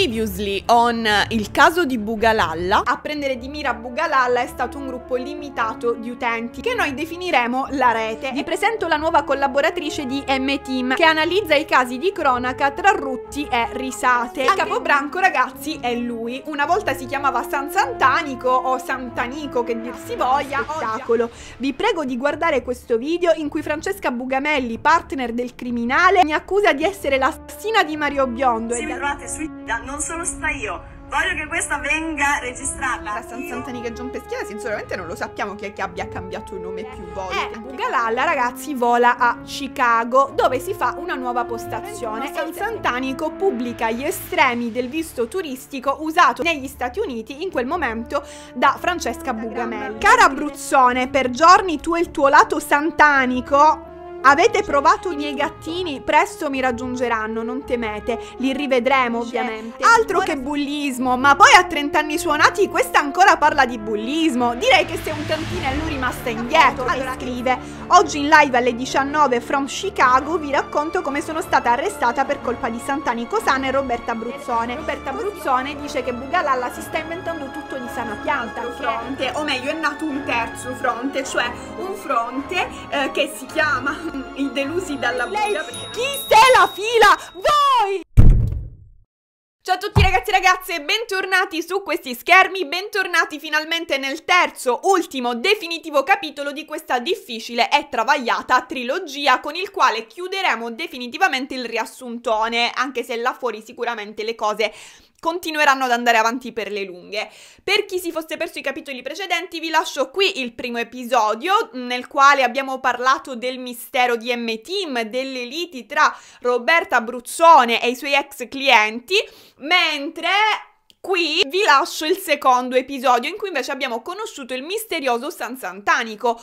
Previously on eh, il caso di Bugalalla, a prendere di mira Bugalalla è stato un gruppo limitato di utenti che noi definiremo la rete. Vi presento la nuova collaboratrice di M-Team che analizza i casi di cronaca tra Rutti e Risate. Il capobranco ragazzi è lui, una volta si chiamava San Santanico o Santanico che dir si voglia, spettacolo. Vi prego di guardare questo video in cui Francesca Bugamelli, partner del criminale, mi accusa di essere l'assassina di Mario Biondo. Se e da... trovate sui danni non sono sta io. Voglio che questa venga registrata. La San Santani che John Peschiera, sinceramente non lo sappiamo chi è che abbia cambiato il nome più volte. Eh, Bugalalla, ragazzi, vola a Chicago, dove si fa una nuova postazione e il Santanico pubblica gli estremi del visto turistico usato negli Stati Uniti in quel momento da Francesca Bugamelli. Cara Abruzzone, per giorni tu e il tuo lato santanico Avete provato i miei gattini? Presto mi raggiungeranno, non temete. Li rivedremo certo. ovviamente. Altro che bullismo, ma poi a 30 anni suonati questa ancora parla di bullismo. Direi che sei un tantinello rimasta indietro. Allora scrive, oggi in live alle 19 from Chicago vi racconto come sono stata arrestata per colpa di Santani Cosano e Roberta Bruzzone. Roberta Bruzzone dice che Bugalalla si sta inventando tutto di sana pianta. Fronte, o meglio è nato un terzo fronte, cioè un fronte eh, che si chiama i delusi dalla Lei, Perché... Chi se la fila? Voi! Ciao a tutti ragazzi e ragazze, bentornati su questi schermi, bentornati finalmente nel terzo, ultimo, definitivo capitolo di questa difficile e travagliata trilogia con il quale chiuderemo definitivamente il riassuntone, anche se là fuori sicuramente le cose continueranno ad andare avanti per le lunghe. Per chi si fosse perso i capitoli precedenti vi lascio qui il primo episodio nel quale abbiamo parlato del mistero di M-Team, delle liti tra Roberta Bruzzone e i suoi ex clienti, mentre qui vi lascio il secondo episodio in cui invece abbiamo conosciuto il misterioso San Santanico,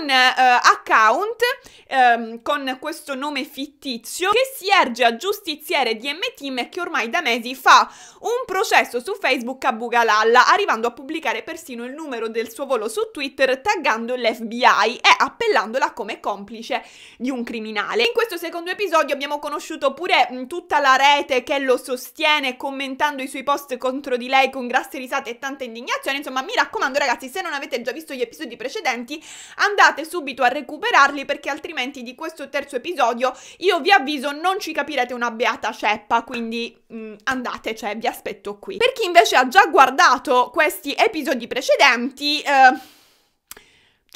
un eh, account ehm, con questo nome fittizio che si erge a giustiziere di M-Team e che ormai da mesi fa un processo su Facebook a Bugalalla, arrivando a pubblicare persino il numero del suo volo su Twitter taggando l'FBI e appellandola come complice di un criminale. In questo secondo episodio abbiamo conosciuto pure mh, tutta la rete che lo sostiene commentando i suoi post contro contro di lei con grasse risate e tanta indignazione. Insomma, mi raccomando ragazzi, se non avete già visto gli episodi precedenti, andate subito a recuperarli perché altrimenti di questo terzo episodio io vi avviso non ci capirete una beata ceppa, quindi mh, mm, andate, cioè vi aspetto qui. Per chi invece ha già guardato questi episodi precedenti... Eh,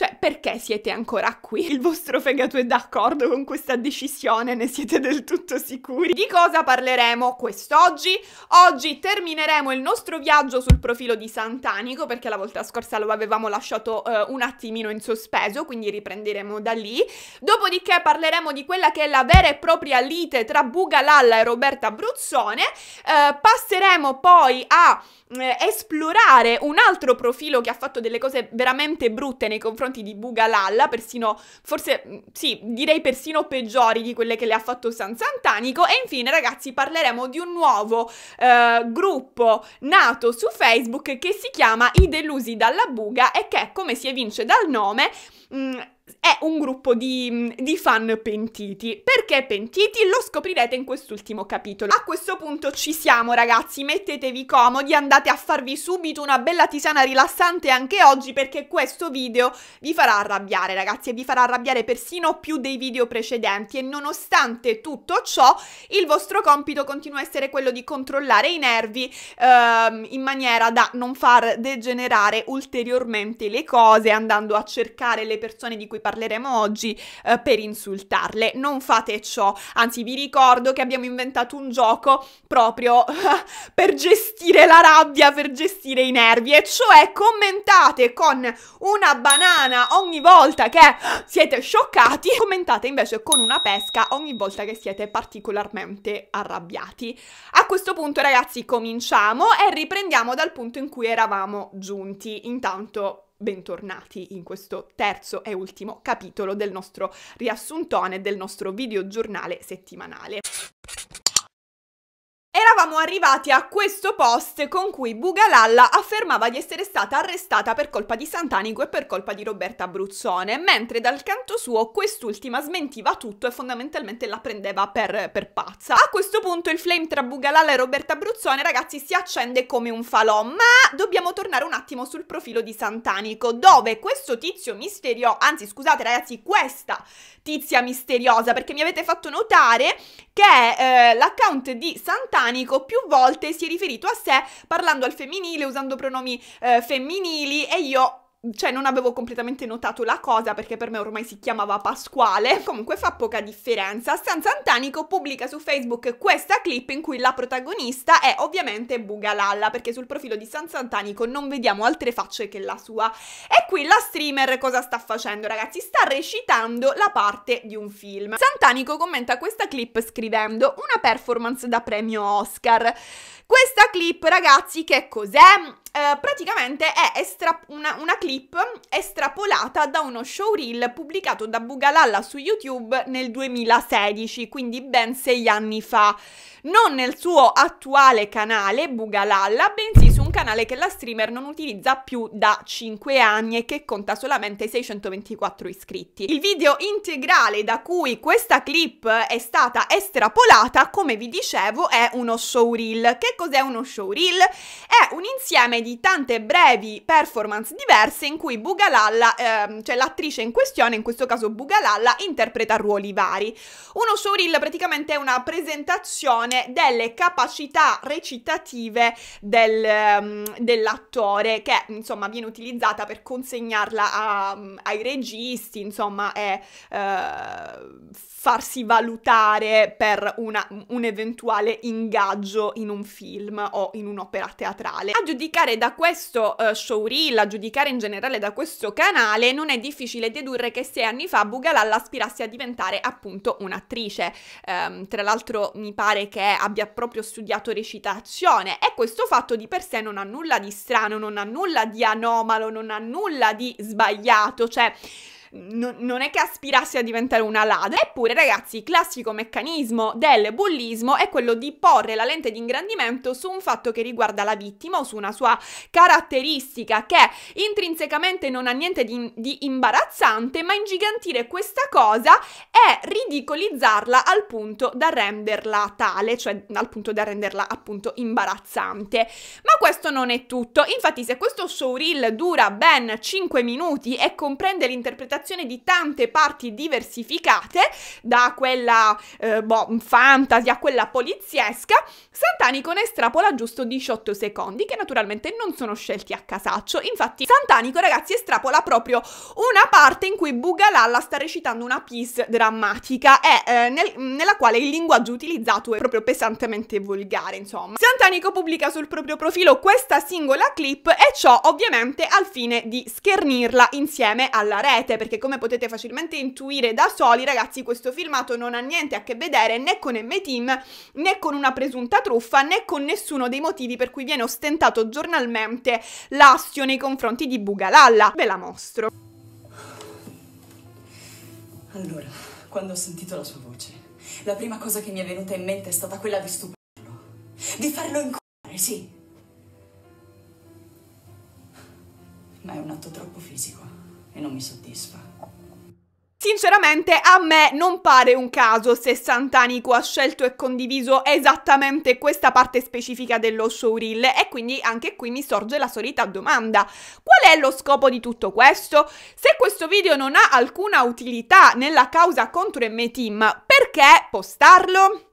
cioè, perché siete ancora qui? Il vostro fegato è d'accordo con questa decisione? Ne siete del tutto sicuri? Di cosa parleremo quest'oggi? Oggi termineremo il nostro viaggio sul profilo di Santanico, perché la volta scorsa lo avevamo lasciato eh, un attimino in sospeso, quindi riprenderemo da lì. Dopodiché parleremo di quella che è la vera e propria lite tra Bugalalla e Roberta Bruzzone. Eh, passeremo poi a eh, esplorare un altro profilo che ha fatto delle cose veramente brutte nei confronti confronti di Bugalalla, persino, forse, mm, sì, direi persino peggiori di quelle che le ha fatto San Santanico. E infine, ragazzi, parleremo di un nuovo eh, gruppo nato su Facebook che si chiama I Delusi dalla Buga e che, come si evince dal nome, mh, mm, è un gruppo di, mm, di, fan pentiti. Perché pentiti? Lo scoprirete in quest'ultimo capitolo. A questo punto ci siamo ragazzi, mettetevi comodi, andate a farvi subito una bella tisana rilassante anche oggi perché questo video vi farà arrabbiare ragazzi e vi farà arrabbiare persino più dei video precedenti e nonostante tutto ciò il vostro compito continua a essere quello di controllare i nervi ehm, in maniera da non far degenerare ulteriormente le cose andando a cercare le persone di cui cui parleremo oggi eh, per insultarle. Non fate ciò, anzi vi ricordo che abbiamo inventato un gioco proprio per gestire la rabbia, per gestire i nervi, e cioè commentate con una banana ogni volta che siete scioccati, commentate invece con una pesca ogni volta che siete particolarmente arrabbiati. A questo punto ragazzi cominciamo e riprendiamo dal punto in cui eravamo giunti. Intanto bentornati in questo terzo e ultimo capitolo del nostro riassuntone del nostro videogiornale settimanale. Eravamo arrivati a questo post con cui Bugalalla affermava di essere stata arrestata per colpa di Santanico e per colpa di Roberta Bruzzone, mentre dal canto suo quest'ultima smentiva tutto e fondamentalmente la prendeva per, per, pazza. A questo punto il flame tra Bugalalla e Roberta Bruzzone, ragazzi, si accende come un falò, ma dobbiamo tornare un attimo sul profilo di Santanico, dove questo tizio misterioso, anzi scusate ragazzi, questa tizia misteriosa, perché mi avete fatto notare che eh, l'account di Santanico britannico più volte si è riferito a sé parlando al femminile, usando pronomi eh, femminili e io cioè non avevo completamente notato la cosa perché per me ormai si chiamava Pasquale, comunque fa poca differenza. Stan Santanico pubblica su Facebook questa clip in cui la protagonista è ovviamente Bugalalla perché sul profilo di Stan Santanico non vediamo altre facce che la sua. E qui la streamer cosa sta facendo ragazzi? Sta recitando la parte di un film. Santanico commenta questa clip scrivendo una performance da premio Oscar. Questa clip, ragazzi, che cos'è? Eh, praticamente è una, una, clip estrapolata da uno showreel pubblicato da Bugalalla su YouTube nel 2016, quindi ben sei anni fa. Non nel suo attuale canale Bugalalla, bensì su un canale che la streamer non utilizza più da 5 anni e che conta solamente 624 iscritti. Il video integrale da cui questa clip è stata estrapolata, come vi dicevo, è uno showreel. Che cos'è uno showreel? È un insieme di tante brevi performance diverse in cui Bugalalla, ehm, cioè l'attrice in questione, in questo caso Bugalalla, interpreta ruoli vari. Uno showreel praticamente è una presentazione delle capacità recitative del Ehm, dell'attore che insomma viene utilizzata per consegnarla a, ai registi, insomma e uh, farsi valutare per una, un eventuale ingaggio in un film o in un'opera teatrale. A giudicare da questo uh, eh, showreel, a giudicare in generale da questo canale, non è difficile dedurre che sei anni fa Bugalalla aspirasse a diventare appunto un'attrice. Um, tra l'altro mi pare che abbia proprio studiato recitazione e questo fatto di per sé non non ha nulla di strano, non ha nulla di anomalo, non ha nulla di sbagliato, cioè non, non è che aspirassi a diventare una ladra. Eppure, ragazzi, il classico meccanismo del bullismo è quello di porre la lente di ingrandimento su un fatto che riguarda la vittima o su una sua caratteristica che intrinsecamente non ha niente di, di imbarazzante, ma ingigantire questa cosa è ridicolizzarla al punto da renderla tale, cioè al punto da renderla appunto imbarazzante. Ma questo non è tutto. Infatti, se questo showreel dura ben 5 minuti e comprende l'interpretazione combinazione di tante parti diversificate, da quella eh, boh, fantasy a quella poliziesca, Santanico ne estrapola giusto 18 secondi, che naturalmente non sono scelti a casaccio. Infatti Santanico, ragazzi, estrapola proprio una parte in cui Bugalalla sta recitando una piece drammatica e eh, nel, nella quale il linguaggio utilizzato è proprio pesantemente volgare, insomma. Santanico pubblica sul proprio profilo questa singola clip e ciò ovviamente al fine di schernirla insieme alla rete, perché perché come potete facilmente intuire da soli, ragazzi, questo filmato non ha niente a che vedere né con M-Team, né con una presunta truffa, né con nessuno dei motivi per cui viene ostentato giornalmente l'assio nei confronti di Bugalalla. Ve la mostro. Allora, quando ho sentito la sua voce, la prima cosa che mi è venuta in mente è stata quella di stupirlo. Di farlo incontrare, sì. Ma è un atto troppo fisico e non mi soddisfa. Sinceramente a me non pare un caso se Santanico ha scelto e condiviso esattamente questa parte specifica dello showreel e quindi anche qui mi sorge la solita domanda. Qual è lo scopo di tutto questo? Se questo video non ha alcuna utilità nella causa contro M-Team, perché postarlo?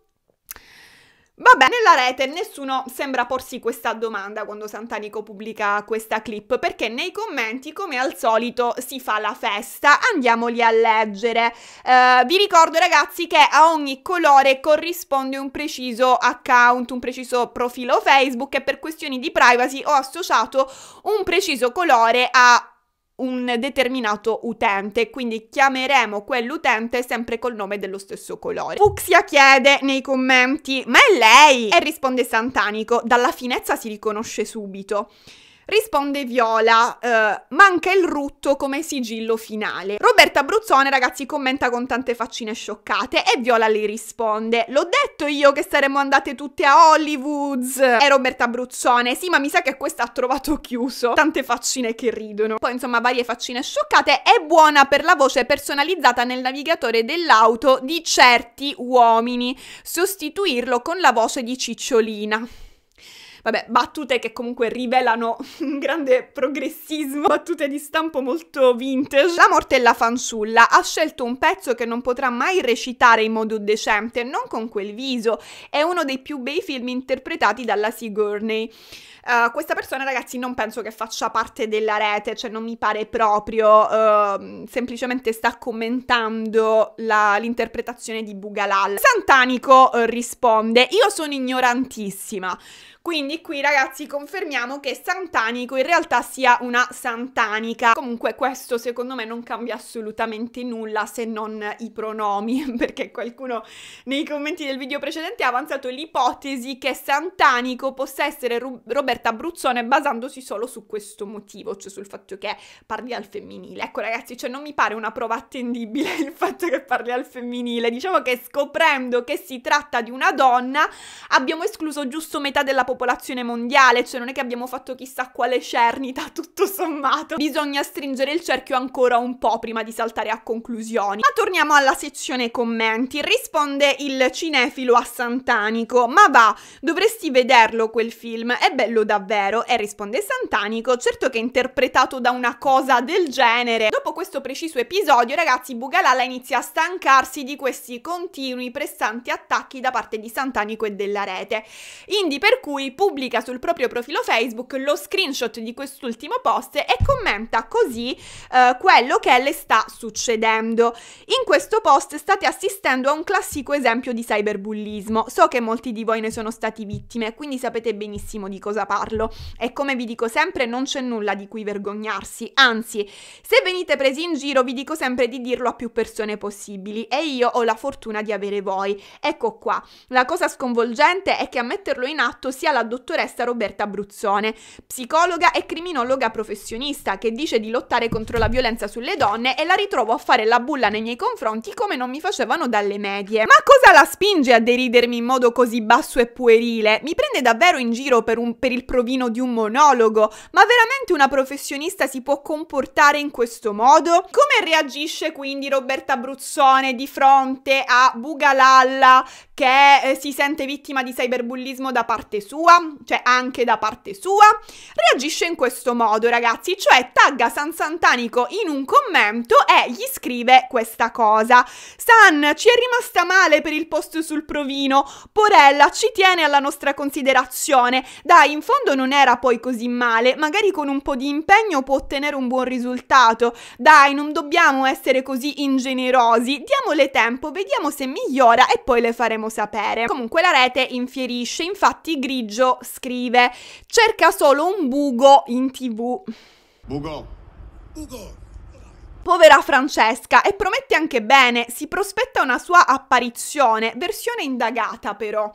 Vabbè, nella rete nessuno sembra porsi questa domanda quando Santanico pubblica questa clip, perché nei commenti, come al solito, si fa la festa. Andiamoli a leggere. Eh, vi ricordo, ragazzi, che a ogni colore corrisponde un preciso account, un preciso profilo Facebook e per questioni di privacy ho associato un preciso colore a un determinato utente, quindi chiameremo quell'utente sempre col nome dello stesso colore. Fuxia chiede nei commenti, ma è lei? E risponde Santanico, dalla finezza si riconosce subito. Risponde Viola, eh, manca il rutto come sigillo finale. Roberta Bruzzone, ragazzi, commenta con tante faccine scioccate e Viola le risponde, l'ho detto io che saremmo andate tutte a Hollywoods. E Roberta Bruzzone, sì, ma mi sa che questa ha trovato chiuso. Tante faccine che ridono. Poi, insomma, varie faccine scioccate. È buona per la voce personalizzata nel navigatore dell'auto di certi uomini. Sostituirlo con la voce di Cicciolina. Vabbè, battute che comunque rivelano un grande progressismo, battute di stampo molto vintage. La morte e la Fanciulla ha scelto un pezzo che non potrà mai recitare in modo decente, non con quel viso. È uno dei più bei film interpretati dalla Sigourney. Uh, questa persona, ragazzi, non penso che faccia parte della rete, cioè non mi pare proprio, uh, semplicemente sta commentando la, l'interpretazione di Bugalal. Santanico uh, risponde, io sono ignorantissima. Quindi qui ragazzi confermiamo che Santanico in realtà sia una Santanica. Comunque questo secondo me non cambia assolutamente nulla se non i pronomi, perché qualcuno nei commenti del video precedente ha avanzato l'ipotesi che Santanico possa essere Ru Roberta Bruzzone basandosi solo su questo motivo, cioè sul fatto che parli al femminile. Ecco ragazzi, cioè non mi pare una prova attendibile il fatto che parli al femminile. Diciamo che scoprendo che si tratta di una donna abbiamo escluso giusto metà della popolazione popolazione mondiale, cioè non è che abbiamo fatto chissà quale cernita tutto sommato. Bisogna stringere il cerchio ancora un po' prima di saltare a conclusioni. Ma torniamo alla sezione commenti. Risponde il cinefilo a Santanico, ma va, dovresti vederlo quel film, è bello davvero. E risponde Santanico, certo che interpretato da una cosa del genere. Dopo questo preciso episodio, ragazzi, Bugalala inizia a stancarsi di questi continui, pressanti attacchi da parte di Santanico e della rete. Indi per cui lui pubblica sul proprio profilo Facebook lo screenshot di quest'ultimo post e commenta così eh, quello che le sta succedendo. In questo post state assistendo a un classico esempio di cyberbullismo. So che molti di voi ne sono stati vittime, quindi sapete benissimo di cosa parlo. E come vi dico sempre, non c'è nulla di cui vergognarsi. Anzi, se venite presi in giro, vi dico sempre di dirlo a più persone possibili. E io ho la fortuna di avere voi. Ecco qua. La cosa sconvolgente è che a metterlo in atto siamo sia la dottoressa Roberta Bruzzone, psicologa e criminologa professionista che dice di lottare contro la violenza sulle donne e la ritrovo a fare la bulla nei miei confronti come non mi facevano dalle medie. Ma cosa la spinge a deridermi in modo così basso e puerile? Mi prende davvero in giro per, un, per il provino di un monologo? Ma veramente una professionista si può comportare in questo modo? Come reagisce quindi Roberta Bruzzone di fronte a Bugalalla che eh, si sente vittima di cyberbullismo da parte sua? sua, cioè anche da parte sua, reagisce in questo modo, ragazzi, cioè tagga San Santanico in un commento e gli scrive questa cosa. San, ci è rimasta male per il post sul provino, Porella ci tiene alla nostra considerazione, dai, in fondo non era poi così male, magari con un po' di impegno può ottenere un buon risultato, dai, non dobbiamo essere così ingenerosi, diamole tempo, vediamo se migliora e poi le faremo sapere. Comunque la rete infierisce, infatti Grigio pomeriggio, scrive, cerca solo un bugo in tv. Bugo. Bugo povera Francesca e promette anche bene, si prospetta una sua apparizione, versione indagata però.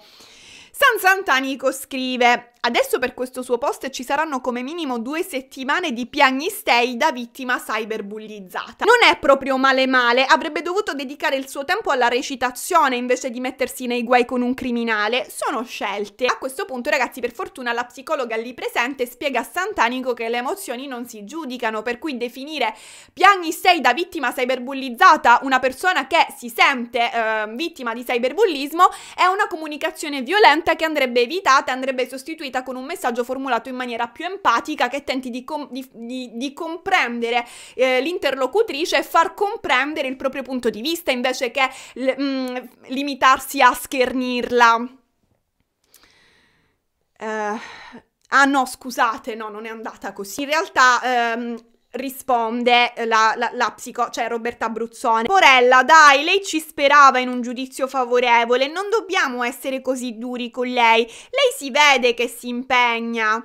San Sant'Anico scrive Adesso per questo suo post ci saranno come minimo due settimane di piagnistei da vittima cyberbullizzata. Non è proprio male male, avrebbe dovuto dedicare il suo tempo alla recitazione invece di mettersi nei guai con un criminale. Sono scelte. A questo punto ragazzi per fortuna la psicologa lì presente spiega a Santanico che le emozioni non si giudicano, per cui definire piagnistei da vittima cyberbullizzata una persona che si sente eh, vittima di cyberbullismo è una comunicazione violenta che andrebbe evitata, andrebbe sostituita costruita con un messaggio formulato in maniera più empatica che tenti di, com- di, di, di comprendere eh, l'interlocutrice e far comprendere il proprio punto di vista invece che l- mh, mm, limitarsi a schernirla. Uh, ah no, scusate, no, non è andata così. In realtà ehm, risponde eh, la, la, la, psico, cioè Roberta Bruzzone. Morella, dai, lei ci sperava in un giudizio favorevole, non dobbiamo essere così duri con lei. Lei si vede che si impegna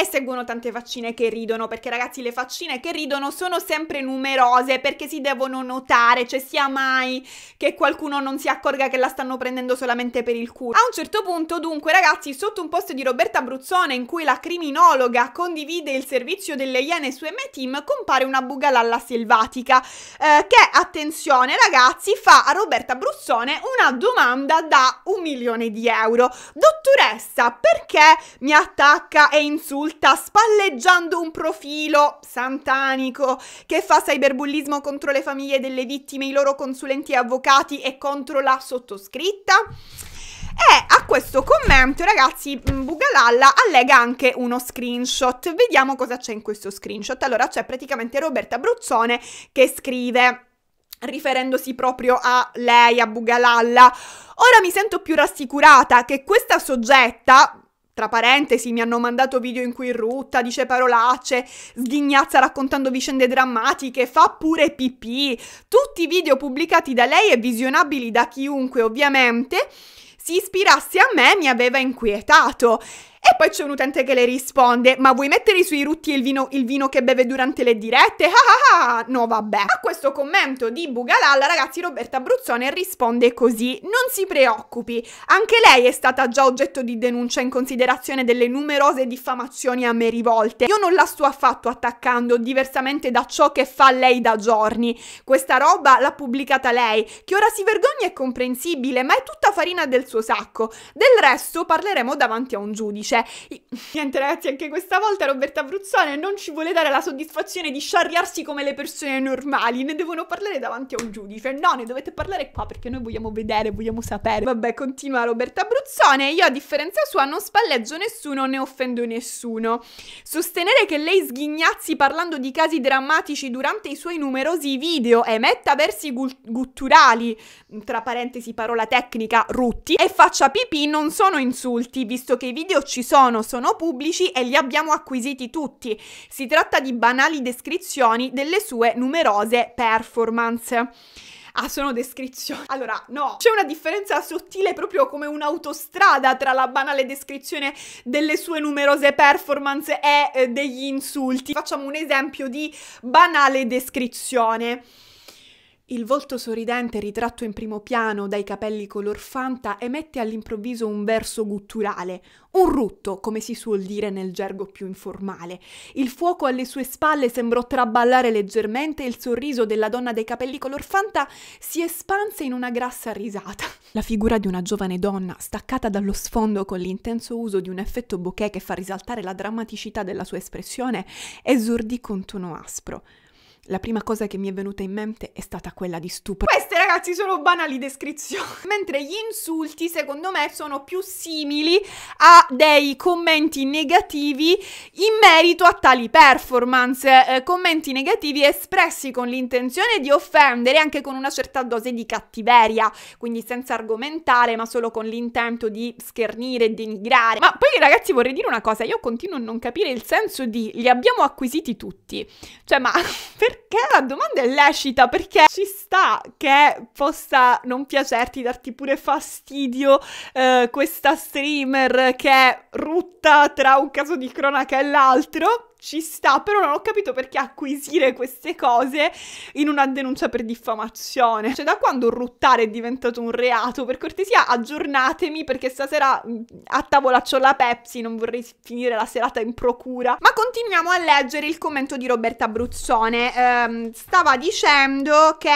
e seguono tante faccine che ridono, perché ragazzi le faccine che ridono sono sempre numerose, perché si devono notare, cioè sia mai che qualcuno non si accorga che la stanno prendendo solamente per il culo. A un certo punto dunque ragazzi, sotto un post di Roberta Bruzzone in cui la criminologa condivide il servizio delle Iene su M-Team, compare una bugalalla selvatica, eh, che attenzione ragazzi fa a Roberta Bruzzone una domanda da un milione di euro. Dottoressa, perché mi attacca e insulta? insulta spalleggiando un profilo santanico che fa cyberbullismo contro le famiglie delle vittime, i loro consulenti e avvocati e contro la sottoscritta? E a questo commento, ragazzi, mm, Bugalalla allega anche uno screenshot. Vediamo cosa c'è in questo screenshot. Allora, c'è praticamente Roberta Bruzzone che scrive riferendosi proprio a lei, a Bugalalla. Ora mi sento più rassicurata che questa soggetta, tra parentesi mi hanno mandato video in cui rutta, dice parolacce, sghignazza raccontando vicende drammatiche, fa pure pipì, tutti i video pubblicati da lei e visionabili da chiunque ovviamente, si ispirasse a me mi aveva inquietato e poi c'è un utente che le risponde: Ma vuoi mettere sui rutti il vino, il vino che beve durante le dirette? Ah ah ah! No, vabbè. A questo commento di Bugalalla, ragazzi, Roberta Bruzzone risponde così: Non si preoccupi, anche lei è stata già oggetto di denuncia in considerazione delle numerose diffamazioni a me rivolte. Io non la sto affatto attaccando, diversamente da ciò che fa lei da giorni. Questa roba l'ha pubblicata lei, che ora si vergogna è comprensibile, ma è tutta farina del suo sacco. Del resto parleremo davanti a un giudice cioè, niente ragazzi, anche questa volta Roberta Bruzzone non ci vuole dare la soddisfazione di sciarriarsi come le persone normali, ne devono parlare davanti a un giudice, no, ne dovete parlare qua perché noi vogliamo vedere, vogliamo sapere. Vabbè, continua Roberta Bruzzone, io a differenza sua non spalleggio nessuno, né offendo nessuno. Sostenere che lei sghignazzi parlando di casi drammatici durante i suoi numerosi video e metta versi gutturali, tra parentesi parola tecnica, rutti, e faccia pipì non sono insulti, visto che i video ci ci sono sono pubblici e li abbiamo acquisiti tutti. Si tratta di banali descrizioni delle sue numerose performance. Ah, sono descrizioni. Allora, no, c'è una differenza sottile proprio come un'autostrada tra la banale descrizione delle sue numerose performance e eh, degli insulti. Facciamo un esempio di banale descrizione. Il volto sorridente ritratto in primo piano dai capelli color fanta emette all'improvviso un verso gutturale, un rutto, come si suol dire nel gergo più informale. Il fuoco alle sue spalle sembrò traballare leggermente e il sorriso della donna dai capelli color fanta si espanse in una grassa risata. La figura di una giovane donna, staccata dallo sfondo con l'intenso uso di un effetto bokeh che fa risaltare la drammaticità della sua espressione, esordì con tono aspro. La prima cosa che mi è venuta in mente è stata quella di stupro. Queste ragazzi sono banali descrizioni. Mentre gli insulti secondo me sono più simili a dei commenti negativi in merito a tali performance. Eh, commenti negativi espressi con l'intenzione di offendere anche con una certa dose di cattiveria. Quindi senza argomentare ma solo con l'intento di schernire e denigrare. Ma poi ragazzi vorrei dire una cosa. Io continuo a non capire il senso di li abbiamo acquisiti tutti. Cioè ma perché? perché la domanda è lecita, perché ci sta che possa non piacerti, darti pure fastidio eh, questa streamer che rutta tra un caso di cronaca e l'altro, ci sta, però non ho capito perché acquisire queste cose in una denuncia per diffamazione. Cioè, da quando ruttare è diventato un reato? Per cortesia, aggiornatemi perché stasera mm, a tavola c'ho la Pepsi, non vorrei finire la serata in procura. Ma continuiamo a leggere il commento di Roberta Bruzzone. Ehm, stava dicendo che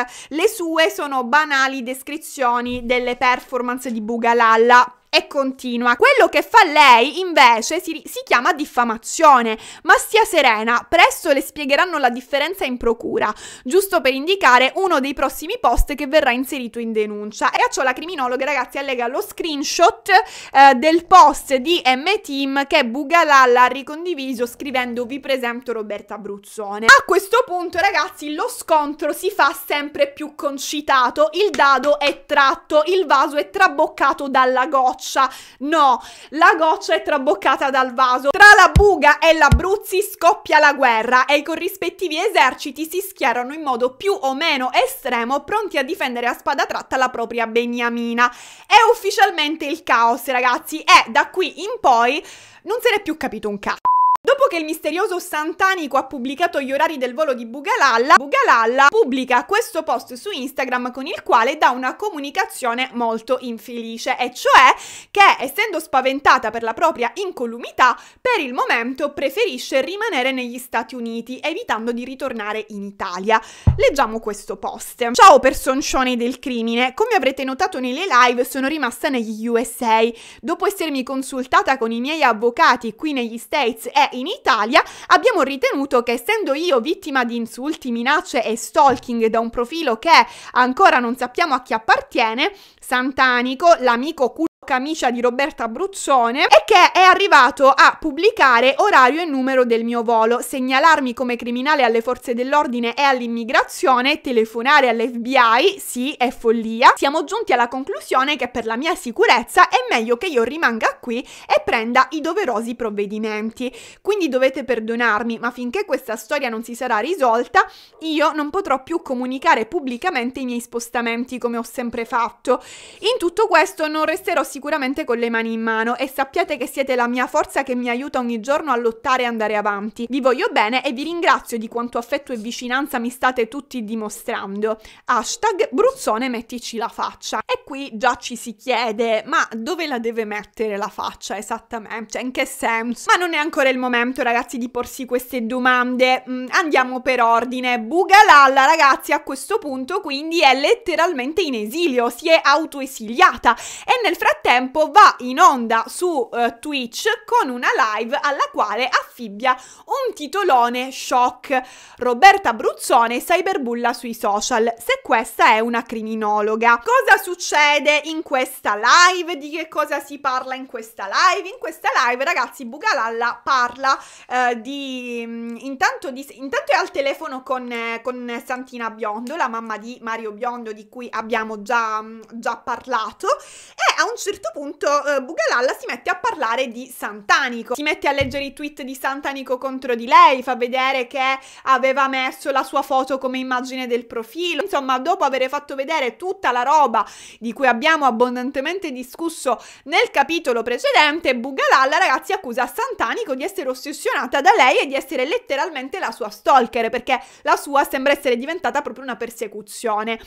eh, le sue sono banali descrizioni delle performance di Bugalalla e continua. Quello che fa lei invece si, si chiama diffamazione, ma stia serena, presto le spiegheranno la differenza in procura, giusto per indicare uno dei prossimi post che verrà inserito in denuncia. E a ciò la criminologa, ragazzi, allega lo screenshot eh, del post di M-Team che Bugalalla ha ricondiviso scrivendo vi presento Roberta Bruzzone. A questo punto, ragazzi, lo scontro si fa sempre più concitato, il dado è tratto, il vaso è traboccato dalla goccia, goccia. No, la goccia è traboccata dal vaso. Tra la Buga e l'Abruzzi scoppia la guerra e i corrispettivi eserciti si schierano in modo più o meno estremo, pronti a difendere a spada tratta la propria beniamina. È ufficialmente il caos, ragazzi, e da qui in poi non se n'è più capito un cazzo. Dopo che il misterioso Santanico ha pubblicato gli orari del volo di Bugalalla, Bugalalla pubblica questo post su Instagram con il quale dà una comunicazione molto infelice, e cioè che, essendo spaventata per la propria incolumità, per il momento preferisce rimanere negli Stati Uniti, evitando di ritornare in Italia. Leggiamo questo post. Ciao personcione del crimine, come avrete notato nelle live sono rimasta negli USA. Dopo essermi consultata con i miei avvocati qui negli States e in Italia, abbiamo ritenuto che essendo io vittima di insulti, minacce e stalking da un profilo che ancora non sappiamo a chi appartiene, Santanico, l'amico culto camicia di Roberta Bruzzone e che è arrivato a pubblicare orario e numero del mio volo, segnalarmi come criminale alle forze dell'ordine e all'immigrazione, telefonare all'FBI, sì, è follia. Siamo giunti alla conclusione che per la mia sicurezza è meglio che io rimanga qui e prenda i doverosi provvedimenti. Quindi dovete perdonarmi, ma finché questa storia non si sarà risolta, io non potrò più comunicare pubblicamente i miei spostamenti come ho sempre fatto. In tutto questo non resterò sicuramente con le mani in mano e sappiate che siete la mia forza che mi aiuta ogni giorno a lottare e andare avanti. Vi voglio bene e vi ringrazio di quanto affetto e vicinanza mi state tutti dimostrando. Hashtag Bruzzone mettici la faccia. E qui già ci si chiede, ma dove la deve mettere la faccia esattamente? Cioè in che senso? Ma non è ancora il momento ragazzi di porsi queste domande. Mm, andiamo per ordine. Bugalalla ragazzi a questo punto quindi è letteralmente in esilio, si è autoesiliata e nel frattempo frattempo va in onda su uh, Twitch con una live alla quale affibbia un titolone shock. Roberta Bruzzone cyberbulla sui social, se questa è una criminologa. Cosa succede in questa live? Di che cosa si parla in questa live? In questa live, ragazzi, Bugalalla parla eh, di, mm, intanto di... Intanto è al telefono con, eh, con, Santina Biondo, la mamma di Mario Biondo di cui abbiamo già, mm, già parlato, e a un certo certo punto eh, Bugalalla si mette a parlare di Santanico, si mette a leggere i tweet di Santanico contro di lei, fa vedere che aveva messo la sua foto come immagine del profilo, insomma dopo aver fatto vedere tutta la roba di cui abbiamo abbondantemente discusso nel capitolo precedente, Bugalalla ragazzi accusa Santanico di essere ossessionata da lei e di essere letteralmente la sua stalker perché la sua sembra essere diventata proprio una persecuzione.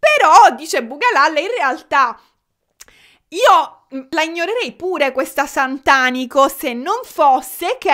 Però, dice Bugalalla, in realtà io mm, la ignorerei pure questa Santanico se non fosse che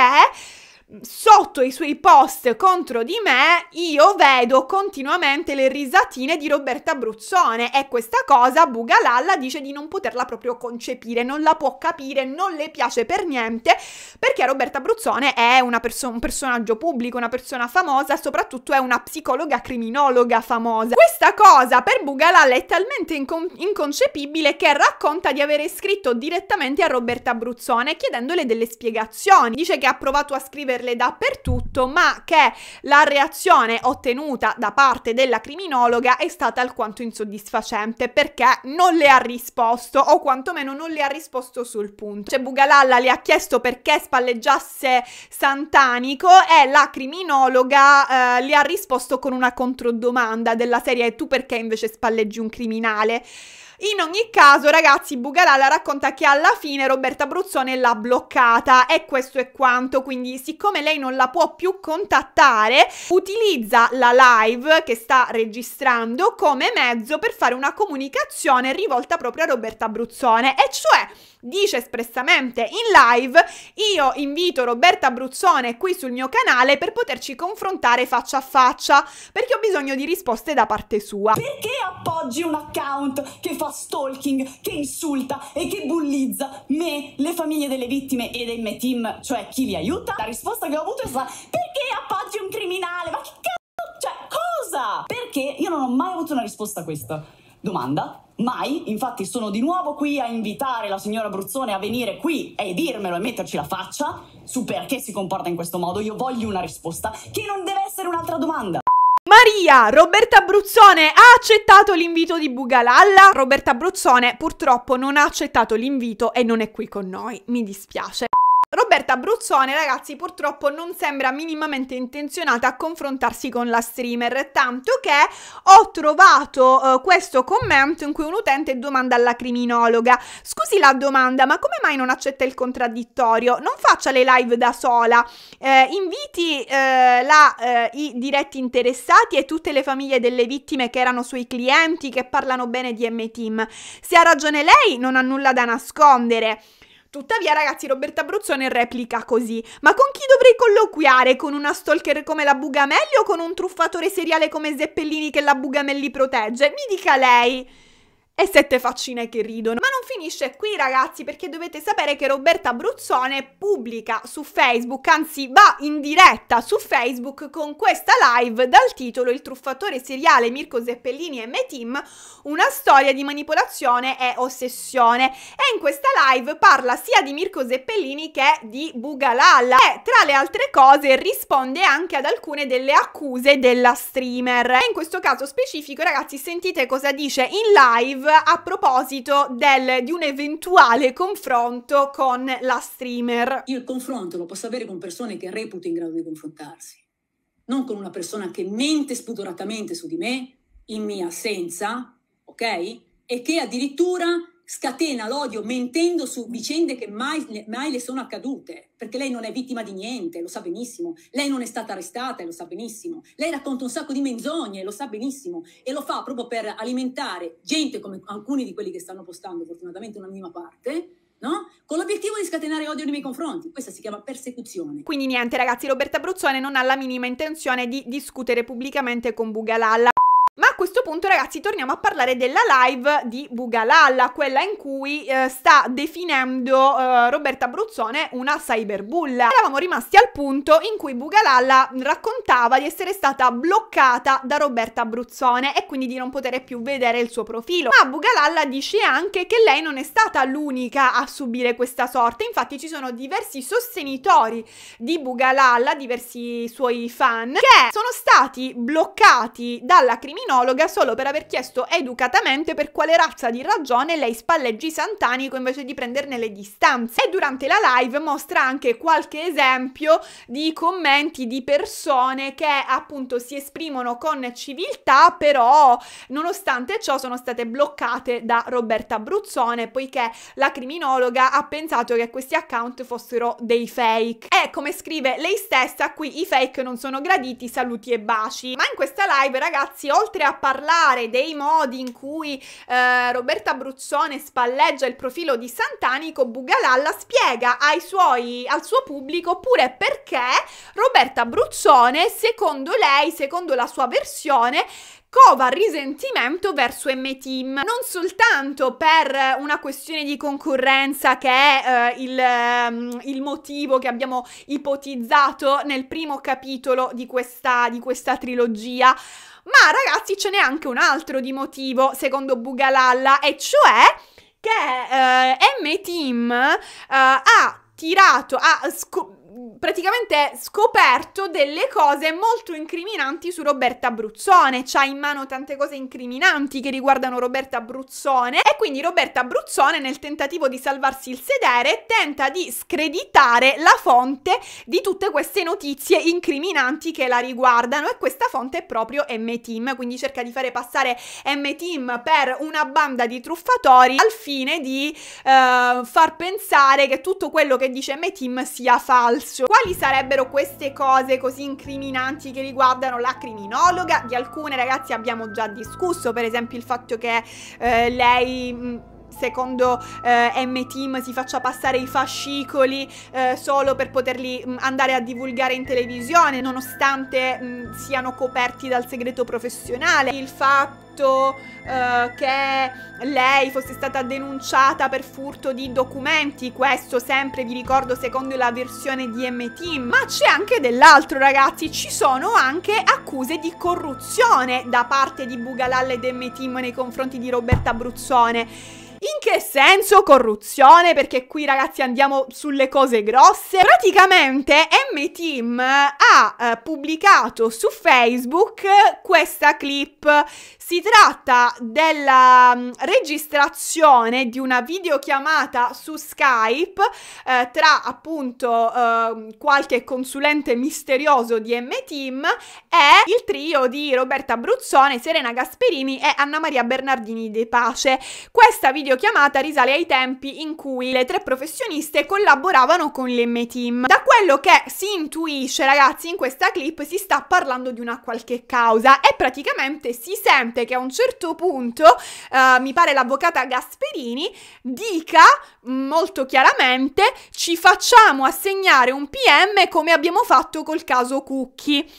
sotto i suoi post contro di me io vedo continuamente le risatine di Roberta Abruzzone e questa cosa Bugalalla dice di non poterla proprio concepire, non la può capire, non le piace per niente perché Roberta Abruzzone è perso un personaggio pubblico, una persona famosa, soprattutto è una psicologa criminologa famosa. Questa cosa per Bugalalla è talmente incon inconcepibile che racconta di aver scritto direttamente a Roberta Abruzzone chiedendole delle spiegazioni, dice che ha provato a scrivere trovarle dappertutto, ma che la reazione ottenuta da parte della criminologa è stata alquanto insoddisfacente perché non le ha risposto o quantomeno non le ha risposto sul punto. Cioè Bugalalla le ha chiesto perché spalleggiasse Santanico e la criminologa eh, le ha risposto con una controdomanda della serie tu perché invece spalleggi un criminale? In ogni caso, ragazzi, Bugalala racconta che alla fine Roberta Bruzzone l'ha bloccata e questo è quanto. Quindi, siccome lei non la può più contattare, utilizza la live che sta registrando come mezzo per fare una comunicazione rivolta proprio a Roberta Bruzzone, e cioè dice espressamente in live, io invito Roberta Bruzzone qui sul mio canale per poterci confrontare faccia a faccia, perché ho bisogno di risposte da parte sua. Perché appoggi un account che fa stalking, che insulta e che bullizza me, le famiglie delle vittime e dei me team, cioè chi li aiuta? La risposta che ho avuto è stata perché appoggi un criminale? Ma che cazzo? Cioè, cosa? Perché io non ho mai avuto una risposta a questa. Domanda? Mai, infatti sono di nuovo qui a invitare la signora Bruzzone a venire qui e dirmelo e metterci la faccia su perché si comporta in questo modo. Io voglio una risposta che non deve essere un'altra domanda. Maria Roberta Bruzzone ha accettato l'invito di Bugalalla. Roberta Bruzzone purtroppo non ha accettato l'invito e non è qui con noi. Mi dispiace. Roberta Bruzzone, ragazzi, purtroppo non sembra minimamente intenzionata a confrontarsi con la streamer, tanto che ho trovato eh, questo commento in cui un utente domanda alla criminologa: "Scusi la domanda, ma come mai non accetta il contraddittorio? Non faccia le live da sola. Eh, inviti eh, la, eh, i diretti interessati e tutte le famiglie delle vittime che erano suoi clienti che parlano bene di M-Team. Se ha ragione lei, non ha nulla da nascondere." Tuttavia, ragazzi, Roberta Bruzzone replica così: Ma con chi dovrei colloquiare? Con una stalker come la Bugamelli o con un truffatore seriale come Zeppellini che la Bugamelli protegge? Mi dica lei e sette faccine che ridono. Ma non finisce qui ragazzi perché dovete sapere che Roberta Bruzzone pubblica su Facebook, anzi va in diretta su Facebook con questa live dal titolo Il truffatore seriale Mirko Zeppellini e M-Team, una storia di manipolazione e ossessione. E in questa live parla sia di Mirko Zeppellini che di Bugalalla e tra le altre cose risponde anche ad alcune delle accuse della streamer. E in questo caso specifico ragazzi sentite cosa dice in live live a proposito del, di un eventuale confronto con la streamer. Io il confronto lo posso avere con persone che reputo in grado di confrontarsi, non con una persona che mente spudoratamente su di me in mia assenza, ok? E che addirittura scatena l'odio mentendo su vicende che mai, mai, le sono accadute, perché lei non è vittima di niente, lo sa benissimo, lei non è stata arrestata e lo sa benissimo, lei racconta un sacco di menzogne, lo sa benissimo, e lo fa proprio per alimentare gente come alcuni di quelli che stanno postando, fortunatamente una minima parte, No? Con l'obiettivo di scatenare odio nei miei confronti. Questa si chiama persecuzione. Quindi niente ragazzi, Roberta Bruzzone non ha la minima intenzione di discutere pubblicamente con Bugalalla punto, ragazzi, torniamo a parlare della live di Bugalalla, quella in cui eh, sta definendo eh, Roberta Bruzzone una cyberbulla. Eravamo rimasti al punto in cui Bugalalla raccontava di essere stata bloccata da Roberta Bruzzone e quindi di non poter più vedere il suo profilo. Ma Bugalalla dice anche che lei non è stata l'unica a subire questa sorte, infatti ci sono diversi sostenitori di Bugalalla, diversi suoi fan, che sono stati bloccati dalla criminologa solo per aver chiesto educatamente per quale razza di ragione lei spalleggi Santanico invece di prenderne le distanze. E durante la live mostra anche qualche esempio di commenti di persone che appunto si esprimono con civiltà, però nonostante ciò sono state bloccate da Roberta Bruzzone poiché la criminologa ha pensato che questi account fossero dei fake. E come scrive lei stessa, qui i fake non sono graditi, saluti e baci. Ma in questa live ragazzi, oltre a parlare parlare dei modi in cui eh, Roberta Bruzzone spalleggia il profilo di Santanico, Bugalalla spiega suoi, al suo pubblico oppure perché Roberta Bruzzone, secondo lei, secondo la sua versione, cova risentimento verso M-Team, non soltanto per una questione di concorrenza che è eh, il, ehm, il, motivo che abbiamo ipotizzato nel primo capitolo di questa, di questa trilogia, ma ragazzi ce n'è anche un altro di motivo, secondo Bugalalla, e cioè che eh, M-Team eh, ha tirato, ha... Scu- praticamente scoperto delle cose molto incriminanti su Roberta Bruzzone, c'ha in mano tante cose incriminanti che riguardano Roberta Bruzzone e quindi Roberta Bruzzone nel tentativo di salvarsi il sedere tenta di screditare la fonte di tutte queste notizie incriminanti che la riguardano e questa fonte è proprio M-Team, quindi cerca di fare passare M-Team per una banda di truffatori al fine di eh, far pensare che tutto quello che dice M-Team sia falso ufficio. Quali sarebbero queste cose così incriminanti che riguardano la criminologa? Di alcune ragazzi abbiamo già discusso, per esempio il fatto che eh, lei... Mh, secondo eh, M-Team si faccia passare i fascicoli eh, solo per poterli mh, mm, andare a divulgare in televisione nonostante mh, mm, siano coperti dal segreto professionale. Il fatto eh, che lei fosse stata denunciata per furto di documenti, questo sempre vi ricordo secondo la versione di MT, ma c'è anche dell'altro ragazzi, ci sono anche accuse di corruzione da parte di Bugalalla ed MT nei confronti di Roberta Bruzzone. In che senso corruzione? Perché qui ragazzi andiamo sulle cose grosse. Praticamente M-Team eh, ha eh, pubblicato su Facebook eh, questa clip si tratta della mm, registrazione di una videochiamata su Skype eh, tra appunto eh, qualche consulente misterioso di M-Team e il trio di Roberta Bruzzone, Serena Gasperini e Anna Maria Bernardini De Pace. Questa videochiamata risale ai tempi in cui le tre professioniste collaboravano con l'M-Team. Da quello che si intuisce, ragazzi, in questa clip si sta parlando di una qualche causa e praticamente si sente presente che a un certo punto, eh, mi pare l'avvocata Gasperini, dica molto chiaramente ci facciamo assegnare un PM come abbiamo fatto col caso Cucchi.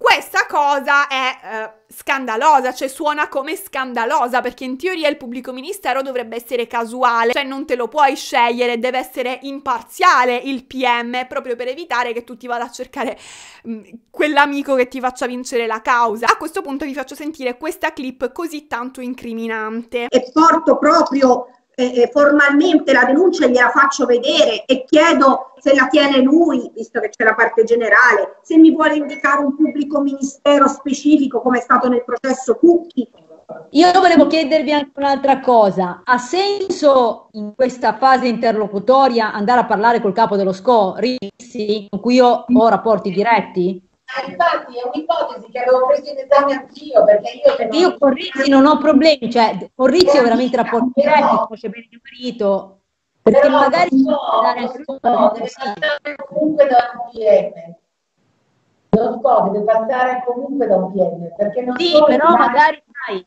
Questa cosa è eh, scandalosa, cioè suona come scandalosa, perché in teoria il pubblico ministero dovrebbe essere casuale, cioè non te lo puoi scegliere, deve essere imparziale il PM, proprio per evitare che tu ti vada a cercare mh, mm, quell'amico che ti faccia vincere la causa. A questo punto vi faccio sentire questa clip così tanto incriminante. E porto proprio eh, formalmente la denuncia gliela faccio vedere e chiedo se la tiene lui, visto che c'è la parte generale, se mi vuole indicare un pubblico ministero specifico come è stato nel processo Cucchi. Io volevo chiedervi anche un'altra cosa. Ha senso in questa fase interlocutoria andare a parlare col capo dello SCO, Rizzi, con cui io ho rapporti diretti? Ah, infatti è un'ipotesi che avevo preso in esame anch'io perché io, perché io con Rizzi non ho problemi, cioè con Rizzi ho veramente rapporti diretti, conosce bene mio marito, perché però magari non so, dare anche so, deve passare comunque da un PM. Non so, deve passare comunque da un PM, perché non Sì, so però magari sai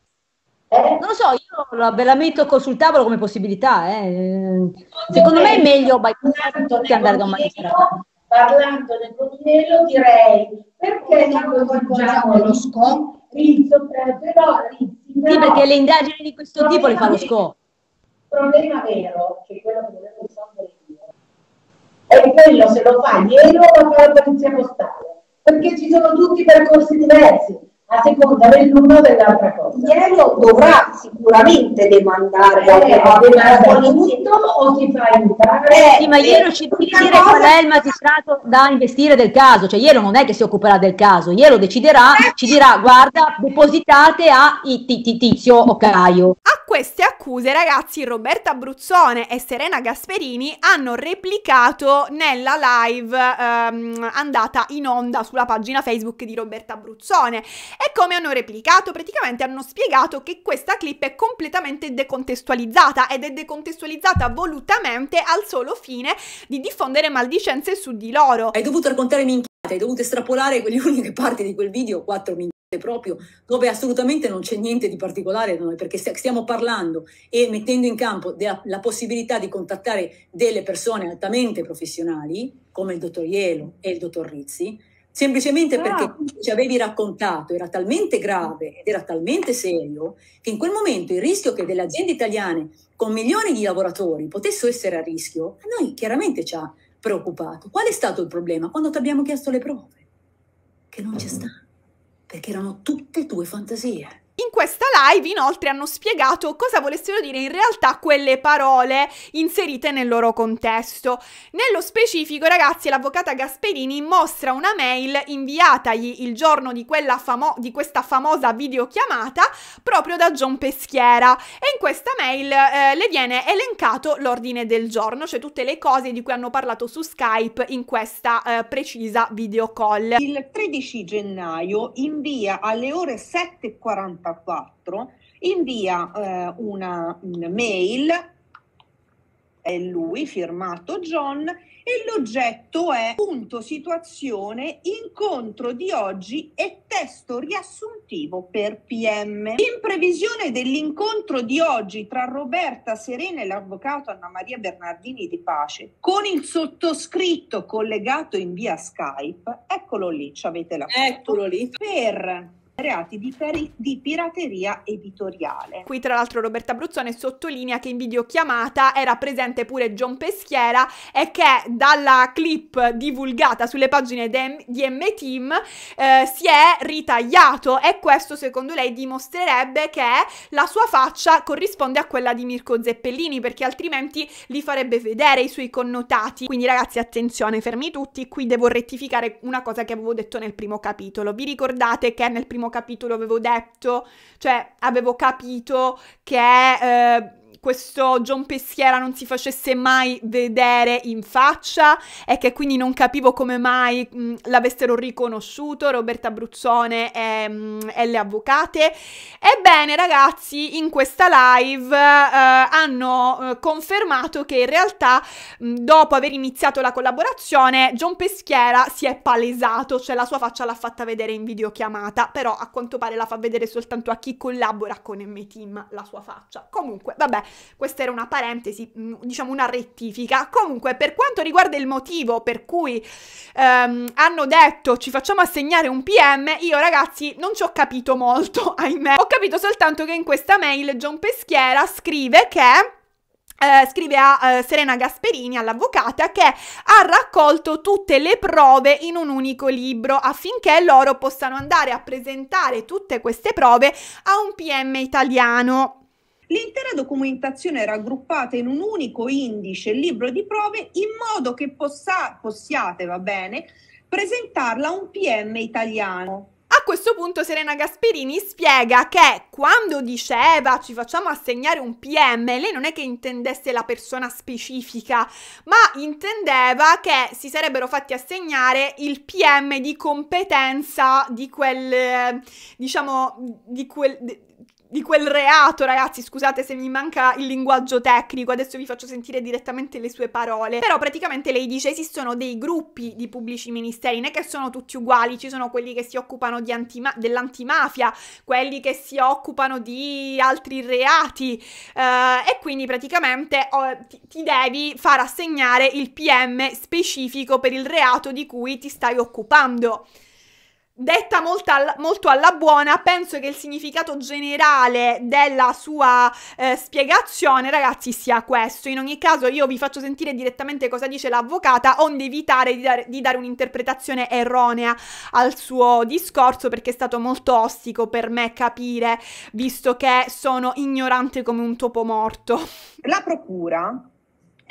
eh? Non lo so, io la, ve la metto sul tavolo come possibilità. Eh. Secondo me è meglio bypassare che andare da un magistrato parlando del cochinello direi perché non coinvolgiamo lo SCO? Rizzo, cioè, però Rizzi no. Sì, perché le indagini di questo tipo le fa lo SCO. Il problema vero, che è quello che volevo risolvere io, è quello se lo fa ieri o lo fa la polizia postale, perché ci sono tutti percorsi diversi eh, a seconda dell'uno o dell'altra cosa. Glielo dovrà sicuramente demandare da eh, tutto o ti fa aiutare. Eh, sì, ma ieri ci deve dire cosa... qual è il magistrato da investire del caso, cioè ieri non è che si occuperà del caso, Iero deciderà, eh. ci dirà guarda depositate a tizio o Caio queste accuse, ragazzi, Roberta Abruzzone e Serena Gasperini hanno replicato nella live ehm, andata in onda sulla pagina Facebook di Roberta Abruzzone. E come hanno replicato? Praticamente hanno spiegato che questa clip è completamente decontestualizzata ed è decontestualizzata volutamente al solo fine di diffondere maldicenze su di loro. Hai dovuto raccontare minchia, hai dovuto estrapolare quelle uniche parti di quel video, 4 minchia proprio dove assolutamente non c'è niente di particolare noi perché stiamo parlando e mettendo in campo della, la possibilità di contattare delle persone altamente professionali come il dottor Ielo e il dottor Rizzi semplicemente ah. perché ci avevi raccontato era talmente grave ed era talmente serio che in quel momento il rischio che delle aziende italiane con milioni di lavoratori potessero essere a rischio a noi chiaramente ci ha preoccupato qual è stato il problema quando ti abbiamo chiesto le prove che non c'è stato perché erano tutte tue fantasie. In questa live inoltre hanno spiegato cosa volessero dire in realtà quelle parole inserite nel loro contesto. Nello specifico, ragazzi, l'avvocata Gasperini mostra una mail inviatagli il giorno di, famo- di questa famosa videochiamata proprio da John Peschiera e in questa mail eh, le viene elencato l'ordine del giorno, cioè tutte le cose di cui hanno parlato su Skype in questa eh, precisa video call. Il 13 gennaio invia alle ore 7.40 1984, invia eh, una mail, è lui firmato John, e l'oggetto è punto situazione incontro di oggi e testo riassuntivo per PM. In previsione dell'incontro di oggi tra Roberta Serena e l'avvocato Anna Maria Bernardini di Pace con il sottoscritto collegato in via Skype, eccolo lì, ci avete la foto. Eccolo lì. Per reati di, peri- di, pirateria editoriale. Qui tra l'altro Roberta Bruzzone sottolinea che in videochiamata era presente pure John Peschiera e che dalla clip divulgata sulle pagine di M-Team eh, si è ritagliato e questo secondo lei dimostrerebbe che la sua faccia corrisponde a quella di Mirko Zeppellini perché altrimenti li farebbe vedere i suoi connotati. Quindi ragazzi attenzione, fermi tutti, qui devo rettificare una cosa che avevo detto nel primo capitolo. Vi ricordate che nel primo primo capitolo avevo detto, cioè avevo capito che... Eh, questo John Peschiera non si facesse mai vedere in faccia e che quindi non capivo come mai mh, mm, l'avessero riconosciuto Roberta Bruzzone e, mh, e, le avvocate. Ebbene ragazzi, in questa live eh, hanno eh, confermato che in realtà mh, mm, dopo aver iniziato la collaborazione John Peschiera si è palesato, cioè la sua faccia l'ha fatta vedere in videochiamata, però a quanto pare la fa vedere soltanto a chi collabora con M-Team la sua faccia. Comunque, vabbè, questa era una parentesi, mm, diciamo una rettifica. Comunque, per quanto riguarda il motivo per cui ehm, hanno detto ci facciamo assegnare un PM, io ragazzi non ci ho capito molto, ahimè. Ho capito soltanto che in questa mail John Peschiera scrive che... Eh, scrive a eh, Serena Gasperini, all'avvocata, che ha raccolto tutte le prove in un unico libro affinché loro possano andare a presentare tutte queste prove a un PM italiano. L'intera documentazione è raggruppata in un unico indice, libro di prove, in modo che possa, possiate, va bene, presentarla a un PM italiano. A questo punto Serena Gasperini spiega che quando diceva ci facciamo assegnare un PM, lei non è che intendesse la persona specifica, ma intendeva che si sarebbero fatti assegnare il PM di competenza di quel, diciamo, di quel di quel reato, ragazzi, scusate se mi manca il linguaggio tecnico, adesso vi faccio sentire direttamente le sue parole, però praticamente lei dice esistono dei gruppi di pubblici ministeri, non è che sono tutti uguali, ci sono quelli che si occupano antima- dell'antimafia, quelli che si occupano di altri reati eh, e quindi praticamente oh, ti, ti devi far assegnare il PM specifico per il reato di cui ti stai occupando detta molta, molto alla buona, penso che il significato generale della sua eh, spiegazione, ragazzi, sia questo. In ogni caso io vi faccio sentire direttamente cosa dice l'avvocata, onde evitare di, dar, di dare un'interpretazione erronea al suo discorso, perché è stato molto ostico per me capire, visto che sono ignorante come un topo morto. La procura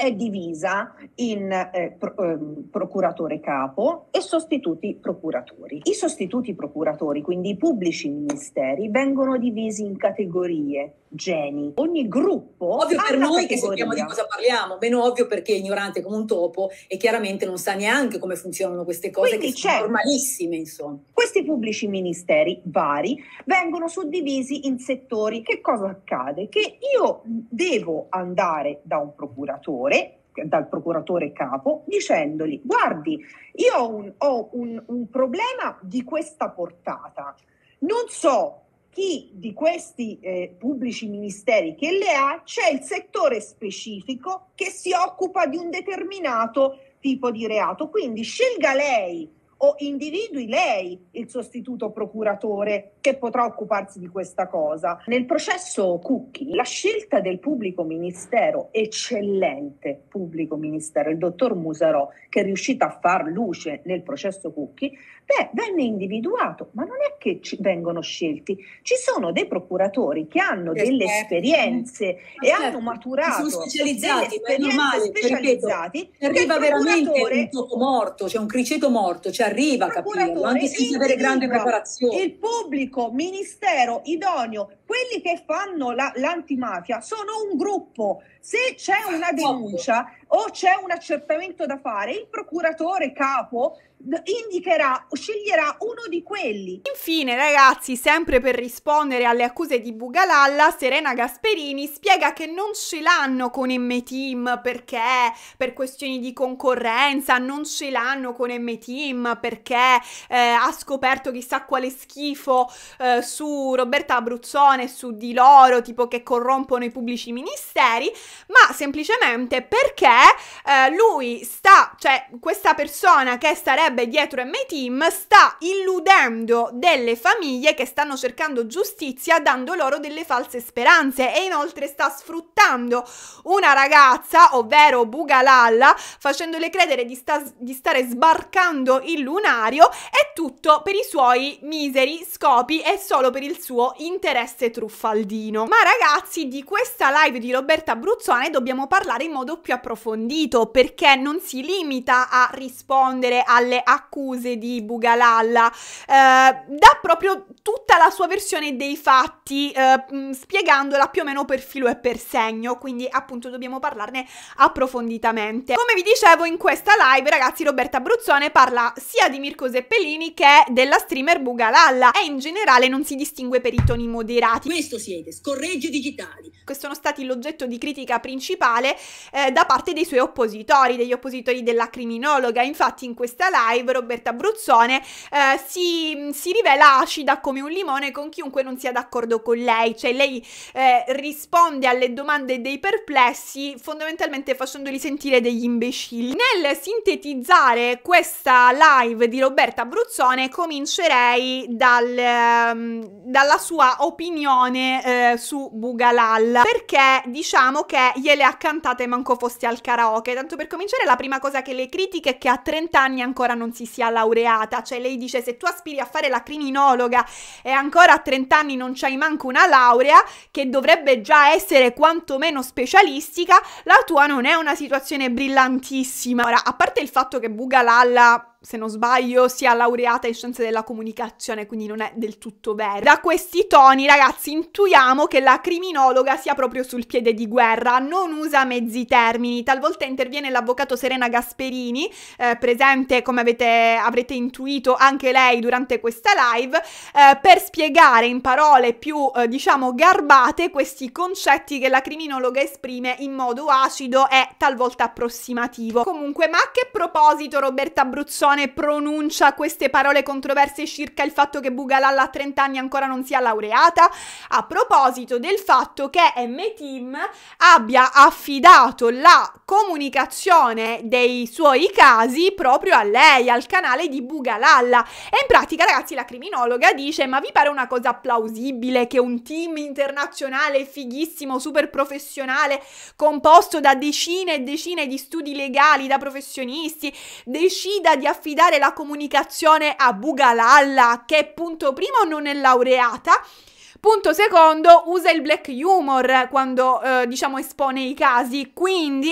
è divisa in eh, pro, eh, procuratore capo e sostituti procuratori. I sostituti procuratori, quindi i pubblici ministeri, vengono divisi in categorie geni. Ogni gruppo. Ovvio per noi categoria. che sappiamo di cosa parliamo, meno ovvio perché è ignorante come un topo e chiaramente non sa neanche come funzionano queste cose Quindi che sono normalissime, insomma. Questi pubblici ministeri vari vengono suddivisi in settori. Che cosa accade? Che io devo andare da un procuratore dal procuratore capo dicendogli guardi io ho un, ho un, un problema di questa portata non so chi di questi eh, pubblici ministeri che le ha c'è il settore specifico che si occupa di un determinato tipo di reato. Quindi scelga lei o individui lei il sostituto procuratore che potrà occuparsi di questa cosa. Nel processo Cucchi, la scelta del pubblico ministero, eccellente pubblico ministero, il dottor Musarò, che è riuscito a far luce nel processo Cucchi, beh, venne individuato, ma non è che ci vengono scelti, ci sono dei procuratori che hanno che delle esperienze ma e certo. hanno maturato. Sono specializzati, ma è normale, specializzati perché arriva veramente un tocco morto, cioè un criceto morto, ci arriva, capito, anche senza avere grande preparazione. Il pubblico ministero idoneo quelli che fanno la, l'antimafia sono un gruppo. Se c'è esatto. una denuncia o c'è un accertamento da fare, il procuratore capo indicherà sceglierà uno di quelli. Infine, ragazzi, sempre per rispondere alle accuse di Bugalalla, Serena Gasperini spiega che non ce l'hanno con M-Team perché per questioni di concorrenza, non ce l'hanno con M-Team perché eh, ha scoperto chissà quale schifo eh, su Roberta Abruzzone informazione su di loro, tipo che corrompono i pubblici ministeri, ma semplicemente perché eh, lui sta, cioè questa persona che starebbe dietro M-Team sta illudendo delle famiglie che stanno cercando giustizia dando loro delle false speranze e inoltre sta sfruttando una ragazza, ovvero Bugalalla, facendole credere di, sta, di stare sbarcando il lunario e tutto per i suoi miseri scopi e solo per il suo interesse Truffaldino. Ma ragazzi, di questa live di Roberta Bruzzone dobbiamo parlare in modo più approfondito perché non si limita a rispondere alle accuse di Bugalalla, eh, dà proprio tutta la sua versione dei fatti, eh, mm, spiegandola più o meno per filo e per segno, quindi appunto dobbiamo parlarne approfonditamente. Come vi dicevo in questa live, ragazzi, Roberta Bruzzone parla sia di Mirko Zeppelini che della streamer Bugalalla e in generale non si distingue per i toni moderati dati. Questo siete, scorregge digitali. Questi sono stati l'oggetto di critica principale eh, da parte dei suoi oppositori, degli oppositori della criminologa. Infatti in questa live Roberta Bruzzone eh, si, si, rivela acida come un limone con chiunque non sia d'accordo con lei, cioè lei eh, risponde alle domande dei perplessi fondamentalmente facendoli sentire degli imbecilli. Nel sintetizzare questa live di Roberta Bruzzone comincerei dal, ehm, dalla sua opinione opinione eh, su Bugalalla perché diciamo che gliele ha cantate manco fosti al karaoke. Tanto per cominciare la prima cosa che le critica è che a 30 anni ancora non si sia laureata, cioè lei dice se tu aspiri a fare la criminologa e ancora a 30 anni non c'hai manco una laurea che dovrebbe già essere quantomeno specialistica, la tua non è una situazione brillantissima. Ora, a parte il fatto che Bugalalla se non sbaglio, sia laureata in scienze della comunicazione, quindi non è del tutto vero. Da questi toni, ragazzi, intuiamo che la criminologa sia proprio sul piede di guerra, non usa mezzi termini. Talvolta interviene l'avvocato Serena Gasperini, eh, presente, come avete, avrete intuito, anche lei durante questa live, eh, per spiegare in parole più, eh, diciamo, garbate questi concetti che la criminologa esprime in modo acido e talvolta approssimativo. Comunque, ma a che proposito Roberta Bruzzoni Berlusconi pronuncia queste parole controverse circa il fatto che Bugalalla a 30 anni ancora non sia laureata, a proposito del fatto che M-Team abbia affidato la comunicazione dei suoi casi proprio a lei, al canale di Bugalalla. E in pratica, ragazzi, la criminologa dice: Ma vi pare una cosa plausibile che un team internazionale fighissimo, super professionale, composto da decine e decine di studi legali, da professionisti, decida di affidare affidare la comunicazione a Bugalalla, che punto primo non è laureata, Punto secondo, usa il black humor quando eh, diciamo espone i casi, quindi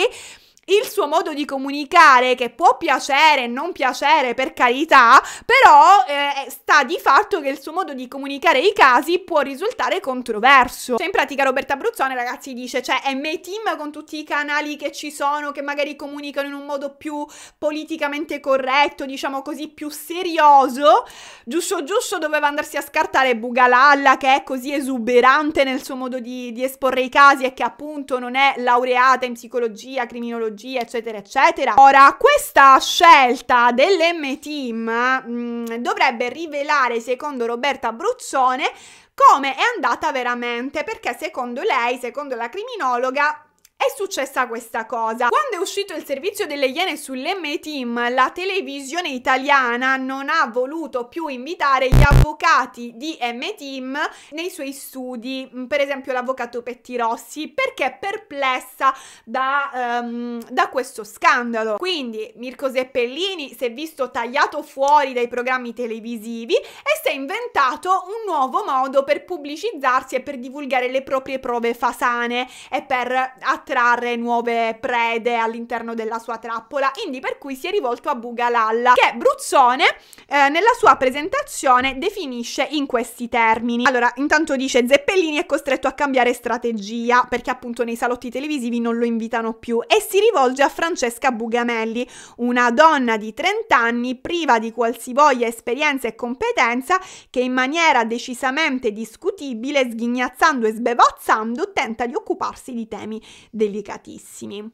il suo modo di comunicare, che può piacere, e non piacere, per carità, però eh, sta di fatto che il suo modo di comunicare i casi può risultare controverso. Cioè, in pratica Roberta Bruzzone, ragazzi, dice, cioè, è me team con tutti i canali che ci sono, che magari comunicano in un modo più politicamente corretto, diciamo così, più serioso, giusto giusto doveva andarsi a scartare Bugalalla, che è così esuberante nel suo modo di, di esporre i casi e che appunto non è laureata in psicologia, criminologia, tecnologie, eccetera, eccetera. Ora, questa scelta dell'M-Team mh, mm, dovrebbe rivelare, secondo Roberta Bruzzone, come è andata veramente, perché secondo lei, secondo la criminologa, è successa questa cosa. Quando è uscito il servizio delle Iene sull'M-Team, la televisione italiana non ha voluto più invitare gli avvocati di M-Team nei suoi studi, per esempio l'avvocato Petti Rossi, perché è perplessa da, um, da questo scandalo. Quindi Mirko Seppellini si è visto tagliato fuori dai programmi televisivi e si è inventato un nuovo modo per pubblicizzarsi e per divulgare le proprie prove fasane e per attrarre attrarre nuove prede all'interno della sua trappola, quindi per cui si è rivolto a Bugalalla, che Bruzzone eh, nella sua presentazione definisce in questi termini. Allora, intanto dice Zeppellini è costretto a cambiare strategia perché appunto nei salotti televisivi non lo invitano più e si rivolge a Francesca Bugamelli, una donna di 30 anni priva di qualsivoglia esperienza e competenza che in maniera decisamente discutibile, sghignazzando e sbevazzando, tenta di occuparsi di temi delicatissimi.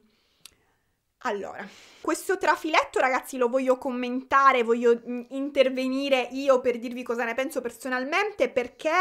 Allora, questo trafiletto ragazzi lo voglio commentare, voglio mm, intervenire io per dirvi cosa ne penso personalmente perché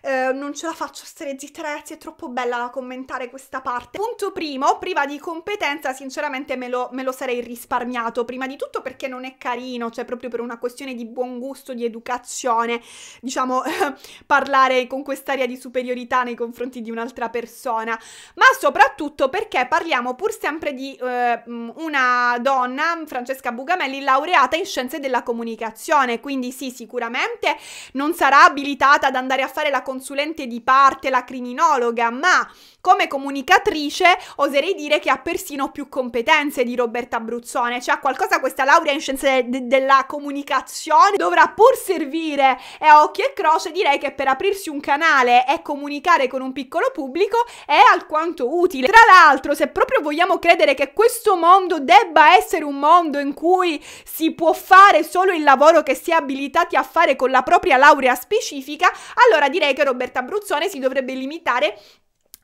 eh, non ce la faccio stare zitta ragazzi, è troppo bella da commentare questa parte. Punto primo, priva di competenza sinceramente me lo, me lo sarei risparmiato, prima di tutto perché non è carino, cioè proprio per una questione di buon gusto, di educazione, diciamo parlare con quest'aria di superiorità nei confronti di un'altra persona, ma soprattutto perché parliamo pur sempre di... Eh, mm, una donna, Francesca Bugamelli, laureata in scienze della comunicazione, quindi sì, sicuramente non sarà abilitata ad andare a fare la consulente di parte, la criminologa, ma come comunicatrice oserei dire che ha persino più competenze di Roberta Bruzzone, cioè qualcosa questa laurea in scienze de- della comunicazione dovrà pur servire e a occhi e croce direi che per aprirsi un canale e comunicare con un piccolo pubblico è alquanto utile. Tra l'altro, se proprio vogliamo credere che questo mondo mondo debba essere un mondo in cui si può fare solo il lavoro che si è abilitati a fare con la propria laurea specifica, allora direi che Roberta Bruzzone si dovrebbe limitare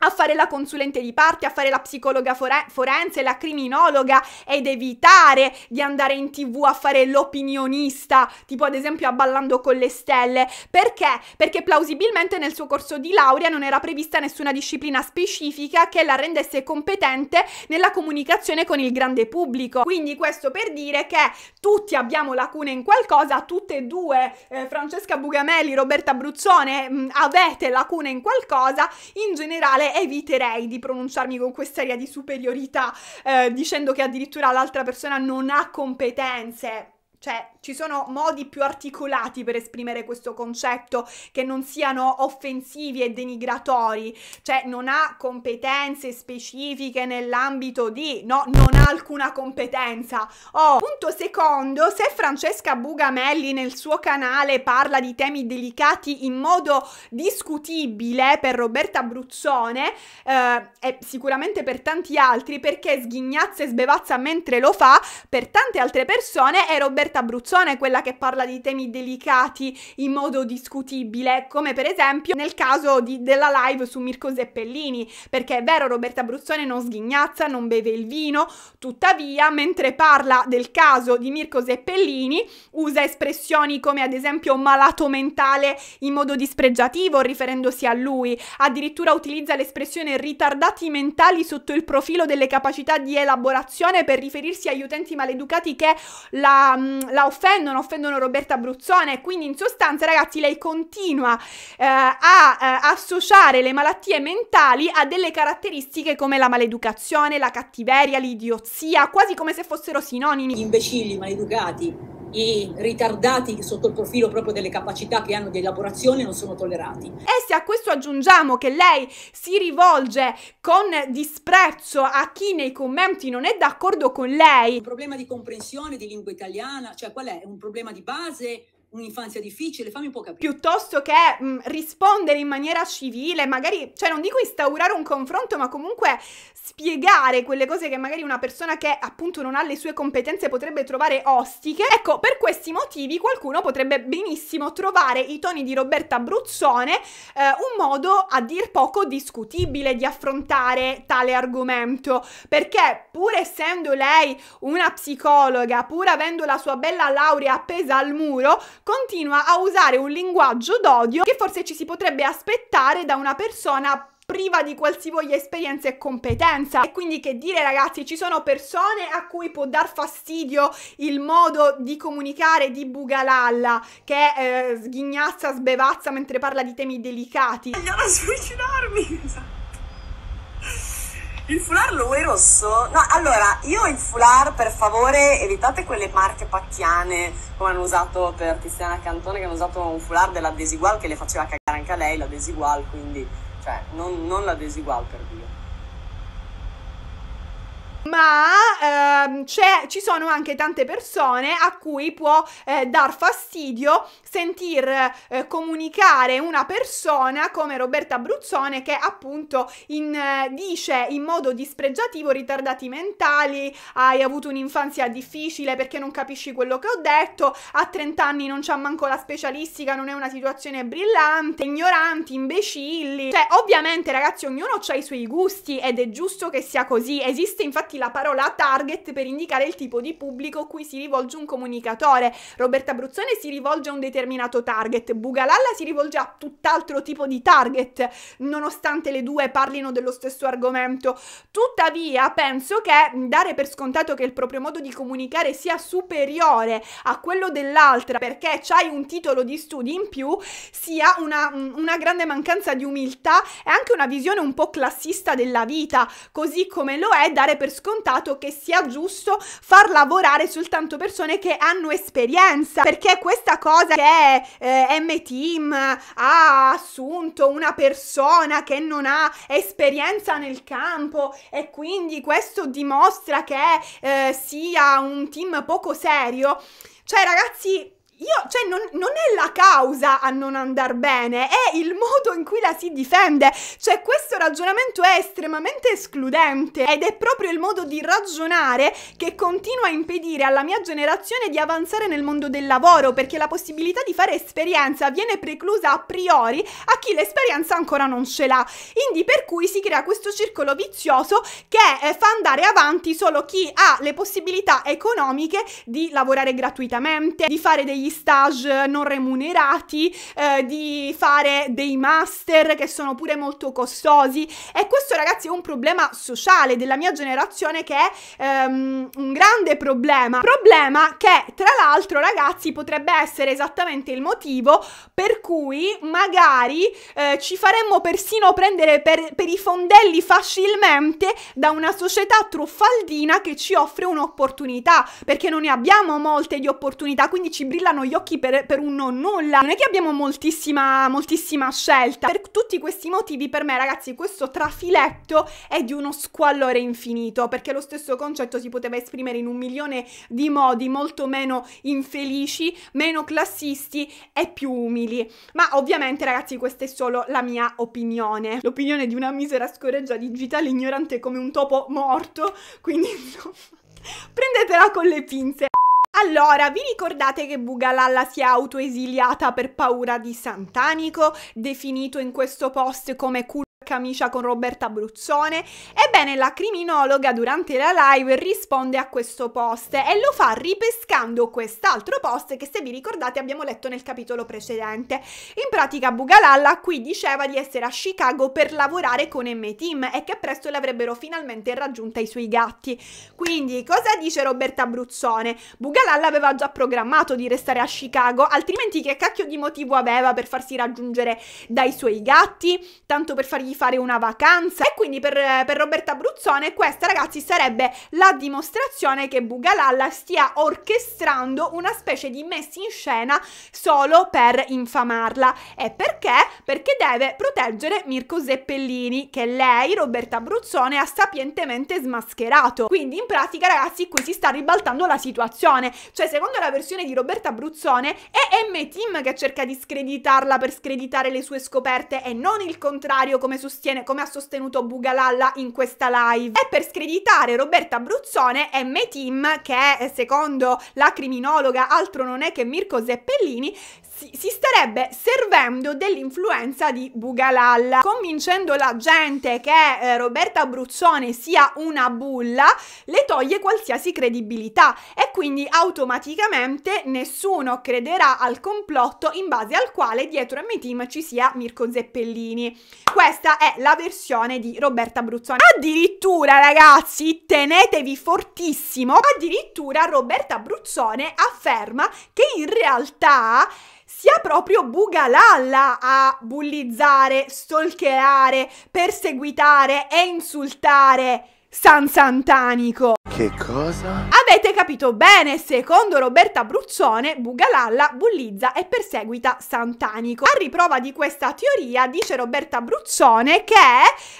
a fare la consulente di parte, a fare la psicologa fore- forense, la criminologa ed evitare di andare in tv a fare l'opinionista, tipo ad esempio a Ballando con le Stelle. Perché? Perché plausibilmente nel suo corso di laurea non era prevista nessuna disciplina specifica che la rendesse competente nella comunicazione con il grande pubblico. Quindi questo per dire che tutti abbiamo lacune in qualcosa, tutte e due, eh, Francesca Bugamelli, Roberta Bruzzone, mh, mm, avete lacune in qualcosa, in generale eviterei di pronunciarmi con quest'aria di superiorità eh, dicendo che addirittura l'altra persona non ha competenze cioè, ci sono modi più articolati per esprimere questo concetto che non siano offensivi e denigratori, cioè non ha competenze specifiche nell'ambito di, no, non ha alcuna competenza. Oh, punto secondo, se Francesca Bugamelli nel suo canale parla di temi delicati in modo discutibile per Roberta Bruzzone eh, e sicuramente per tanti altri perché sghignazza e sbevazza mentre lo fa, per tante altre persone è Roberta Roberta Abruzzone, quella che parla di temi delicati in modo discutibile, come per esempio nel caso di, della live su Mirko Zeppellini, perché è vero Roberta Abruzzone non sghignazza, non beve il vino, tuttavia mentre parla del caso di Mirko Zeppellini usa espressioni come ad esempio malato mentale in modo dispregiativo riferendosi a lui, addirittura utilizza l'espressione ritardati mentali sotto il profilo delle capacità di elaborazione per riferirsi agli utenti maleducati che la mh, mm, Mm, la offendono, offendono Roberta Bruzzone e quindi in sostanza ragazzi lei continua eh, a eh, associare le malattie mentali a delle caratteristiche come la maleducazione, la cattiveria, l'idiozia, quasi come se fossero sinonimi. Gli imbecilli, maleducati, i ritardati sotto il profilo proprio delle capacità che hanno di elaborazione non sono tollerati. E se a questo aggiungiamo che lei si rivolge con disprezzo a chi nei commenti non è d'accordo con lei. Un problema di comprensione di lingua italiana, cioè qual è? Un problema di base un'infanzia difficile, fammi un po' capire. Piuttosto che mh, mm, rispondere in maniera civile, magari, cioè non dico instaurare un confronto, ma comunque spiegare quelle cose che magari una persona che appunto non ha le sue competenze potrebbe trovare ostiche. Ecco, per questi motivi qualcuno potrebbe benissimo trovare i toni di Roberta Bruzzone eh, un modo a dir poco discutibile di affrontare tale argomento, perché pur essendo lei una psicologa, pur avendo la sua bella laurea appesa al muro, continua a usare un linguaggio d'odio che forse ci si potrebbe aspettare da una persona priva di qualsivoglia esperienza e competenza. E quindi che dire ragazzi, ci sono persone a cui può dar fastidio il modo di comunicare di Bugalalla, che eh, sghignazza, sbevazza mentre parla di temi delicati. Voglio suicidarmi! Il foulard lo vuoi rosso? No, allora, io il foulard, per favore, evitate quelle marche pacchiane come hanno usato per Tiziana Cantone, che hanno usato un foulard della Desigual che le faceva cagare anche a lei la Desigual, quindi, cioè, non, non la Desigual per Dio ma ehm, ci sono anche tante persone a cui può eh, dar fastidio sentir eh, comunicare una persona come Roberta Bruzzone che appunto in, eh, dice in modo dispregiativo ritardati mentali, hai avuto un'infanzia difficile perché non capisci quello che ho detto, a 30 anni non c'ha manco la specialistica, non è una situazione brillante, ignoranti, imbecilli. Cioè, ovviamente ragazzi, ognuno ha i suoi gusti ed è giusto che sia così. Esiste infatti infatti la parola target per indicare il tipo di pubblico cui si rivolge un comunicatore. Roberta Bruzzone si rivolge a un determinato target, Bugalalla si rivolge a tutt'altro tipo di target, nonostante le due parlino dello stesso argomento. Tuttavia, penso che dare per scontato che il proprio modo di comunicare sia superiore a quello dell'altra perché c'hai un titolo di studi in più sia una, una grande mancanza di umiltà e anche una visione un po' classista della vita, così come lo è dare per scontato scontato che sia giusto far lavorare soltanto persone che hanno esperienza, perché questa cosa che eh, M-Team ha assunto una persona che non ha esperienza nel campo e quindi questo dimostra che eh, sia un team poco serio, cioè ragazzi io, cioè, non, non, è la causa a non andar bene, è il modo in cui la si difende. Cioè, questo ragionamento è estremamente escludente ed è proprio il modo di ragionare che continua a impedire alla mia generazione di avanzare nel mondo del lavoro, perché la possibilità di fare esperienza viene preclusa a priori a chi l'esperienza ancora non ce l'ha. Quindi per cui si crea questo circolo vizioso che eh, fa andare avanti solo chi ha le possibilità economiche di lavorare gratuitamente, di fare degli stage non remunerati, eh, di fare dei master che sono pure molto costosi e questo ragazzi è un problema sociale della mia generazione che è ehm, un grande problema, problema che tra l'altro ragazzi potrebbe essere esattamente il motivo per cui magari eh, ci faremmo persino prendere per, per i fondelli facilmente da una società truffaldina che ci offre un'opportunità perché non ne abbiamo molte di opportunità quindi ci brillano aprivano gli occhi per, per un non nulla. Non è che abbiamo moltissima, moltissima scelta. Per tutti questi motivi, per me, ragazzi, questo trafiletto è di uno squallore infinito, perché lo stesso concetto si poteva esprimere in un milione di modi molto meno infelici, meno classisti e più umili. Ma ovviamente, ragazzi, questa è solo la mia opinione. L'opinione di una misera scorreggia digitale ignorante come un topo morto, quindi prendetela con le pinze. Allora, vi ricordate che Bugalalla si è autoesiliata per paura di Santanico, definito in questo post come culo camicia con Roberta Bruzzone? Ebbene, la criminologa durante la live risponde a questo post e lo fa ripescando quest'altro post che se vi ricordate abbiamo letto nel capitolo precedente. In pratica Bugalalla qui diceva di essere a Chicago per lavorare con M-Team e che presto l'avrebbero finalmente raggiunta i suoi gatti. Quindi cosa dice Roberta Bruzzone? Bugalalla aveva già programmato di restare a Chicago, altrimenti che cacchio di motivo aveva per farsi raggiungere dai suoi gatti, tanto per fargli fare una vacanza. E quindi per, eh, per Roberta Bruzzone questa ragazzi sarebbe la dimostrazione che Bugalalla stia orchestrando una specie di messa in scena solo per infamarla. E perché? Perché deve proteggere Mirko Zeppellini che lei, Roberta Bruzzone, ha sapientemente smascherato. Quindi in pratica ragazzi qui si sta ribaltando la situazione. Cioè secondo la versione di Roberta Bruzzone è M-Team che cerca di screditarla per screditare le sue scoperte e non il contrario come su sostiene come ha sostenuto Bugalalla in questa live. È per screditare Roberta Bruzzone, e team che è, eh, secondo la criminologa altro non è che Mirko Zeppellini, si, si starebbe servendo dell'influenza di Bugalalla, convincendo la gente che eh, Roberta Bruzzone sia una bulla, le toglie qualsiasi credibilità e quindi automaticamente nessuno crederà al complotto in base al quale dietro a team ci sia Mirko Zeppellini. Questa è la versione di Roberta Bruzzone. Addirittura ragazzi, tenetevi fortissimo, addirittura Roberta Bruzzone afferma che in realtà sia proprio Bugalalla a bullizzare, stalkerare, perseguitare e insultare San Santanico. Che cosa? Avete capito bene, secondo Roberta Bruzzone, Bugalalla bullizza e perseguita Santanico. A riprova di questa teoria dice Roberta Bruzzone che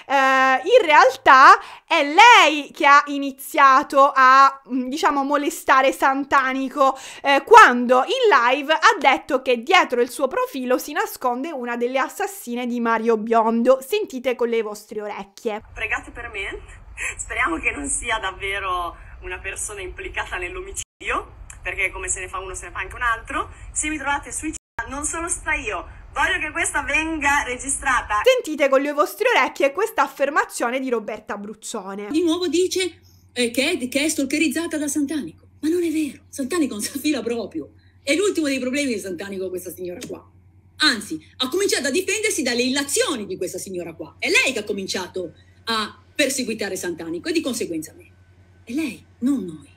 eh, in realtà è lei che ha iniziato a, mm, diciamo, molestare Santanico eh, quando in live ha detto che dietro il suo profilo si nasconde una delle assassine di Mario Biondo. Sentite con le vostre orecchie. Pregate per me Speriamo che non sia davvero una persona implicata nell'omicidio, perché come se ne fa uno se ne fa anche un altro. Se mi trovate sui non sono stata io. Voglio che questa venga registrata. Sentite con le vostre orecchie questa affermazione di Roberta Bruccione. Di nuovo dice eh, che, è, che è stalkerizzata da Santanico. Ma non è vero, Santanico non si affila proprio. È l'ultimo dei problemi di Santanico questa signora qua. Anzi, ha cominciato a difendersi dalle illazioni di questa signora qua. È lei che ha cominciato a perseguitare Sant'Anico e di conseguenza me. E lei, non noi.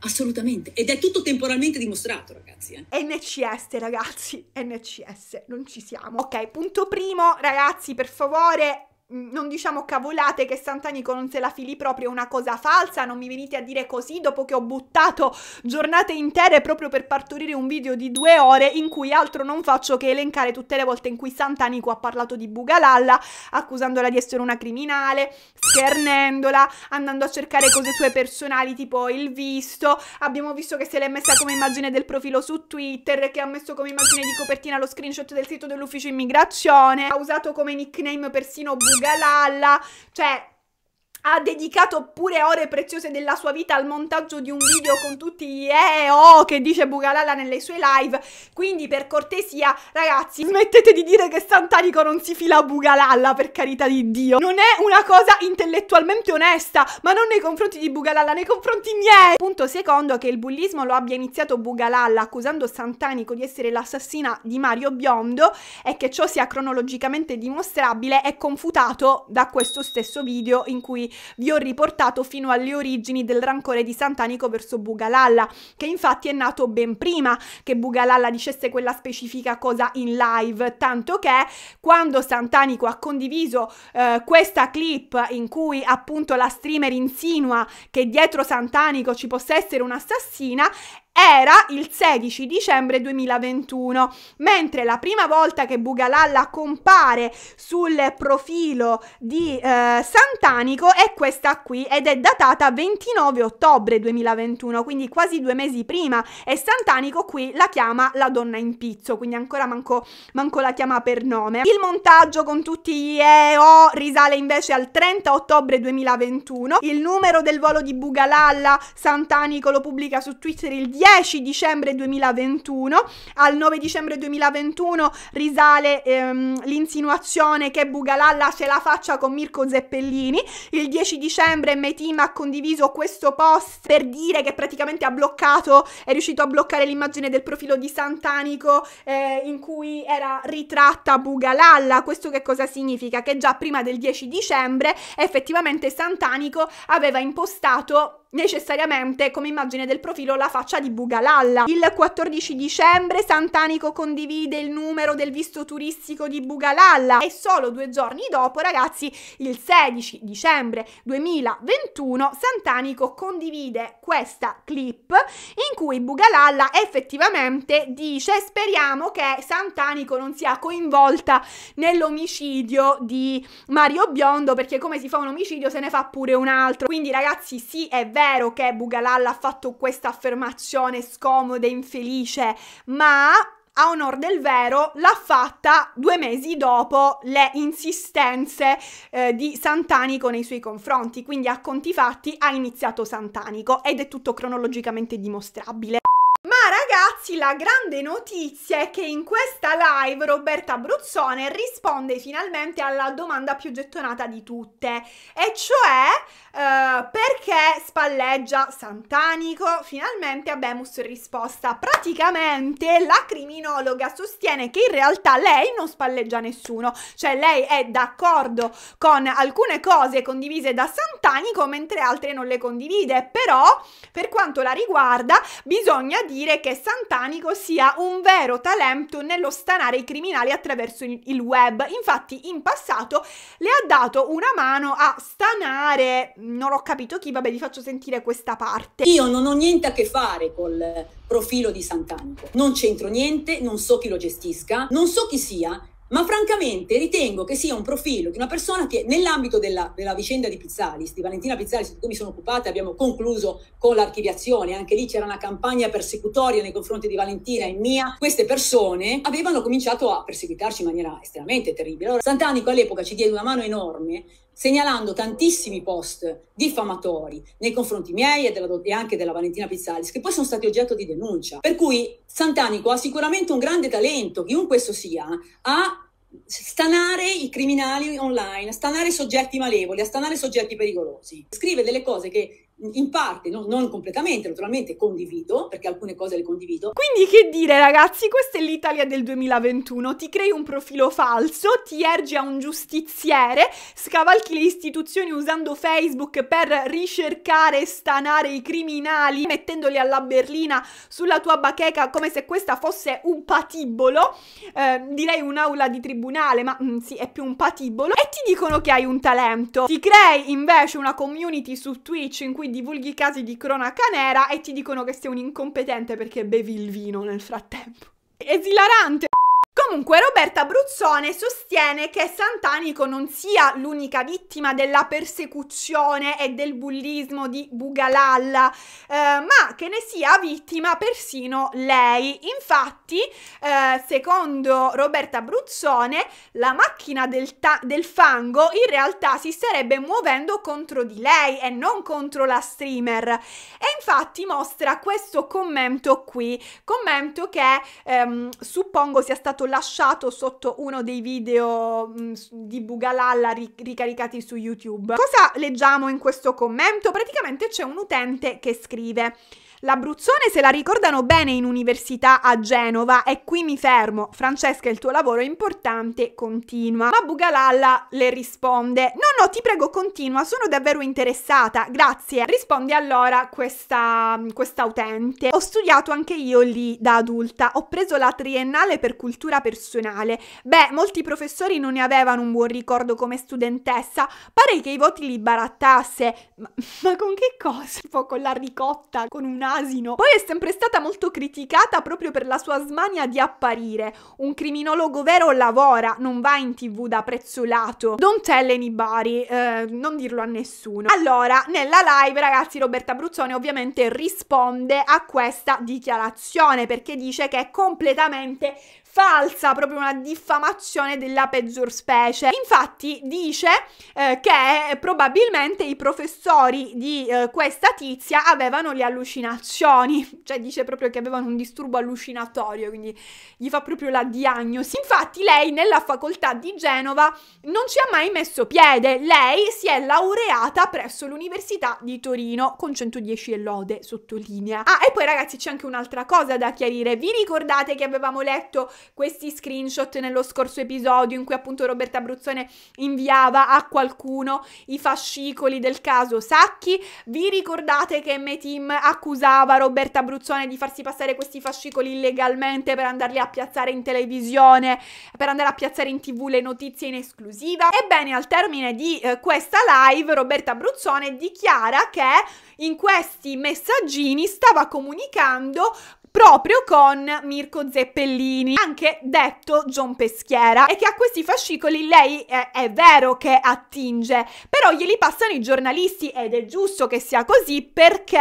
Assolutamente. Ed è tutto temporalmente dimostrato, ragazzi. Eh. NCS, ragazzi. NCS, non ci siamo. Ok, punto primo, ragazzi, per favore, Mm, non diciamo cavolate che Santanico non se la fili proprio una cosa falsa, non mi venite a dire così dopo che ho buttato giornate intere proprio per partorire un video di due ore in cui altro non faccio che elencare tutte le volte in cui Santanico ha parlato di Bugalalla, accusandola di essere una criminale, schernendola, andando a cercare cose sue personali tipo il visto, abbiamo visto che se l'è messa come immagine del profilo su Twitter, che ha messo come immagine di copertina lo screenshot del sito dell'ufficio immigrazione, ha usato come nickname persino Bugalalla, Galalla, cioè ha dedicato pure ore preziose della sua vita al montaggio di un video con tutti gli eh oh, che dice Bugalala nelle sue live quindi per cortesia ragazzi smettete di dire che Santarico non si fila a Bugalala per carità di Dio non è una cosa intellettualmente onesta ma non nei confronti di Bugalala nei confronti miei punto secondo che il bullismo lo abbia iniziato Bugalala accusando Santanico di essere l'assassina di Mario Biondo e che ciò sia cronologicamente dimostrabile è confutato da questo stesso video in cui vi ho riportato fino alle origini del rancore di Santanico verso Bugalalla, che infatti è nato ben prima che Bugalalla dicesse quella specifica cosa in live, tanto che quando Santanico ha condiviso eh, questa clip in cui appunto la streamer insinua che dietro Santanico ci possa essere un'assassina, era il 16 dicembre 2021, mentre la prima volta che Bugalalla compare sul profilo di eh, Santanico è questa qui ed è datata 29 ottobre 2021, quindi quasi due mesi prima e Santanico qui la chiama la donna in pizzo, quindi ancora manco, manco la chiama per nome. Il montaggio con tutti gli EO eh, oh, risale invece al 30 ottobre 2021, il numero del volo di Bugalalla Santanico lo pubblica su Twitter il 10 10 dicembre 2021. Al 9 dicembre 2021 risale ehm, l'insinuazione che Bugalalla ce la faccia con Mirko Zeppellini. Il 10 dicembre Metim ha condiviso questo post per dire che praticamente ha bloccato, è riuscito a bloccare l'immagine del profilo di Santanico eh, in cui era ritratta Bugalalla. Questo che cosa significa? Che già prima del 10 dicembre effettivamente Santanico aveva impostato necessariamente come immagine del profilo la faccia di Bugalalla. Il 14 dicembre Santanico condivide il numero del visto turistico di Bugalalla e solo due giorni dopo, ragazzi, il 16 dicembre 2021 Santanico condivide questa clip in cui Bugalalla effettivamente dice speriamo che Santanico non sia coinvolta nell'omicidio di Mario Biondo perché come si fa un omicidio se ne fa pure un altro. Quindi ragazzi sì è vero vero che Bugalal ha fatto questa affermazione scomoda e infelice, ma a onor del vero, l'ha fatta due mesi dopo le insistenze eh, di Santanico nei suoi confronti, quindi a conti fatti ha iniziato Santanico ed è tutto cronologicamente dimostrabile. Ma ragazzi, la grande notizia è che in questa live Roberta Bruzzone risponde finalmente alla domanda più gettonata di tutte, e cioè eh, perché spalleggia Santanico? Finalmente abbiamo risposta. Praticamente la criminologa sostiene che in realtà lei non spalleggia nessuno, cioè lei è d'accordo con alcune cose condivise da Santanico mentre altre non le condivide, però per quanto la riguarda bisogna dire che Santanico sia un vero talento nello stanare i criminali attraverso il web. Infatti in passato le ha dato una mano a stanare non ho capito chi, vabbè, vi faccio sentire questa parte. Io non ho niente a che fare col profilo di Sant'Anico. Non c'entro niente, non so chi lo gestisca, non so chi sia, ma francamente ritengo che sia un profilo di una persona che nell'ambito della, della vicenda di Pizzalis, di Valentina Pizzalis, di cui mi sono occupata, abbiamo concluso con l'archiviazione, anche lì c'era una campagna persecutoria nei confronti di Valentina e mia, queste persone avevano cominciato a perseguitarci in maniera estremamente terribile. Allora Sant'Anico all'epoca ci diede una mano enorme segnalando tantissimi post diffamatori nei confronti miei e, della, e anche della Valentina Pizzalis, che poi sono stati oggetto di denuncia. Per cui Santanico ha sicuramente un grande talento, chiunque esso sia, a stanare i criminali online, a stanare soggetti malevoli, a stanare soggetti pericolosi. Scrive delle cose che in parte, no, non completamente, naturalmente condivido, perché alcune cose le condivido. Quindi che dire ragazzi, questa è l'Italia del 2021, ti crei un profilo falso, ti ergi a un giustiziere, scavalchi le istituzioni usando Facebook per ricercare e stanare i criminali, mettendoli alla berlina sulla tua bacheca come se questa fosse un patibolo, eh, direi un'aula di tribunale, ma mm, sì, è più un patibolo, e ti dicono che hai un talento. Ti crei invece una community su Twitch in cui divulghi casi di cronaca nera e ti dicono che sei un incompetente perché bevi il vino nel frattempo. Esilarante! Comunque Roberta Bruzzone sostiene che Santanico non sia l'unica vittima della persecuzione e del bullismo di Bugalalla, eh, ma che ne sia vittima persino lei. Infatti, eh, secondo Roberta Bruzzone, la macchina del, del fango in realtà si starebbe muovendo contro di lei e non contro la streamer. E infatti mostra questo commento qui, commento che ehm, suppongo sia stato lasciato sotto uno dei video mh, mm, di Bugalalla ric- ricaricati su YouTube. Cosa leggiamo in questo commento? Praticamente c'è un utente che scrive L'Abruzzone se la ricordano bene in università a Genova e qui mi fermo. Francesca, il tuo lavoro è importante, continua. Ma Bugalalla le risponde: No, no, ti prego, continua, sono davvero interessata, grazie. Risponde allora questa, utente. Ho studiato anche io lì da adulta, ho preso la triennale per cultura personale. Beh, molti professori non ne avevano un buon ricordo come studentessa, pare che i voti li barattasse. Ma, ma con che cosa? Tipo con la ricotta, con una asino. Poi è sempre stata molto criticata proprio per la sua smania di apparire. Un criminologo vero lavora, non va in tv da prezzolato. Don't tell anybody, eh, non dirlo a nessuno. Allora, nella live, ragazzi, Roberta Bruzzone ovviamente risponde a questa dichiarazione perché dice che è completamente falsa, proprio una diffamazione della peggior specie. Infatti dice eh, che probabilmente i professori di eh, questa tizia avevano le allucinazioni, cioè dice proprio che avevano un disturbo allucinatorio, quindi gli fa proprio la diagnosi. Infatti lei nella facoltà di Genova non ci ha mai messo piede, lei si è laureata presso l'Università di Torino con 110 e lode, sottolinea. Ah, e poi ragazzi c'è anche un'altra cosa da chiarire, vi ricordate che avevamo letto questi screenshot nello scorso episodio in cui appunto Roberta Abruzzone inviava a qualcuno i fascicoli del caso Sacchi. Vi ricordate che M-Team accusava Roberta Abruzzone di farsi passare questi fascicoli illegalmente per andarli a piazzare in televisione, per andare a piazzare in tv le notizie in esclusiva? Ebbene, al termine di eh, questa live, Roberta Abruzzone dichiara che in questi messaggini stava comunicando proprio con Mirko Zeppellini, anche detto John Peschiera, e che a questi fascicoli lei è, eh, è, vero che attinge, però glieli passano i giornalisti ed è giusto che sia così perché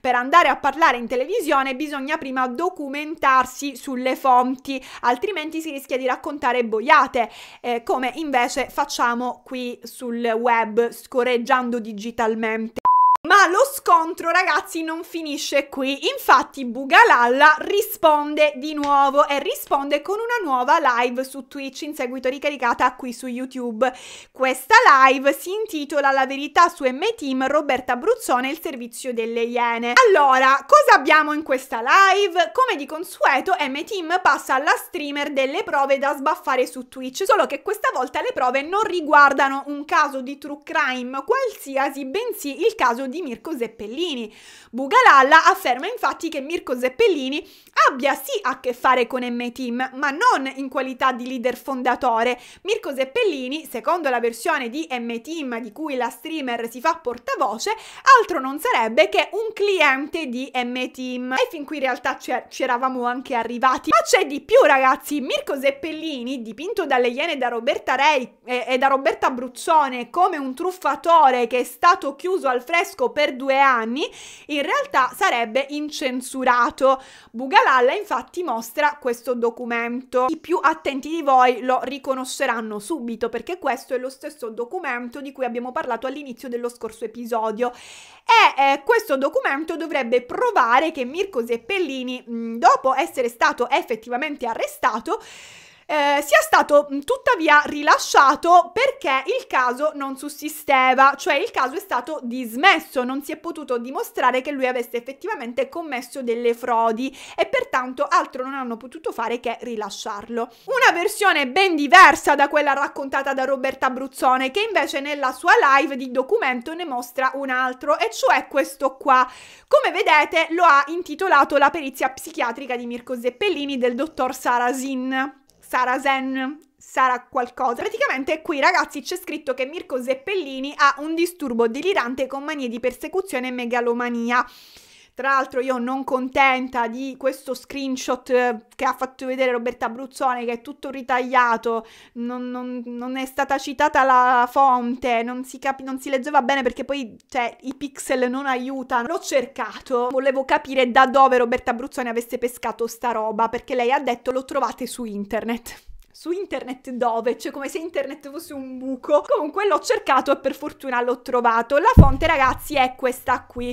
per andare a parlare in televisione bisogna prima documentarsi sulle fonti, altrimenti si rischia di raccontare boiate, eh, come invece facciamo qui sul web scorreggiando digitalmente. Ma lo scontro, ragazzi, non finisce qui. Infatti, Bugalalla risponde di nuovo e risponde con una nuova live su Twitch, in seguito ricaricata qui su YouTube. Questa live si intitola La verità su M-Team Roberta Bruzzone il servizio delle Iene. Allora, cosa abbiamo in questa live? Come di consueto, M-Team passa alla streamer delle prove da sbaffare su Twitch, solo che questa volta le prove non riguardano un caso di true crime qualsiasi, bensì il caso di di Mirko Zeppellini. Bugalalla afferma infatti che Mirko Zeppellini abbia sì a che fare con M-Team, ma non in qualità di leader fondatore. Mirko Zeppellini, secondo la versione di M-Team di cui la streamer si fa portavoce, altro non sarebbe che un cliente di M-Team. E fin qui in realtà er-, ci eravamo anche arrivati. Ma c'è di più ragazzi, Mirko Zeppellini, dipinto dalle Iene da Roberta Rei e, e da Roberta Bruzzone come un truffatore che è stato chiuso al fresco tedesco per due anni, in realtà sarebbe incensurato. Bugalalla infatti mostra questo documento. I più attenti di voi lo riconosceranno subito perché questo è lo stesso documento di cui abbiamo parlato all'inizio dello scorso episodio e eh, questo documento dovrebbe provare che Mirko Zeppellini, mh, dopo essere stato effettivamente arrestato, eh, sia stato mm, tuttavia rilasciato perché il caso non sussisteva, cioè il caso è stato dismesso, non si è potuto dimostrare che lui avesse effettivamente commesso delle frodi e pertanto altro non hanno potuto fare che rilasciarlo. Una versione ben diversa da quella raccontata da Roberta Bruzzone che invece nella sua live di documento ne mostra un altro e cioè questo qua. Come vedete lo ha intitolato La perizia psichiatrica di Mirko Zeppellini del dottor Sarasin. Sara Zen, Sara qualcosa. Praticamente qui ragazzi c'è scritto che Mirko Zeppellini ha un disturbo delirante con manie di persecuzione e megalomania. Tra l'altro io non contenta di questo screenshot eh, che ha fatto vedere Roberta Bruzzone che è tutto ritagliato, non, non, non è stata citata la fonte, non si, capi- non si leggeva bene perché poi cioè, i pixel non aiutano. L'ho cercato, volevo capire da dove Roberta Bruzzone avesse pescato sta roba perché lei ha detto lo trovate su internet su internet dove? Cioè come se internet fosse un buco. Comunque l'ho cercato e per fortuna l'ho trovato. La fonte ragazzi è questa qui.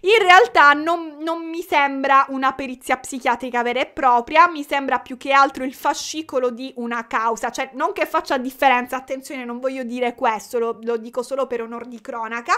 In realtà non, non mi sembra una perizia psichiatrica vera e propria, mi sembra più che altro il fascicolo di una causa. Cioè non che faccia differenza, attenzione non voglio dire questo, lo, lo dico solo per onor di cronaca.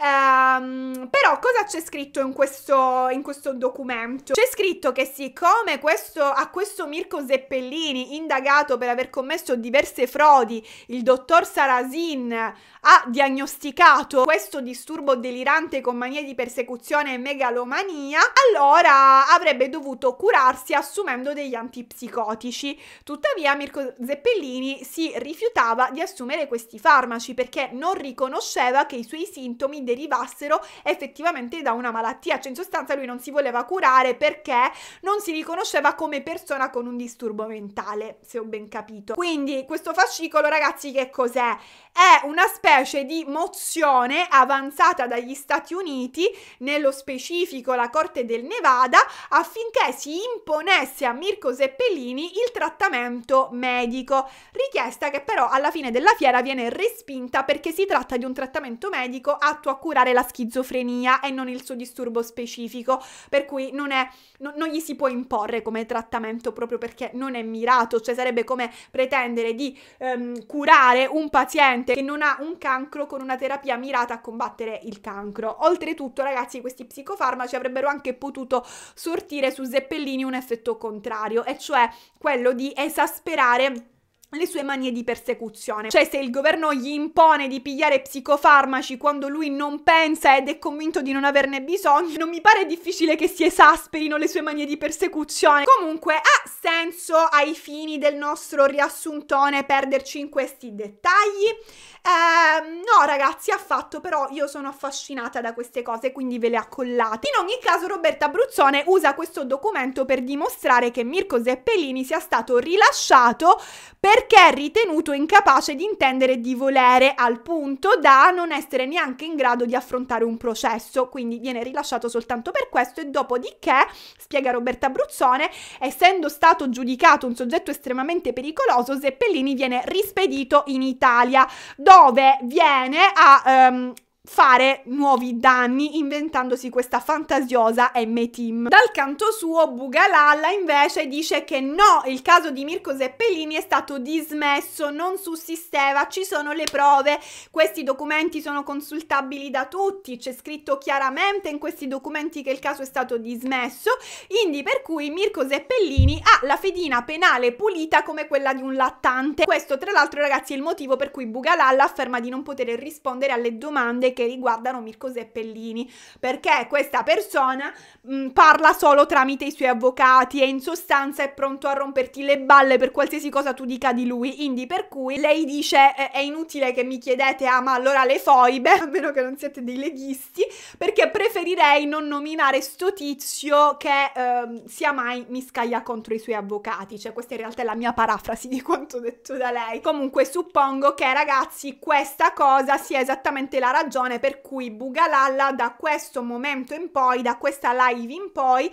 Ehm, però cosa c'è scritto in questo, in questo documento? C'è scritto che siccome questo, a questo Mirko Zeppellini, indagato per aver commesso diverse frodi, il dottor Sarasin ha diagnosticato questo disturbo delirante con manie di persecuzione e megalomania, allora avrebbe dovuto curarsi assumendo degli antipsicotici. Tuttavia Mirko Zeppellini si rifiutava di assumere questi farmaci perché non riconosceva che i suoi sintomi derivassero effettivamente da una malattia, cioè in sostanza lui non si voleva curare perché non si riconosceva come persona con un disturbo mentale, se ho ben capito. Quindi questo fascicolo ragazzi che cos'è? È una specie di mozione avanzata dagli Stati Uniti, nello specifico la Corte del Nevada, affinché si imponesse a Mirko Seppellini il trattamento medico, richiesta che però alla fine della fiera viene respinta perché si tratta di un trattamento medico atto a curare la schizofrenia e non il suo disturbo specifico, per cui non, è, no, non gli si può imporre come trattamento proprio perché non è mirato, cioè sarebbe come pretendere di ehm, curare un paziente che non ha un cancro con una terapia mirata a combattere il cancro. Oltretutto, ragazzi, questi psicofarmaci avrebbero anche potuto sortire su Zeppellini un effetto contrario, e cioè quello di esasperare le sue manie di persecuzione. Cioè se il governo gli impone di pigliare psicofarmaci quando lui non pensa ed è convinto di non averne bisogno, non mi pare difficile che si esasperino le sue manie di persecuzione. Comunque ha senso ai fini del nostro riassuntone perderci in questi dettagli. Eh, no ragazzi, affatto, però io sono affascinata da queste cose, quindi ve le accollate. In ogni caso Roberta Bruzzone usa questo documento per dimostrare che Mirko Zeppelini sia stato rilasciato perché è ritenuto incapace di intendere e di volere, al punto da non essere neanche in grado di affrontare un processo, quindi viene rilasciato soltanto per questo e dopodiché, spiega Roberta Bruzzone, essendo stato giudicato un soggetto estremamente pericoloso, Zeppelini viene rispedito in Italia dove viene a ehm, fare nuovi danni inventandosi questa fantasiosa M-Team. Dal canto suo Bugalalla invece dice che no, il caso di Mirko Zeppelini è stato dismesso, non sussisteva, ci sono le prove, questi documenti sono consultabili da tutti, c'è scritto chiaramente in questi documenti che il caso è stato dismesso, quindi per cui Mirko Zeppellini ha la fedina penale pulita come quella di un lattante. Questo tra l'altro ragazzi è il motivo per cui Bugalalla afferma di non poter rispondere alle domande che riguardano Mirko Zeppellini, perché questa persona mh, mm, parla solo tramite i suoi avvocati e in sostanza è pronto a romperti le balle per qualsiasi cosa tu dica di lui, quindi per cui lei dice eh, è inutile che mi chiedete ah ma allora le foibe, a meno che non siete dei leghisti, perché preferirei non nominare sto tizio che eh, sia mai mi scaglia contro i suoi avvocati, cioè questa in realtà è la mia parafrasi di quanto detto da lei. Comunque suppongo che ragazzi questa cosa sia esattamente la ragione ragione per cui Bugalalla da questo momento in poi, da questa live in poi,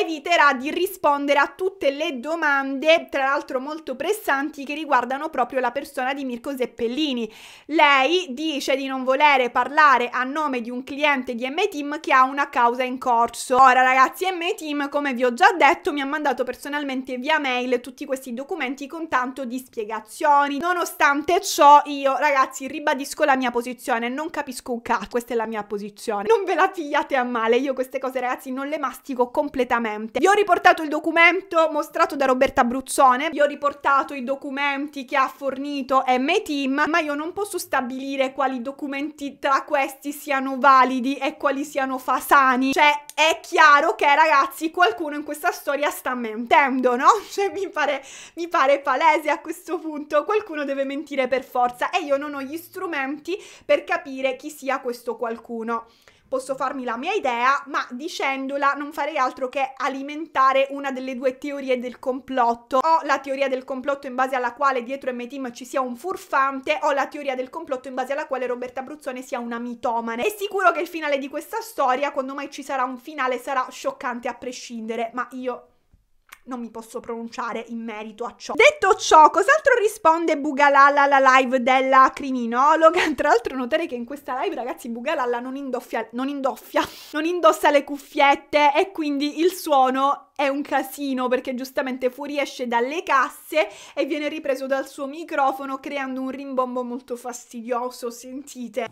eviterà di rispondere a tutte le domande, tra l'altro molto pressanti, che riguardano proprio la persona di Mirko Zeppellini. Lei dice di non volere parlare a nome di un cliente di M-Team che ha una causa in corso. Ora ragazzi, M-Team, come vi ho già detto, mi ha mandato personalmente via mail tutti questi documenti con tanto di spiegazioni. Nonostante ciò, io ragazzi ribadisco la mia posizione, non capisco capisco un cazzo, questa è la mia posizione. Non ve la pigliate a male, io queste cose ragazzi non le mastico completamente. Vi ho riportato il documento mostrato da Roberta Bruzzone, vi ho riportato i documenti che ha fornito M-Team, ma io non posso stabilire quali documenti tra questi siano validi e quali siano fasani. Cioè, è chiaro che ragazzi qualcuno in questa storia sta mentendo, no? Cioè mi pare, mi pare palese a questo punto, qualcuno deve mentire per forza e io non ho gli strumenti per capire chi sia questo qualcuno posso farmi la mia idea, ma dicendola non farei altro che alimentare una delle due teorie del complotto. O la teoria del complotto in base alla quale dietro M-Team ci sia un furfante, o la teoria del complotto in base alla quale Roberta Bruzzone sia una mitomane. È sicuro che il finale di questa storia, quando mai ci sarà un finale, sarà scioccante a prescindere, ma io non mi posso pronunciare in merito a ciò. Detto ciò, cos'altro risponde Bugalala alla live della criminologa? Tra l'altro notare che in questa live, ragazzi, Bugalalla non indoffia, non indoffia, non indossa le cuffiette e quindi il suono è un casino perché giustamente fuoriesce dalle casse e viene ripreso dal suo microfono creando un rimbombo molto fastidioso, sentite.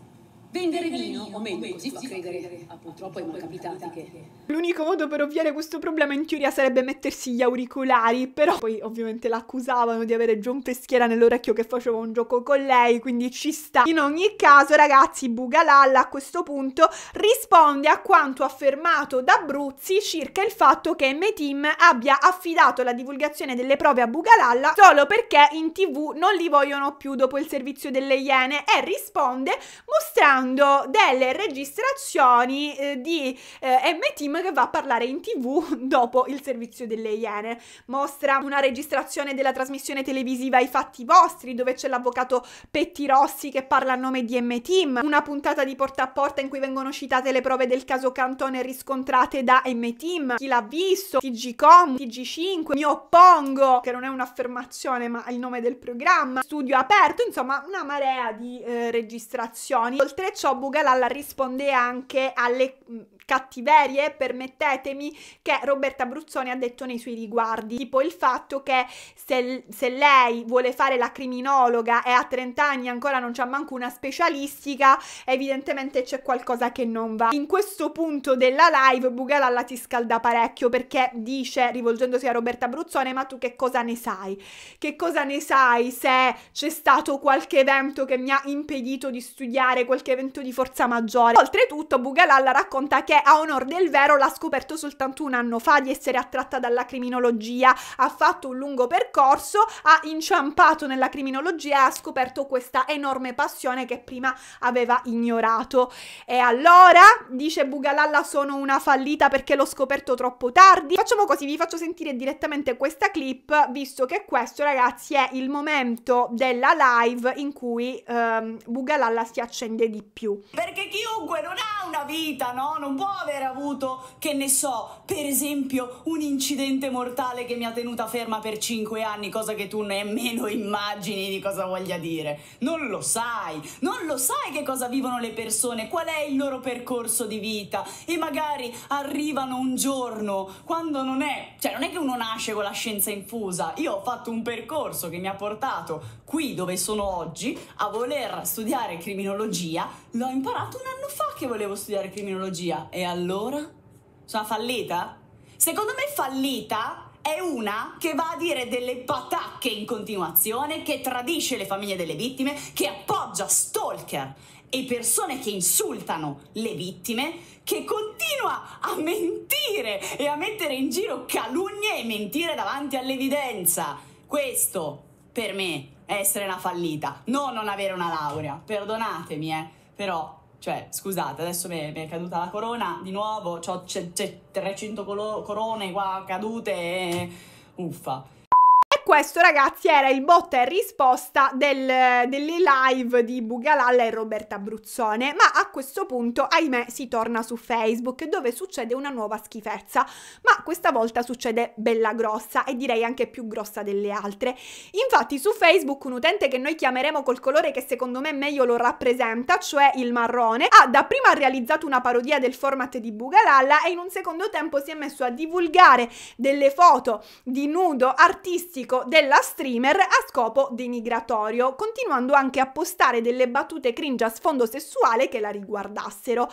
Vendere vino, o meglio, così fa credere. Ah, purtroppo è mai capitato che... L'unico modo per ovviare questo problema in teoria sarebbe mettersi gli auricolari, però poi ovviamente l'accusavano di avere John Peschiera nell'orecchio che faceva un gioco con lei, quindi ci sta. In ogni caso, ragazzi, Bugalalla a questo punto risponde a quanto affermato da Bruzzi circa il fatto che Metim abbia affidato la divulgazione delle prove a Bugalalla solo perché in tv non li vogliono più dopo il servizio delle Iene e risponde mostrando ascoltando delle registrazioni eh, di eh, M-Team che va a parlare in tv dopo il servizio delle Iene. Mostra una registrazione della trasmissione televisiva I fatti vostri, dove c'è l'avvocato Petti Rossi che parla a nome di M-Team, una puntata di porta a porta in cui vengono citate le prove del caso Cantone riscontrate da M-Team, chi l'ha visto, TG.com, TG5, mi oppongo, che non è un'affermazione ma il nome del programma, studio aperto, insomma una marea di eh, registrazioni. Oltre ciò Bugalalla risponde anche alle cattiverie, permettetemi, che Roberta Bruzzoni ha detto nei suoi riguardi, tipo il fatto che se, se lei vuole fare la criminologa e a 30 anni ancora non c'ha manco una specialistica, evidentemente c'è qualcosa che non va. In questo punto della live Bugalalla ti scalda parecchio perché dice, rivolgendosi a Roberta Bruzzone, ma tu che cosa ne sai? Che cosa ne sai se c'è stato qualche evento che mi ha impedito di studiare, qualche evento di forza maggiore? Oltretutto Bugalalla racconta che a onor del vero l'ha scoperto soltanto un anno fa di essere attratta dalla criminologia, ha fatto un lungo percorso, ha inciampato nella criminologia e ha scoperto questa enorme passione che prima aveva ignorato. E allora, dice Bugalalla, sono una fallita perché l'ho scoperto troppo tardi. Facciamo così, vi faccio sentire direttamente questa clip, visto che questo, ragazzi, è il momento della live in cui ehm, Bugalalla si accende di più. Perché chiunque non ha una vita, no? Non può può aver avuto, che ne so, per esempio, un incidente mortale che mi ha tenuta ferma per 5 anni, cosa che tu nemmeno immagini di cosa voglia dire. Non lo sai, non lo sai che cosa vivono le persone, qual è il loro percorso di vita e magari arrivano un giorno quando non è, cioè non è che uno nasce con la scienza infusa. Io ho fatto un percorso che mi ha portato qui dove sono oggi a voler studiare criminologia, l'ho imparato un anno fa che volevo studiare criminologia e allora? Sono fallita? Secondo me fallita è una che va a dire delle patacche in continuazione, che tradisce le famiglie delle vittime, che appoggia stalker e persone che insultano le vittime, che continua a mentire e a mettere in giro calunnie e mentire davanti all'evidenza. Questo, per me, è essere una fallita, non non avere una laurea. Perdonatemi, eh, però cioè, scusate, adesso mi è, mi è caduta la corona, di nuovo, c'è, 300 colo- corone qua cadute, e... uffa questo ragazzi era il botta e risposta del, delle live di Bugalalla e Roberta Bruzzone, ma a questo punto ahimè si torna su Facebook dove succede una nuova schifezza, ma questa volta succede bella grossa e direi anche più grossa delle altre. Infatti su Facebook un utente che noi chiameremo col colore che secondo me meglio lo rappresenta, cioè il marrone, ha dapprima realizzato una parodia del format di Bugalalla e in un secondo tempo si è messo a divulgare delle foto di nudo artistico della streamer a scopo denigratorio, continuando anche a postare delle battute cringe a sfondo sessuale che la riguardassero.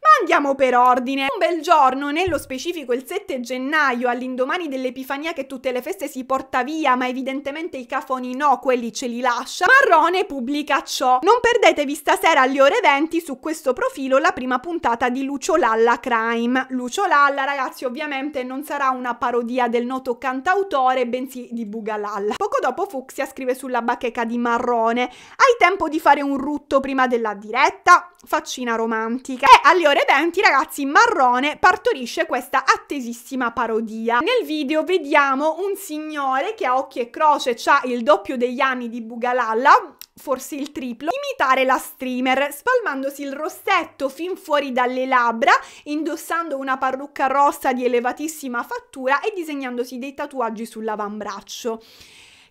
Ma andiamo per ordine. Un bel giorno, nello specifico il 7 gennaio, all'indomani dell'Epifania che tutte le feste si porta via, ma evidentemente i cafoni no, quelli ce li lascia, Marrone pubblica ciò. Non perdetevi stasera alle ore 20 su questo profilo la prima puntata di Lucio Lalla Crime. Lucio Lalla, ragazzi, ovviamente non sarà una parodia del noto cantautore, bensì di Bugalalla. Poco dopo Fuxia scrive sulla bacheca di Marrone: Hai tempo di fare un rutto prima della diretta? Faccina romantica. E alle ore 20, ragazzi, Marrone partorisce questa attesissima parodia. Nel video vediamo un signore che a occhi e croce ha il doppio degli anni di Bugalalla, forse il triplo, imitare la streamer, spalmandosi il rossetto fin fuori dalle labbra, indossando una parrucca rossa di elevatissima fattura e disegnandosi dei tatuaggi sull'avambraccio.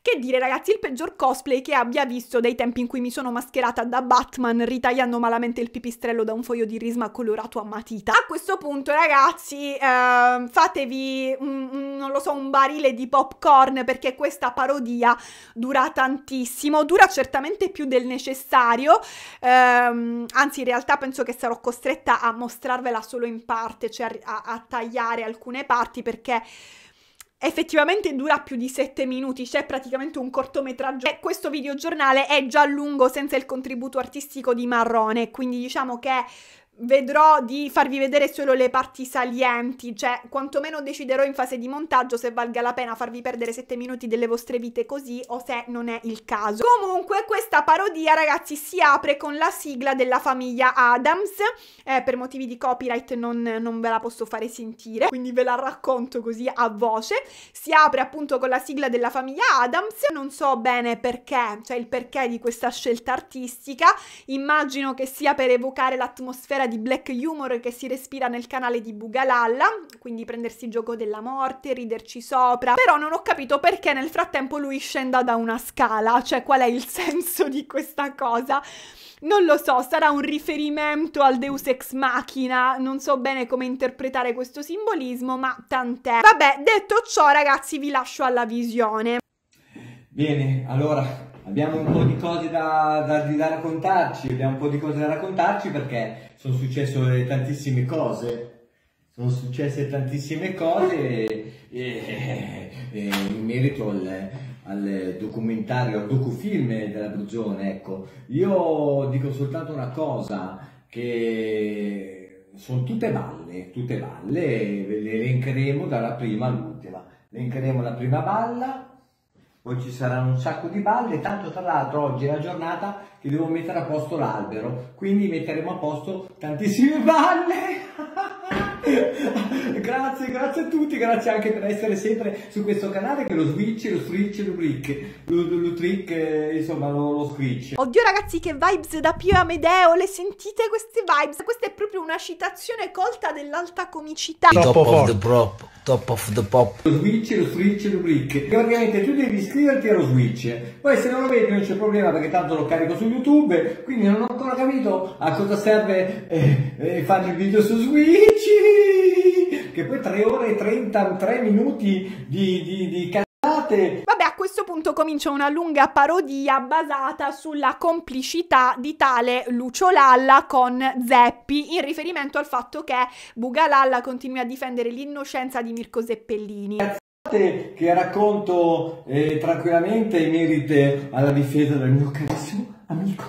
Che dire ragazzi, il peggior cosplay che abbia visto dai tempi in cui mi sono mascherata da Batman ritagliando malamente il pipistrello da un foglio di risma colorato a matita. A questo punto ragazzi eh, fatevi, un, non lo so, un barile di popcorn perché questa parodia dura tantissimo, dura certamente più del necessario, ehm, anzi in realtà penso che sarò costretta a mostrarvela solo in parte, cioè a, a tagliare alcune parti perché effettivamente dura più di 7 minuti, c'è praticamente un cortometraggio e questo videogiornale è già lungo senza il contributo artistico di Marrone, quindi diciamo che vedrò di farvi vedere solo le parti salienti, cioè quantomeno deciderò in fase di montaggio se valga la pena farvi perdere 7 minuti delle vostre vite così o se non è il caso. Comunque questa parodia ragazzi si apre con la sigla della famiglia Adams, eh, per motivi di copyright non, non ve la posso fare sentire, quindi ve la racconto così a voce, si apre appunto con la sigla della famiglia Adams, non so bene perché, cioè il perché di questa scelta artistica, immagino che sia per evocare l'atmosfera di black humor che si respira nel canale di Bugalalla, quindi prendersi il gioco della morte, riderci sopra, però non ho capito perché nel frattempo lui scenda da una scala, cioè qual è il senso di questa cosa? Non lo so, sarà un riferimento al Deus ex machina, non so bene come interpretare questo simbolismo, ma tant'è. Vabbè, detto ciò ragazzi vi lascio alla visione. Bene, allora abbiamo un po' di cose da, da, da raccontarci, abbiamo un po' di cose da raccontarci perché sono successe tantissime cose, sono successe tantissime cose e, e, e in merito al, al, documentario, al docufilm della Brugione, ecco, io dico soltanto una cosa, che sono tutte balle, tutte balle, le elencheremo dalla prima all'ultima, elencheremo la prima balla, poi ci saranno un sacco di balle, tanto tra l'altro oggi è la giornata che devo mettere a posto l'albero, quindi metteremo a posto tantissime balle. grazie, grazie a tutti, grazie anche per essere sempre su questo canale che lo switch, lo switch, lo brick, lo, lo, lo trick, eh, insomma lo, lo switch. Oddio ragazzi che vibes da Pio Amedeo, le sentite queste vibes? Questa è proprio una citazione colta dell'alta comicità. Top, of the prop, top of the pop. Lo switch, lo switch, lo brick. E ovviamente tu devi iscriverti allo switch. Poi se non lo vedi non c'è problema perché tanto lo carico su YouTube, quindi non ho ancora capito a cosa serve eh, eh, fare il video su switch che poi 3 ore e 33 minuti di, di, di cazzate. Vabbè, a questo punto comincia una lunga parodia basata sulla complicità di tale Lucio Lalla con Zeppi in riferimento al fatto che Bugalalla continui a difendere l'innocenza di Mirko Zeppellini che racconto eh, tranquillamente in merito alla difesa del mio carissimo amico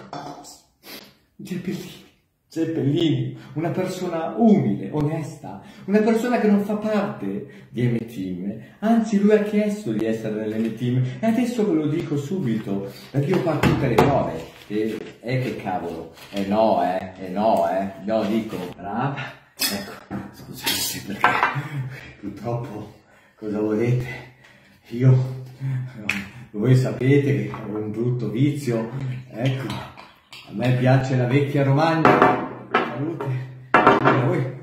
Zeppellini Seppellini, una persona umile, onesta, una persona che non fa parte di M-Team, anzi lui ha chiesto di essere nell'M-Team e adesso ve lo dico subito, perché io faccio tutte le prove, e, e che cavolo, e eh no eh, e eh no eh, no dico, brava, ecco, scusate perché purtroppo cosa volete, io, voi sapete che ho un brutto vizio, ecco, a me piace la vecchia Romagna. Salute. A voi.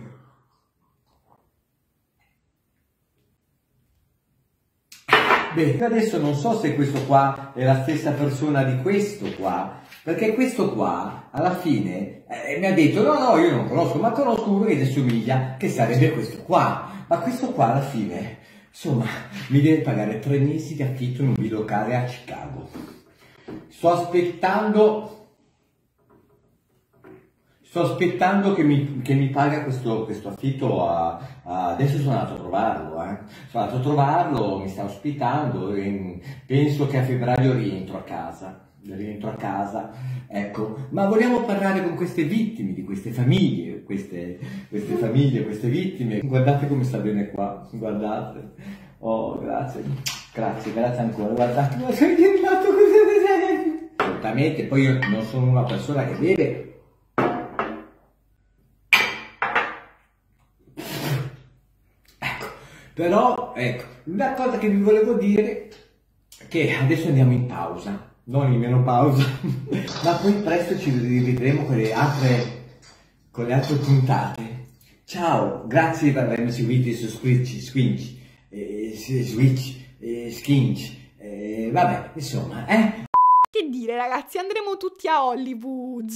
Beh, adesso non so se questo qua è la stessa persona di questo qua, perché questo qua alla fine eh, mi ha detto no no io non conosco, ma conosco uno che ti somiglia, che sarebbe questo qua. Ma questo qua alla fine, insomma, mi deve pagare tre mesi di affitto in un bilocale a Chicago. Sto aspettando Sto aspettando che mi, che mi paga questo, questo affitto, a, a, adesso sono andato a trovarlo, eh. sono andato a trovarlo, mi sta ospitando, e penso che a febbraio rientro a casa, rientro a casa, ecco. Ma vogliamo parlare con queste vittime, di queste famiglie, queste, queste famiglie, queste vittime. Guardate come sta bene qua, guardate. Oh, grazie, grazie, grazie ancora, guardate, ma sei diventato così, assolutamente, poi io non sono una persona che deve Però, ecco, una cosa che vi volevo dire è che adesso andiamo in pausa, non in menopausa, ma poi presto ci rivedremo con le altre, con le altre puntate. Ciao, grazie per avermi seguito su Squinch, Squinch, eh, Switch, eh, Skinch, eh, vabbè, insomma, eh. Che dire ragazzi, andremo tutti a Hollywood.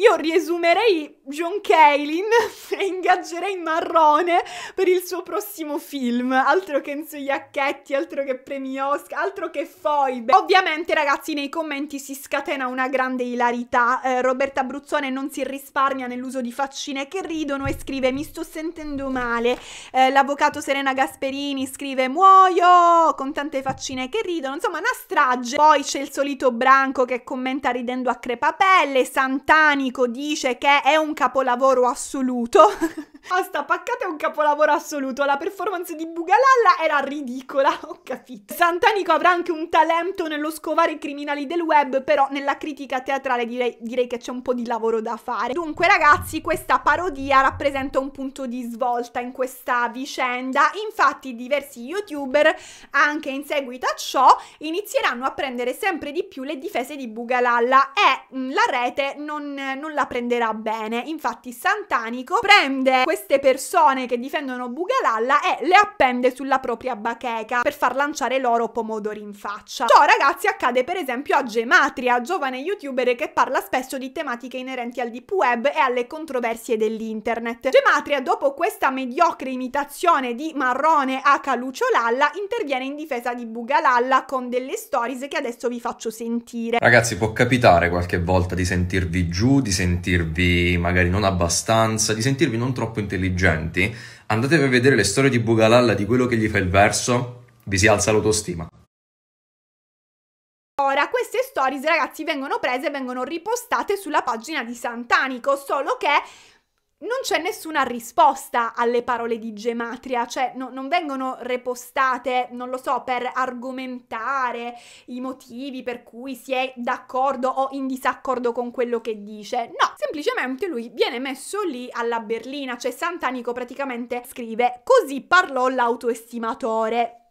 Io riesumerei John Kaelin e ingaggerei Marrone per il suo prossimo film. Altro che Enzo Iacchetti, altro che premi Oscar, altro che foibe. Ovviamente ragazzi nei commenti si scatena una grande ilarità. Eh, Roberta Bruzzone non si risparmia nell'uso di faccine che ridono e scrive mi sto sentendo male. Eh, l'avvocato Serena Gasperini scrive muoio con tante faccine che ridono. Insomma una strage. Poi c'è il solito brano Bianco che commenta ridendo a crepapelle, Santanico dice che è un capolavoro assoluto. Ah, sta paccata è un capolavoro assoluto. La performance di Bugalalla era ridicola, ho capito. Santanico avrà anche un talento nello scovare i criminali del web, però nella critica teatrale direi, direi che c'è un po' di lavoro da fare. Dunque, ragazzi, questa parodia rappresenta un punto di svolta in questa vicenda. Infatti, diversi youtuber, anche in seguito a ciò, inizieranno a prendere sempre di più le difese di Bugalalla e mh, mm, la rete non, non la prenderà bene. Infatti, Santanico prende questa queste persone che difendono Bugalalla e le appende sulla propria bacheca per far lanciare loro pomodori in faccia. Ciò ragazzi accade per esempio a Gematria, giovane youtuber che parla spesso di tematiche inerenti al deep web e alle controversie dell'internet. Gematria dopo questa mediocre imitazione di Marrone H. Lucio Lalla interviene in difesa di Bugalalla con delle stories che adesso vi faccio sentire. Ragazzi può capitare qualche volta di sentirvi giù, di sentirvi magari non abbastanza, di sentirvi non troppo troppo intelligenti, andatevi a vedere le storie di Bugalalla di quello che gli fa il verso, vi si alza l'autostima. Ora, queste stories, ragazzi, vengono prese e vengono ripostate sulla pagina di Santanico, solo che non c'è nessuna risposta alle parole di gematria, cioè no, non vengono repostate, non lo so, per argomentare i motivi per cui si è d'accordo o in disaccordo con quello che dice. No, semplicemente lui viene messo lì alla berlina, cioè Santanico praticamente scrive così parlò l'autoestimatore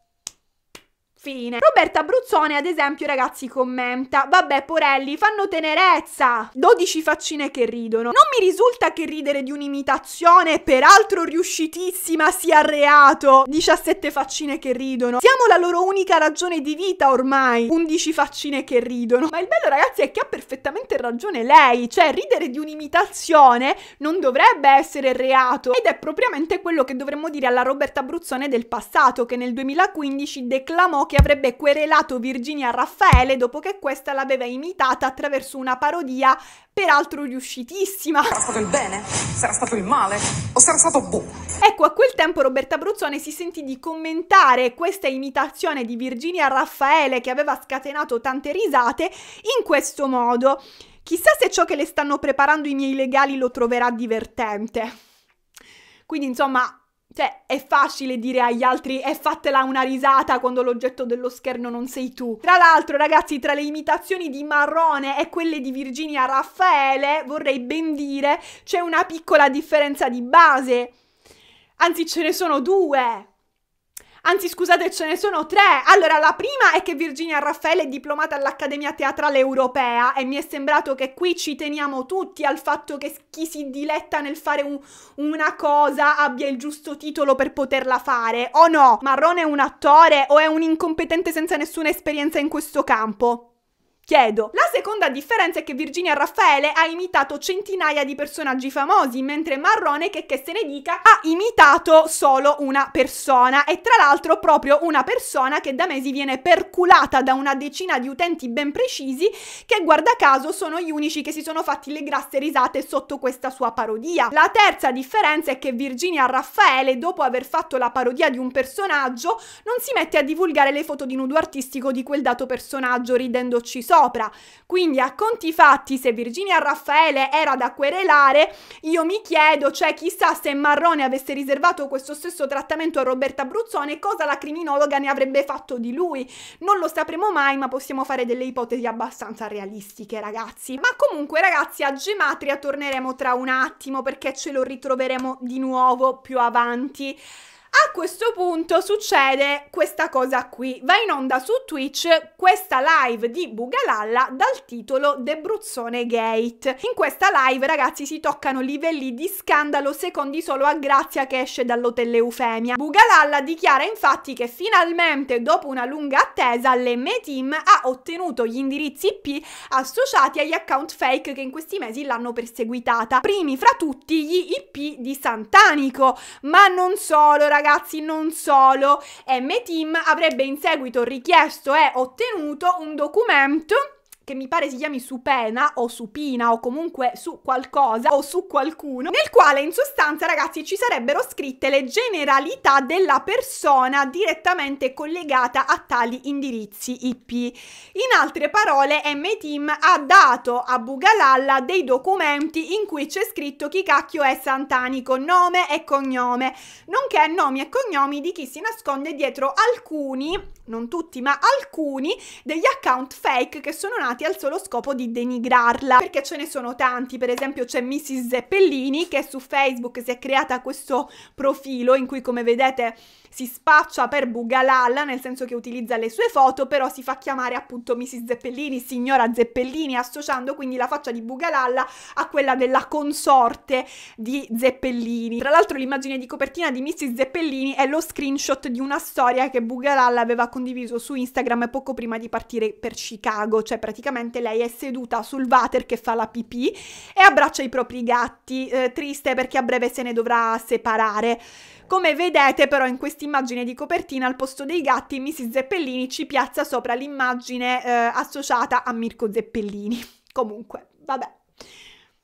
fine. Roberta Bruzzone, ad esempio, ragazzi, commenta: Vabbè, Porelli, fanno tenerezza. 12 faccine che ridono. Non mi risulta che ridere di un'imitazione, peraltro riuscitissima, sia reato. 17 faccine che ridono. Siamo la loro unica ragione di vita ormai. 11 faccine che ridono. Ma il bello, ragazzi, è che ha perfettamente ragione lei. Cioè, ridere di un'imitazione non dovrebbe essere reato. Ed è propriamente quello che dovremmo dire alla Roberta Bruzzone del passato, che nel 2015 declamò che infatti avrebbe querelato Virginia Raffaele dopo che questa l'aveva imitata attraverso una parodia peraltro riuscitissima. Sarà stato il bene? Sarà stato il male? O sarà stato boh? Ecco, a quel tempo Roberta Bruzzone si sentì di commentare questa imitazione di Virginia Raffaele che aveva scatenato tante risate in questo modo. Chissà se ciò che le stanno preparando i miei legali lo troverà divertente. Quindi, insomma, cioè, è facile dire agli altri e eh, fatela una risata quando l'oggetto dello scherno non sei tu. Tra l'altro, ragazzi, tra le imitazioni di Marrone e quelle di Virginia Raffaele, vorrei ben dire, c'è una piccola differenza di base. Anzi, ce ne sono due. Anzi, scusate, ce ne sono tre. Allora, la prima è che Virginia Raffaele è diplomata all'Accademia Teatrale Europea e mi è sembrato che qui ci teniamo tutti al fatto che chi si diletta nel fare un, una cosa abbia il giusto titolo per poterla fare. O no, Marrone è un attore o è un incompetente senza nessuna esperienza in questo campo? Chiedo. La seconda differenza è che Virginia Raffaele ha imitato centinaia di personaggi famosi, mentre Marrone, che, che se ne dica, ha imitato solo una persona. E tra l'altro proprio una persona che da mesi viene perculata da una decina di utenti ben precisi, che guarda caso sono gli unici che si sono fatti le grasse risate sotto questa sua parodia. La terza differenza è che Virginia Raffaele, dopo aver fatto la parodia di un personaggio, non si mette a divulgare le foto di nudo artistico di quel dato personaggio ridendoci solo sopra. Quindi a conti fatti, se Virginia Raffaele era da querelare, io mi chiedo, cioè chissà se Marrone avesse riservato questo stesso trattamento a Roberta Bruzzone, cosa la criminologa ne avrebbe fatto di lui. Non lo sapremo mai, ma possiamo fare delle ipotesi abbastanza realistiche, ragazzi. Ma comunque, ragazzi, a Gematria torneremo tra un attimo perché ce lo ritroveremo di nuovo più avanti. A questo punto succede questa cosa qui. Va in onda su Twitch questa live di Bugalalla dal titolo The Bruzzone Gate. In questa live, ragazzi, si toccano livelli di scandalo secondi solo a Grazia che esce dall'hotel Eufemia. Bugalalla dichiara infatti che finalmente, dopo una lunga attesa, l'M-Team ha ottenuto gli indirizzi IP associati agli account fake che in questi mesi l'hanno perseguitata. Primi fra tutti gli IP di Santanico. Ma non solo, ragazzi ragazzi non solo M-Team avrebbe in seguito richiesto e ottenuto un documento che mi pare si chiami Supena o Supina o comunque su qualcosa o su qualcuno, nel quale in sostanza ragazzi ci sarebbero scritte le generalità della persona direttamente collegata a tali indirizzi IP. In altre parole M-Team ha dato a Bugalalla dei documenti in cui c'è scritto chi cacchio è Santanico, nome e cognome, nonché nomi e cognomi di chi si nasconde dietro alcuni non tutti, ma alcuni degli account fake che sono nati al solo scopo di denigrarla, perché ce ne sono tanti, per esempio c'è Mrs. Zeppellini che su Facebook si è creata questo profilo in cui come vedete si spaccia per Bugalalla, nel senso che utilizza le sue foto, però si fa chiamare appunto Mrs. Zeppellini, signora Zeppellini, associando quindi la faccia di Bugalalla a quella della consorte di Zeppellini. Tra l'altro l'immagine di copertina di Mrs. Zeppellini è lo screenshot di una storia che Bugalalla aveva condiviso su Instagram poco prima di partire per Chicago, cioè praticamente lei è seduta sul water che fa la pipì e abbraccia i propri gatti, eh, triste perché a breve se ne dovrà separare. Come vedete però in quest'immagine di copertina al posto dei gatti Mrs. Zeppellini ci piazza sopra l'immagine eh, associata a Mirko Zeppellini. Comunque, vabbè.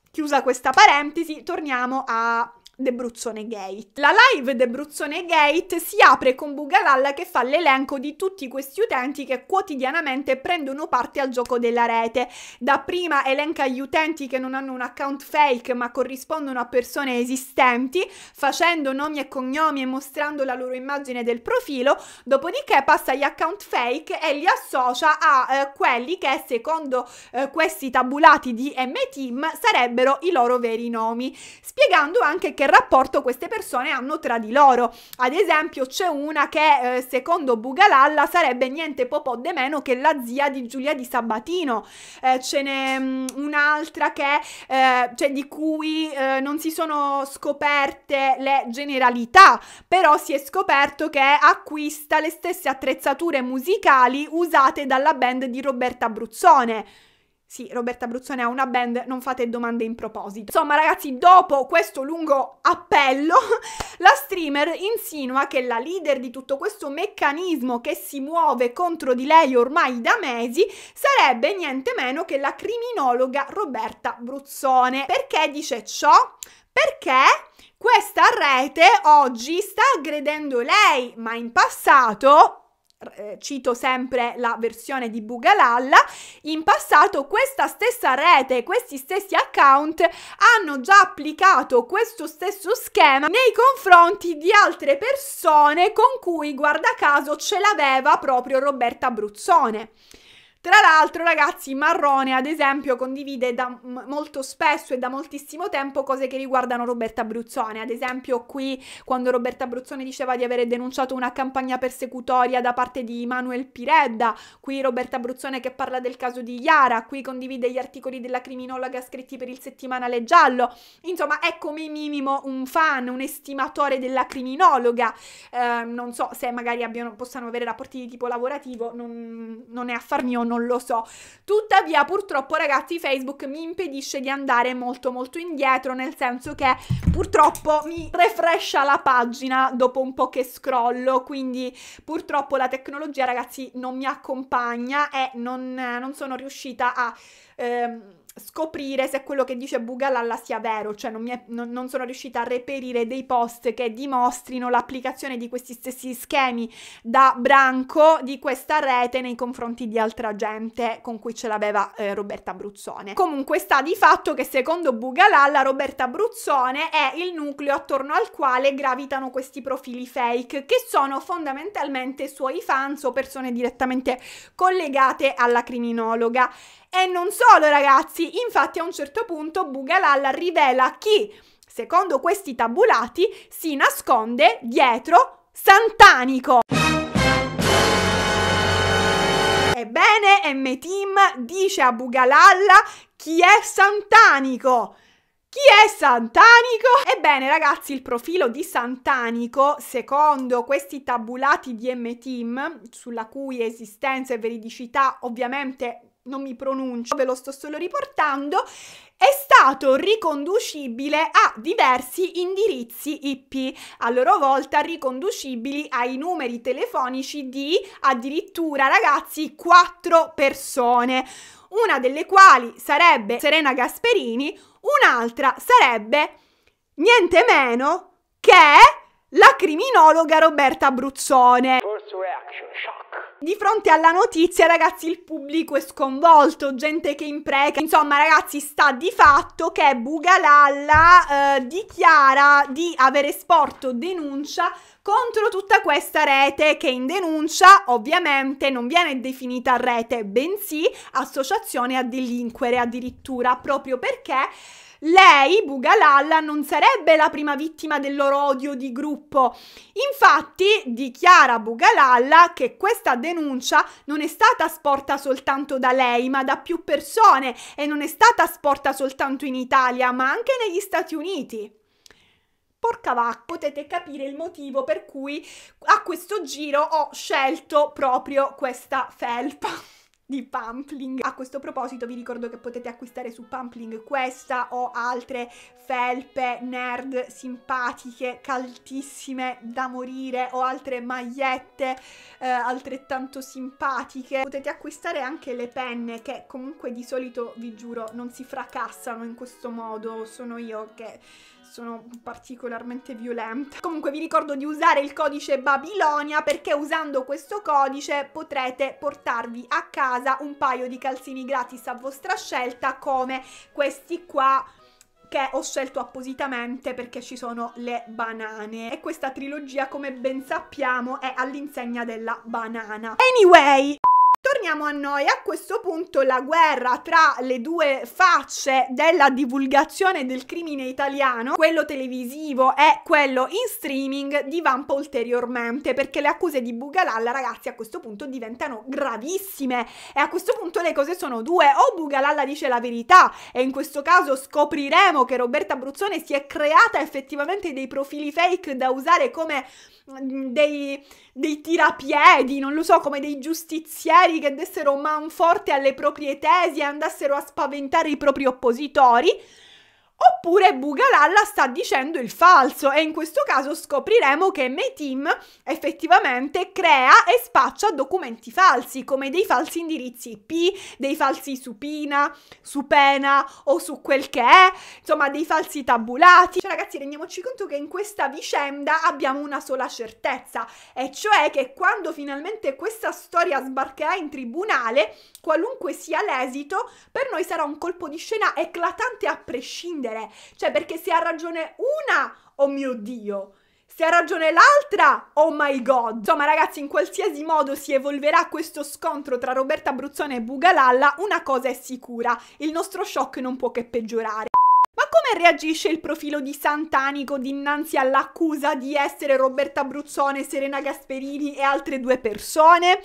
Chiusa questa parentesi, torniamo a Debruzzone Gate. La live Debruzzone Gate si apre con Bugalalla che fa l'elenco di tutti questi utenti che quotidianamente prendono parte al gioco della rete. Da prima elenca gli utenti che non hanno un account fake ma corrispondono a persone esistenti, facendo nomi e cognomi e mostrando la loro immagine del profilo, dopodiché passa agli account fake e li associa a eh, quelli che secondo eh, questi tabulati di M-Team sarebbero i loro veri nomi, spiegando anche che rapporto queste persone hanno tra di loro. Ad esempio c'è una che eh, secondo Bugalalla sarebbe niente popò de meno che la zia di Giulia di Sabatino. Eh, ce n'è um, un'altra che, eh, cioè, di cui eh, non si sono scoperte le generalità, però si è scoperto che acquista le stesse attrezzature musicali usate dalla band di Roberta Bruzzone. Sì, Roberta Bruzzone ha una band, non fate domande in proposito. Insomma, ragazzi, dopo questo lungo appello, la streamer insinua che la leader di tutto questo meccanismo che si muove contro di lei ormai da mesi sarebbe niente meno che la criminologa Roberta Bruzzone. Perché dice ciò? Perché questa rete oggi sta aggredendo lei, ma in passato eh, cito sempre la versione di Bugalalla, in passato questa stessa rete, questi stessi account hanno già applicato questo stesso schema nei confronti di altre persone con cui, guarda caso, ce l'aveva proprio Roberta Bruzzone. Tra l'altro, ragazzi, Marrone, ad esempio, condivide da molto spesso e da moltissimo tempo cose che riguardano Roberta Bruzzone. Ad esempio, qui quando Roberta Bruzzone diceva di avere denunciato una campagna persecutoria da parte di Manuel Piredda, qui Roberta Bruzzone che parla del caso di Iara, qui condivide gli articoli della criminologa scritti per il settimanale giallo. Insomma, è come ecco, minimo un fan, un estimatore della criminologa. Eh, non so se magari abbiano, possano avere rapporti di tipo lavorativo, non, non è affarmio, non lo so. Tuttavia, purtroppo, ragazzi, Facebook mi impedisce di andare molto molto indietro, nel senso che purtroppo mi refrescia la pagina dopo un po' che scrollo, quindi purtroppo la tecnologia, ragazzi, non mi accompagna e non, non sono riuscita a... Ehm, scoprire se quello che dice Bugalalla sia vero, cioè non, è, non, non, sono riuscita a reperire dei post che dimostrino l'applicazione di questi stessi schemi da branco di questa rete nei confronti di altra gente con cui ce l'aveva eh, Roberta Bruzzone. Comunque sta di fatto che secondo Bugalalla Roberta Bruzzone è il nucleo attorno al quale gravitano questi profili fake che sono fondamentalmente suoi fans o persone direttamente collegate alla criminologa. E non solo ragazzi, infatti a un certo punto Bugalalla rivela chi, secondo questi tabulati, si nasconde dietro Santanico. Ebbene, M-Team dice a Bugalalla chi è Santanico. Chi è Santanico? Ebbene ragazzi, il profilo di Santanico, secondo questi tabulati di M-Team, sulla cui esistenza e veridicità ovviamente non mi pronuncio, ve lo sto solo riportando, è stato riconducibile a diversi indirizzi IP, a loro volta riconducibili ai numeri telefonici di addirittura ragazzi quattro persone, una delle quali sarebbe Serena Gasperini, un'altra sarebbe niente meno che la criminologa Roberta Bruzzone. First reaction, shock. Di fronte alla notizia, ragazzi, il pubblico è sconvolto, gente che impreca. Insomma, ragazzi, sta di fatto che Bugalalla eh, dichiara di aver esporto denuncia contro tutta questa rete che in denuncia ovviamente non viene definita rete, bensì associazione a delinquere addirittura, proprio perché lei, Bugalalla, non sarebbe la prima vittima del loro odio di gruppo. Infatti dichiara Bugalalla che questa denuncia non è stata sporta soltanto da lei, ma da più persone e non è stata sporta soltanto in Italia, ma anche negli Stati Uniti. Porca vacca, potete capire il motivo per cui a questo giro ho scelto proprio questa felpa di Pumpling. A questo proposito vi ricordo che potete acquistare su Pumpling questa o altre felpe nerd simpatiche, caltissime da morire o altre magliette eh, altrettanto simpatiche. Potete acquistare anche le penne che comunque di solito vi giuro non si fracassano in questo modo, sono io che sono particolarmente violente. Comunque vi ricordo di usare il codice Babilonia perché usando questo codice potrete portarvi a casa un paio di calzini gratis a vostra scelta come questi qua che ho scelto appositamente perché ci sono le banane e questa trilogia come ben sappiamo è all'insegna della banana. Anyway! Torniamo a noi, a questo punto la guerra tra le due facce della divulgazione del crimine italiano, quello televisivo e quello in streaming, divampa ulteriormente perché le accuse di Bugalalla ragazzi a questo punto diventano gravissime e a questo punto le cose sono due, o Bugalalla dice la verità e in questo caso scopriremo che Roberta Bruzzone si è creata effettivamente dei profili fake da usare come mm, dei, dei tirapiedi, non lo so, come dei giustizieri avversari che dessero man forte alle proprie tesi e andassero a spaventare i propri oppositori, Oppure Bugalalla sta dicendo il falso e in questo caso scopriremo che Metim effettivamente crea e spaccia documenti falsi come dei falsi indirizzi IP, dei falsi su Pina, su Pena o su quel che è, insomma dei falsi tabulati. Cioè ragazzi rendiamoci conto che in questa vicenda abbiamo una sola certezza e cioè che quando finalmente questa storia sbarcherà in tribunale, qualunque sia l'esito, per noi sarà un colpo di scena eclatante a prescindere decidere. Cioè, perché se ha ragione una, oh mio Dio, se ha ragione l'altra, oh my god. Insomma, ragazzi, in qualsiasi modo si evolverà questo scontro tra Roberta Bruzzone e Bugalalla, una cosa è sicura, il nostro shock non può che peggiorare. Ma come reagisce il profilo di Santanico dinanzi all'accusa di essere Roberta Bruzzone, Serena Gasperini e altre due persone?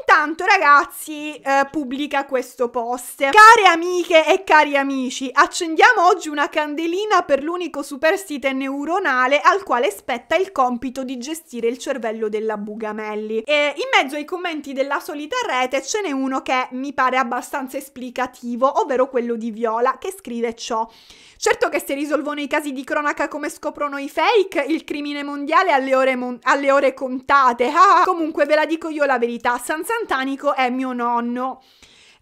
Intanto ragazzi eh, pubblica questo post. Care amiche e cari amici, accendiamo oggi una candelina per l'unico superstite neuronale al quale spetta il compito di gestire il cervello della Bugamelli. E in mezzo ai commenti della solita rete ce n'è uno che mi pare abbastanza esplicativo, ovvero quello di Viola che scrive ciò. Certo che se risolvono i casi di cronaca come scoprono i fake, il crimine mondiale alle ore, mon- alle ore contate. Ah, ah, ah. comunque ve la dico io la verità, San Santanico è mio nonno.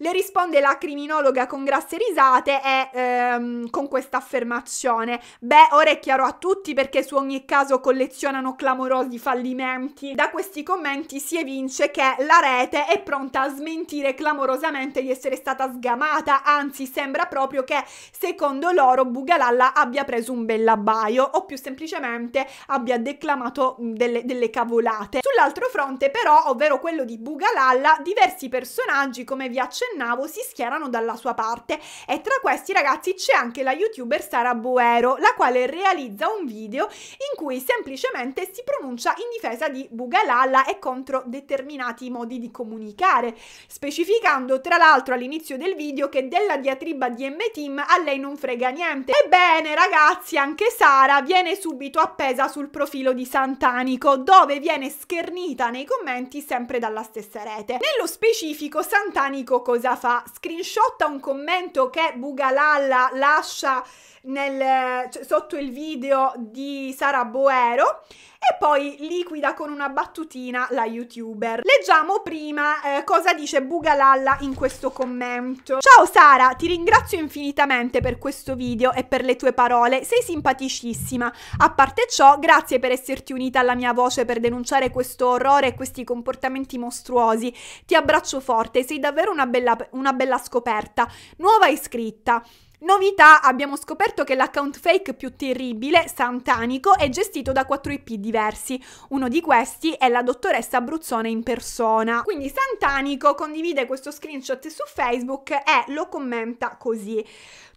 Le risponde la criminologa con grasse risate e ehm, con questa affermazione. Beh, ora è chiaro a tutti perché su ogni caso collezionano clamorosi fallimenti. Da questi commenti si evince che la rete è pronta a smentire clamorosamente di essere stata sgamata, anzi sembra proprio che secondo loro Bugalalla abbia preso un bell'abbaio o più semplicemente abbia declamato delle, delle cavolate. Sull'altro fronte però, ovvero quello di Bugalalla, diversi personaggi come vi accennavo accennavo, si schierano dalla sua parte e tra questi ragazzi c'è anche la youtuber Sara Buero, la quale realizza un video in cui semplicemente si pronuncia in difesa di Bugalalla e contro determinati modi di comunicare, specificando tra l'altro all'inizio del video che della diatriba di M-Team a lei non frega niente. Ebbene ragazzi, anche Sara viene subito appesa sul profilo di Santanico, dove viene schernita nei commenti sempre dalla stessa rete. Nello specifico Santanico così cosa fa? Screenshotta un commento che Bugalalla lascia nel, cioè, sotto il video di Sara Boero e poi liquida con una battutina la youtuber. Leggiamo prima eh, cosa dice Bugalalla in questo commento. Ciao Sara, ti ringrazio infinitamente per questo video e per le tue parole, sei simpaticissima. A parte ciò, grazie per esserti unita alla mia voce per denunciare questo orrore e questi comportamenti mostruosi. Ti abbraccio forte, sei davvero una bella, una bella scoperta. Nuova iscritta. Novità, abbiamo scoperto che l'account fake più terribile, Santanico, è gestito da 4 IP diversi. Uno di questi è la dottoressa Abruzzone in persona. Quindi Santanico condivide questo screenshot su Facebook e lo commenta così.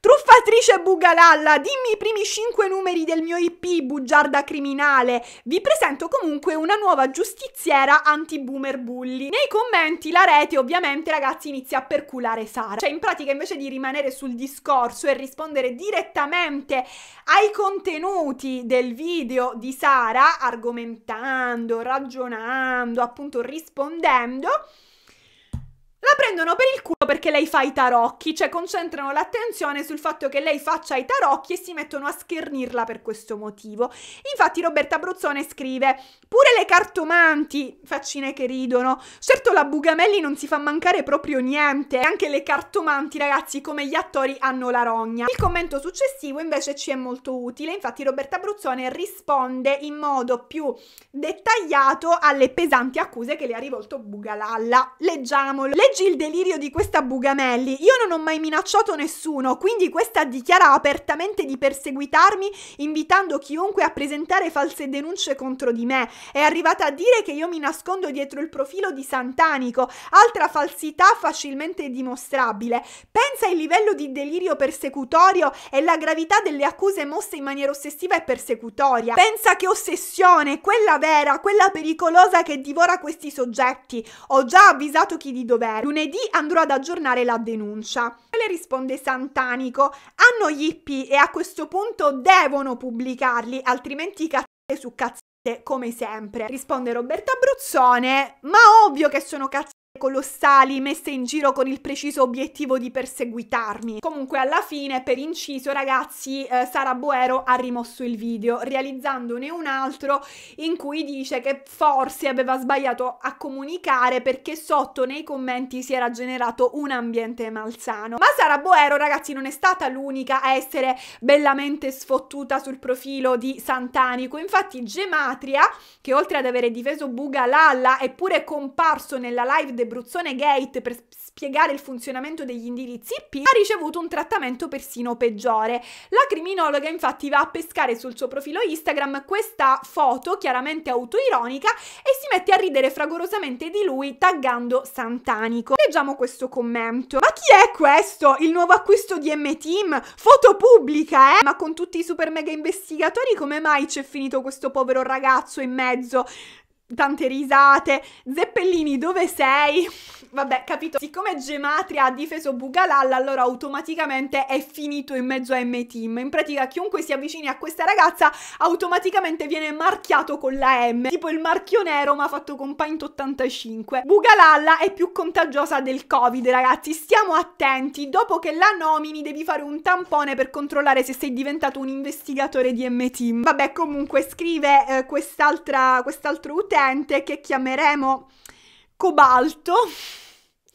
Truffatrice Bugalalla, dimmi i primi 5 numeri del mio IP, bugiarda criminale. Vi presento comunque una nuova giustiziera anti-boomer bully. Nei commenti la rete ovviamente ragazzi inizia a perculare Sara. Cioè in pratica invece di rimanere sul discorso e rispondere direttamente ai contenuti del video di Sara, argomentando, ragionando, appunto rispondendo, la prendono per il culo perché lei fa i tarocchi, cioè concentrano l'attenzione sul fatto che lei faccia i tarocchi e si mettono a schernirla per questo motivo. Infatti Roberta Brozzone scrive, pure le cartomanti, faccine che ridono, certo la Bugamelli non si fa mancare proprio niente, anche le cartomanti ragazzi come gli attori hanno la rogna. Il commento successivo invece ci è molto utile, infatti Roberta Brozzone risponde in modo più dettagliato alle pesanti accuse che le ha rivolto Bugalalla. Leggiamolo. Leggi il delirio di questa Bugamelli. Io non ho mai minacciato nessuno, quindi questa dichiara apertamente di perseguitarmi, invitando chiunque a presentare false denunce contro di me. È arrivata a dire che io mi nascondo dietro il profilo di Santanico, altra falsità facilmente dimostrabile. Pensa il livello di delirio persecutorio e la gravità delle accuse mosse in maniera ossessiva e persecutoria. Pensa che ossessione, quella vera, quella pericolosa che divora questi soggetti. Ho già avvisato chi di dovere giudiziario. Lunedì andrò ad aggiornare la denuncia. Le risponde Santanico, hanno gli IP e a questo punto devono pubblicarli, altrimenti cazzate su cazzate come sempre. Risponde Roberta Bruzzone, ma ovvio che sono cazzate colossali messe in giro con il preciso obiettivo di perseguitarmi. Comunque alla fine, per inciso ragazzi, eh, Sara Boero ha rimosso il video, realizzandone un altro in cui dice che forse aveva sbagliato a comunicare perché sotto nei commenti si era generato un ambiente malsano. Ma Sara Boero ragazzi non è stata l'unica a essere bellamente sfottuta sul profilo di Santanico, infatti Gematria, che oltre ad avere difeso Buga Lalla è pure comparso nella live Debruzzone Gate per spiegare il funzionamento degli indirizzi IP, ha ricevuto un trattamento persino peggiore. La criminologa infatti va a pescare sul suo profilo Instagram questa foto chiaramente autoironica e si mette a ridere fragorosamente di lui taggando Santanico. Leggiamo questo commento. Ma chi è questo? Il nuovo acquisto di M-Team? Foto pubblica, eh? Ma con tutti i super mega investigatori come mai c'è finito questo povero ragazzo in mezzo? tante risate, Zeppellini dove sei? Vabbè, capito, siccome Gematria ha difeso Bugalalla, allora automaticamente è finito in mezzo a M-Team. In pratica chiunque si avvicini a questa ragazza automaticamente viene marchiato con la M, tipo il marchio nero ma fatto con Paint 85. Bugalalla è più contagiosa del Covid, ragazzi, stiamo attenti, dopo che la nomini devi fare un tampone per controllare se sei diventato un investigatore di M-Team. Vabbè, comunque scrive eh, quest'altra, quest'altro utente cliente che chiameremo cobalto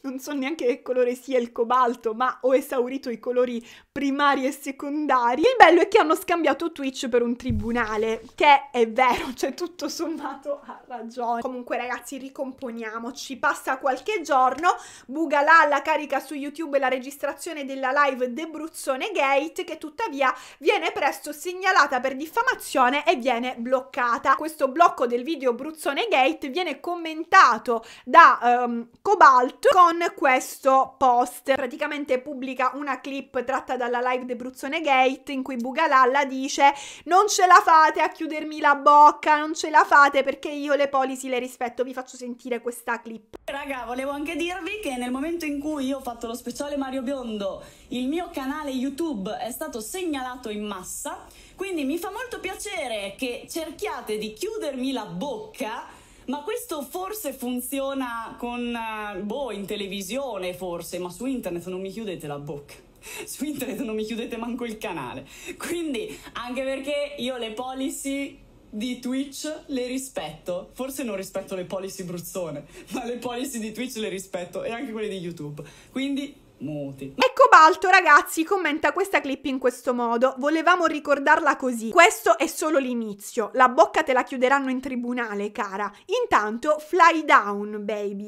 non so neanche che colore sia il cobalto, ma ho esaurito i colori primarie e secondarie. Il bello è che hanno scambiato Twitch per un tribunale, che è vero, cioè tutto sommato ha ragione. Comunque ragazzi, ricomponiamoci. Passa qualche giorno, Bugalalla carica su YouTube la registrazione della live De Bruzzone Gate, che tuttavia viene presto segnalata per diffamazione e viene bloccata. Questo blocco del video Bruzzone Gate viene commentato da um, Cobalt con questo post. Praticamente pubblica una clip tratta da dalla live de Bruzzone Gate in cui Bugalalla dice non ce la fate a chiudermi la bocca, non ce la fate perché io le policy le rispetto, vi faccio sentire questa clip. Raga, volevo anche dirvi che nel momento in cui io ho fatto lo speciale Mario Biondo, il mio canale YouTube è stato segnalato in massa, quindi mi fa molto piacere che cerchiate di chiudermi la bocca ma questo forse funziona con, eh, boh, in televisione forse, ma su internet non mi chiudete la bocca. su internet non mi chiudete manco il canale. Quindi, anche perché io le policy di Twitch le rispetto. Forse non rispetto le policy bruzzone, ma le policy di Twitch le rispetto e anche quelle di YouTube. Quindi muti. Ecco Balto ragazzi commenta questa clip in questo modo, volevamo ricordarla così, questo è solo l'inizio, la bocca te la chiuderanno in tribunale cara, intanto fly down baby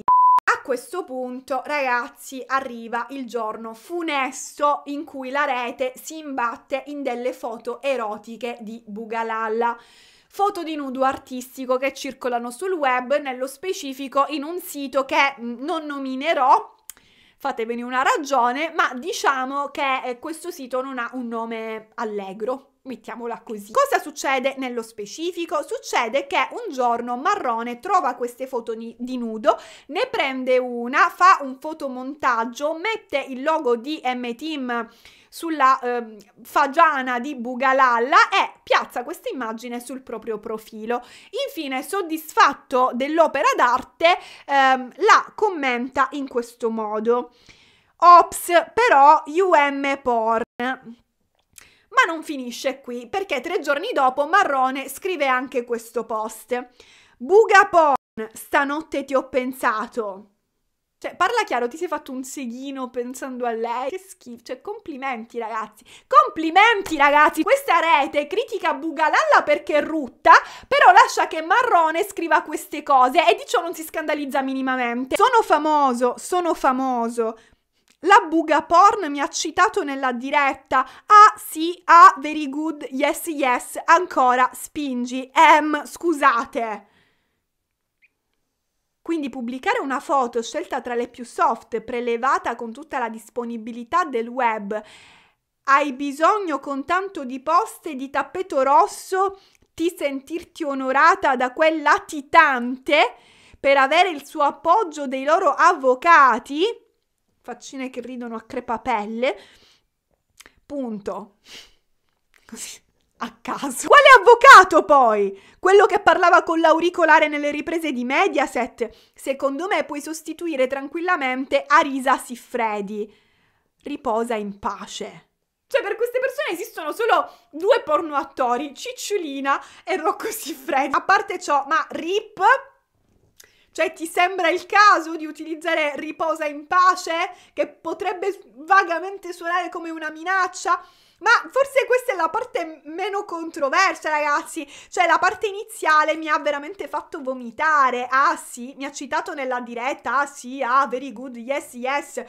questo punto, ragazzi, arriva il giorno funesto in cui la rete si imbatte in delle foto erotiche di Bugalalla foto di nudo artistico che circolano sul web, nello specifico in un sito che mm, non nominerò. Fatevene una ragione, ma diciamo che eh, questo sito non ha un nome allegro mettiamola così. Cosa succede nello specifico? Succede che un giorno Marrone trova queste foto di nudo, ne prende una, fa un fotomontaggio, mette il logo di M-Team sulla eh, fagiana di Bugalalla e piazza questa immagine sul proprio profilo. Infine, soddisfatto dell'opera d'arte, ehm, la commenta in questo modo. Ops, però UM porn. Ma non finisce qui, perché tre giorni dopo Marrone scrive anche questo post. Bugapon, stanotte ti ho pensato. Cioè, parla chiaro, ti sei fatto un seghino pensando a lei. Che schifo. Cioè, complimenti, ragazzi. Complimenti, ragazzi. Questa rete critica Bugalalla perché è rutta, però lascia che Marrone scriva queste cose e di ciò non si scandalizza minimamente. Sono famoso, sono famoso. La Buga Porn mi ha citato nella diretta. Ah sì, ah, very good, yes, yes, ancora, spingi. Em, scusate. Quindi pubblicare una foto scelta tra le più soft, prelevata con tutta la disponibilità del web, hai bisogno con tanto di poste di tappeto rosso di sentirti onorata da quel latitante per avere il suo appoggio dei loro avvocati faccine che ridono a crepapelle. Punto. Così a caso. Quale avvocato poi? Quello che parlava con l'auricolare nelle riprese di Mediaset? Secondo me puoi sostituire tranquillamente Arisa Siffredi. Riposa in pace. Cioè, per queste persone esistono solo due porno attori, Cicciolina e Rocco Siffredi. A parte ciò, ma Rip cioè, ti sembra il caso di utilizzare riposa in pace, che potrebbe vagamente suonare come una minaccia? Ma forse questa è la parte meno controversa, ragazzi. Cioè, la parte iniziale mi ha veramente fatto vomitare. Ah sì, mi ha citato nella diretta. Ah sì, ah, very good, yes, yes.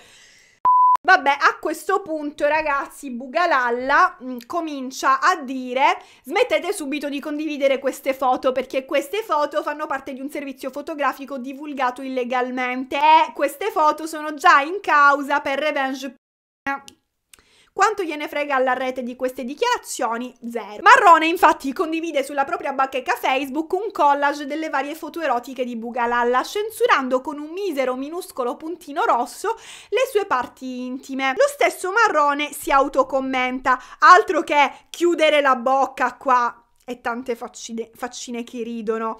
Vabbè, a questo punto, ragazzi, Bugalalla mh, mm, comincia a dire smettete subito di condividere queste foto perché queste foto fanno parte di un servizio fotografico divulgato illegalmente e eh, queste foto sono già in causa per revenge quanto gliene frega alla rete di queste dichiarazioni? Zero. Marrone infatti condivide sulla propria bacheca Facebook un collage delle varie foto erotiche di Bugalalla, censurando con un misero minuscolo puntino rosso le sue parti intime. Lo stesso Marrone si autocommenta, altro che chiudere la bocca qua e tante faccine, faccine che ridono.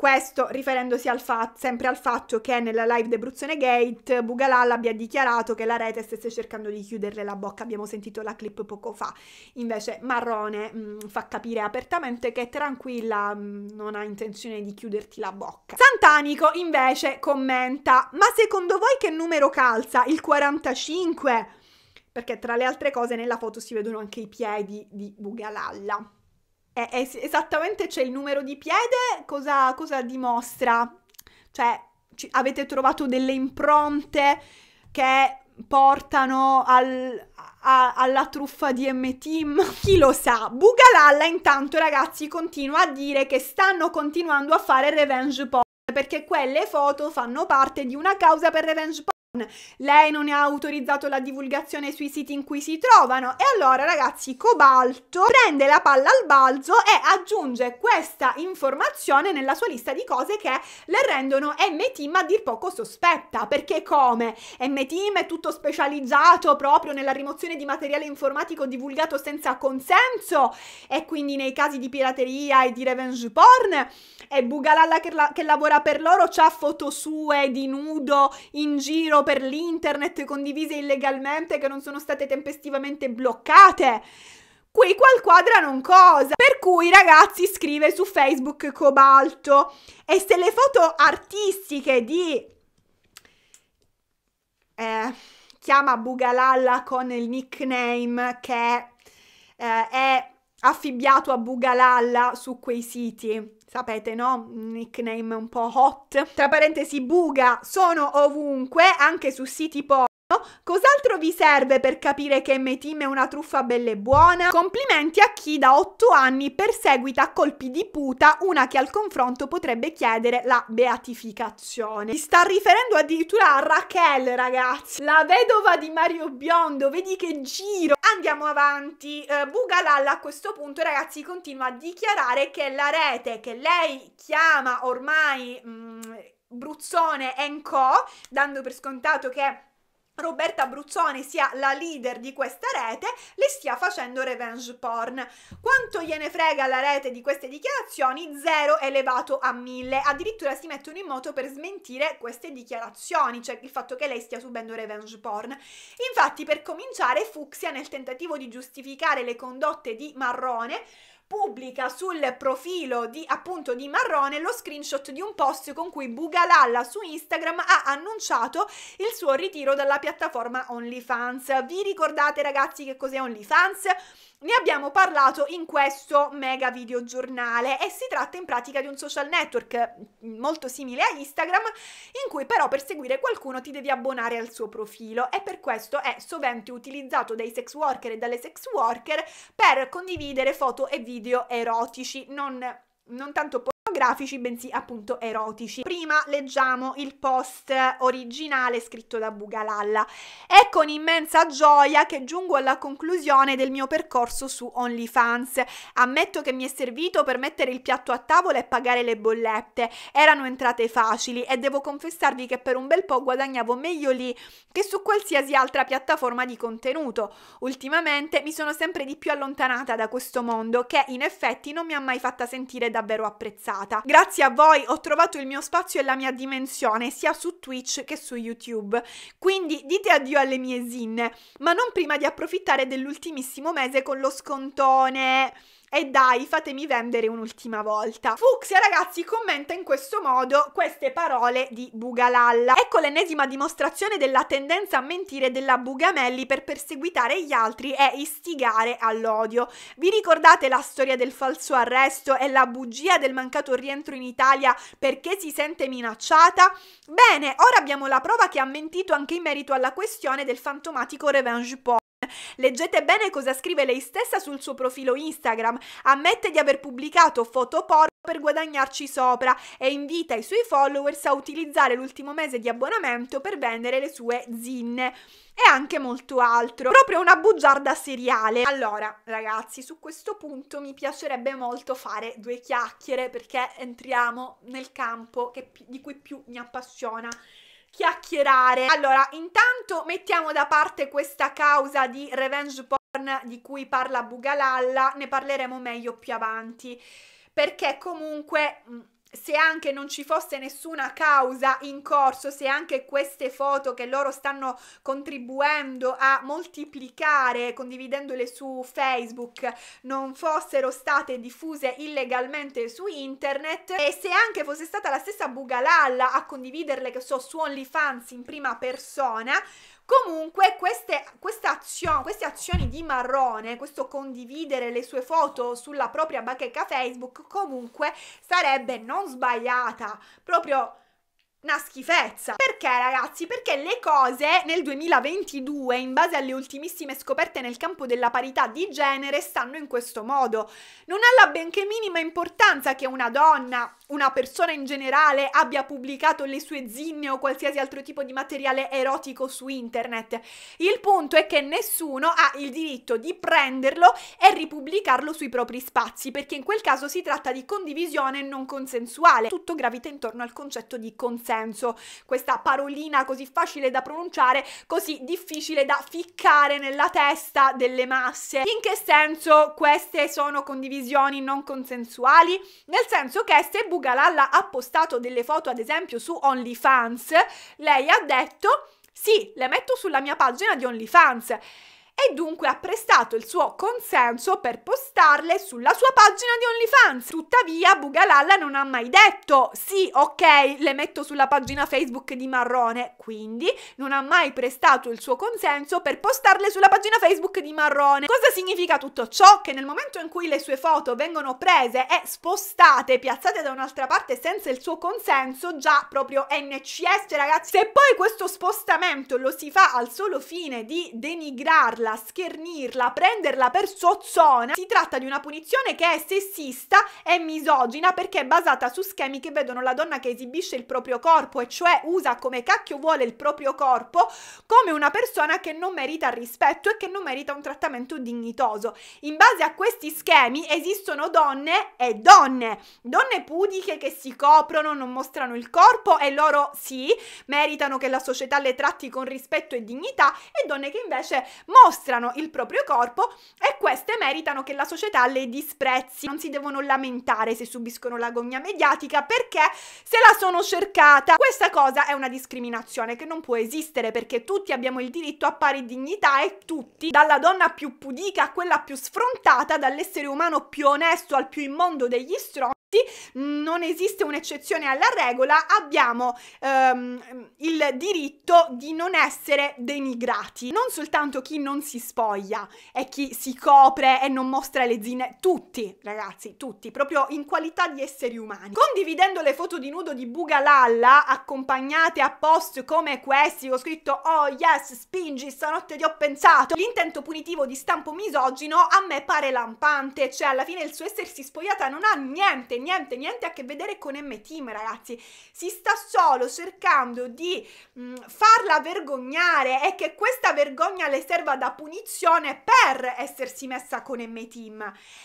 Questo riferendosi al fa- sempre al fatto che nella live d'Ebruzzone Gate Bugalal abbia dichiarato che la rete stesse cercando di chiuderle la bocca, abbiamo sentito la clip poco fa. Invece Marrone mh, mm, fa capire apertamente che è tranquilla mh, mm, non ha intenzione di chiuderti la bocca. Santanico invece commenta, ma secondo voi che numero calza? Il 45? Perché tra le altre cose nella foto si vedono anche i piedi di Bugalalla è, eh, è, eh, esattamente c'è cioè, il numero di piede, cosa, cosa dimostra? Cioè, ci, avete trovato delle impronte che portano al, a, alla truffa di M-Team? Chi lo sa? Bugalalla intanto ragazzi continua a dire che stanno continuando a fare revenge porn perché quelle foto fanno parte di una causa per revenge porn lei non ha autorizzato la divulgazione sui siti in cui si trovano e allora ragazzi Cobalto prende la palla al balzo e aggiunge questa informazione nella sua lista di cose che le rendono M-Team a dir poco sospetta perché come? M-Team è tutto specializzato proprio nella rimozione di materiale informatico divulgato senza consenso e quindi nei casi di pirateria e di revenge porn e Bugalalla che, la che lavora per loro c'ha foto sue di nudo in giro girano per l'internet condivise illegalmente che non sono state tempestivamente bloccate. Qui qual quadrano cosa. Per cui ragazzi scrive su Facebook Cobalto e se le foto artistiche di... Eh, chiama Bugalalla con il nickname che eh, è affibbiato a Bugalalla su quei siti sapete no, nickname un po' hot, tra parentesi buga, sono ovunque, anche su siti porno Cos'altro vi serve per capire che m è una truffa belle e buona? Complimenti a chi da 8 anni perseguita a colpi di puta una che al confronto potrebbe chiedere la beatificazione. Si sta riferendo addirittura a Raquel, ragazzi. La vedova di Mario Biondo, vedi che giro. Andiamo avanti. Eh, Bugalalla a questo punto, ragazzi, continua a dichiarare che la rete che lei chiama ormai mh, mm, Bruzzone Co., dando per scontato che Roberta Bruzzone sia la leader di questa rete, le stia facendo revenge porn. Quanto gliene frega la rete di queste dichiarazioni? Zero elevato a mille. Addirittura si mettono in moto per smentire queste dichiarazioni, cioè il fatto che lei stia subendo revenge porn. Infatti, per cominciare, Fuxia, nel tentativo di giustificare le condotte di Marrone, pubblica sul profilo di appunto di Marrone lo screenshot di un post con cui Bugalalla su Instagram ha annunciato il suo ritiro dalla piattaforma OnlyFans. Vi ricordate ragazzi che cos'è OnlyFans? Ne abbiamo parlato in questo mega video giornale e si tratta in pratica di un social network mm, molto simile a Instagram in cui però per seguire qualcuno ti devi abbonare al suo profilo e per questo è sovente utilizzato dai sex worker e dalle sex worker per condividere foto e video erotici, non, non tanto pornografici, bensì appunto erotici. Prima leggiamo il post originale scritto da Bugalalla. È con immensa gioia che giungo alla conclusione del mio percorso su OnlyFans. Ammetto che mi è servito per mettere il piatto a tavola e pagare le bollette. Erano entrate facili e devo confessarvi che per un bel po' guadagnavo meglio lì che su qualsiasi altra piattaforma di contenuto. Ultimamente mi sono sempre di più allontanata da questo mondo che in effetti non mi ha mai fatta sentire davvero apprezzata puntata. Grazie a voi ho trovato il mio spazio e la mia dimensione sia su Twitch che su YouTube. Quindi dite addio alle mie zinne, ma non prima di approfittare dell'ultimissimo mese con lo scontone. E dai, fatemi vendere un'ultima volta. Fuxia, ragazzi, commenta in questo modo queste parole di Bugalalla. Ecco l'ennesima dimostrazione della tendenza a mentire della Bugamelli per perseguitare gli altri e istigare all'odio. Vi ricordate la storia del falso arresto e la bugia del mancato rientro in Italia perché si sente minacciata? Bene, ora abbiamo la prova che ha mentito anche in merito alla questione del fantomatico revenge po. Leggete bene cosa scrive lei stessa sul suo profilo Instagram. Ammette di aver pubblicato foto porno per guadagnarci sopra e invita i suoi followers a utilizzare l'ultimo mese di abbonamento per vendere le sue zinne e anche molto altro. Proprio una bugiarda seriale. Allora, ragazzi, su questo punto mi piacerebbe molto fare due chiacchiere perché entriamo nel campo che, di cui più mi appassiona chiacchierare. Allora, intanto mettiamo da parte questa causa di revenge porn di cui parla Bugalalla, ne parleremo meglio più avanti, perché comunque mm, se anche non ci fosse nessuna causa in corso, se anche queste foto che loro stanno contribuendo a moltiplicare condividendole su Facebook non fossero state diffuse illegalmente su internet e se anche fosse stata la stessa Bugalalla a condividerle che so su OnlyFans in prima persona, Comunque queste, queste, azioni, queste azioni di Marrone, questo condividere le sue foto sulla propria bacheca Facebook comunque sarebbe non sbagliata, proprio una schifezza. Perché ragazzi? Perché le cose nel 2022, in base alle ultimissime scoperte nel campo della parità di genere, stanno in questo modo. Non ha la benché minima importanza che una donna, una persona in generale, abbia pubblicato le sue zinne o qualsiasi altro tipo di materiale erotico su internet. Il punto è che nessuno ha il diritto di prenderlo e ripubblicarlo sui propri spazi, perché in quel caso si tratta di condivisione non consensuale. Tutto gravita intorno al concetto di consenso senso, questa parolina così facile da pronunciare, così difficile da ficcare nella testa delle masse. In che senso queste sono condivisioni non consensuali? Nel senso che se Bugalalla ha postato delle foto ad esempio su OnlyFans, lei ha detto sì, le metto sulla mia pagina di OnlyFans e dunque ha prestato il suo consenso per postarle sulla sua pagina di OnlyFans. Tuttavia Bugalalla non ha mai detto sì, ok, le metto sulla pagina Facebook di Marrone, quindi non ha mai prestato il suo consenso per postarle sulla pagina Facebook di Marrone. Cosa significa tutto ciò? Che nel momento in cui le sue foto vengono prese e spostate, piazzate da un'altra parte senza il suo consenso, già proprio NCS ragazzi, se poi questo spostamento lo si fa al solo fine di denigrarla umiliarla, schernirla, prenderla per sozzona. Si tratta di una punizione che è sessista e misogina perché è basata su schemi che vedono la donna che esibisce il proprio corpo, e cioè usa come cacchio vuole il proprio corpo, come una persona che non merita rispetto e che non merita un trattamento dignitoso. In base a questi schemi esistono donne e donne, donne pudiche che si coprono, non mostrano il corpo e loro sì, meritano che la società le tratti con rispetto e dignità e donne che invece mostrano mostrano il proprio corpo e queste meritano che la società le disprezzi. Non si devono lamentare se subiscono l'agonia mediatica perché se la sono cercata. Questa cosa è una discriminazione che non può esistere perché tutti abbiamo il diritto a pari dignità e tutti, dalla donna più pudica a quella più sfrontata, dall'essere umano più onesto al più immondo degli stronzi, non esiste un'eccezione alla regola, abbiamo ehm, il diritto di non essere denigrati. Non soltanto chi non si spoglia e chi si copre e non mostra le zine, tutti ragazzi, tutti, proprio in qualità di esseri umani. Condividendo le foto di nudo di Bugalalla, accompagnate a post come questi, ho scritto oh yes, spingi, stanotte ti ho pensato, l'intento punitivo di stampo misogino a me pare lampante, cioè alla fine il suo essersi spogliata non ha niente niente, niente, a che vedere con M Team, ragazzi. Si sta solo cercando di mh, mm, farla vergognare e che questa vergogna le serva da punizione per essersi messa con M Team.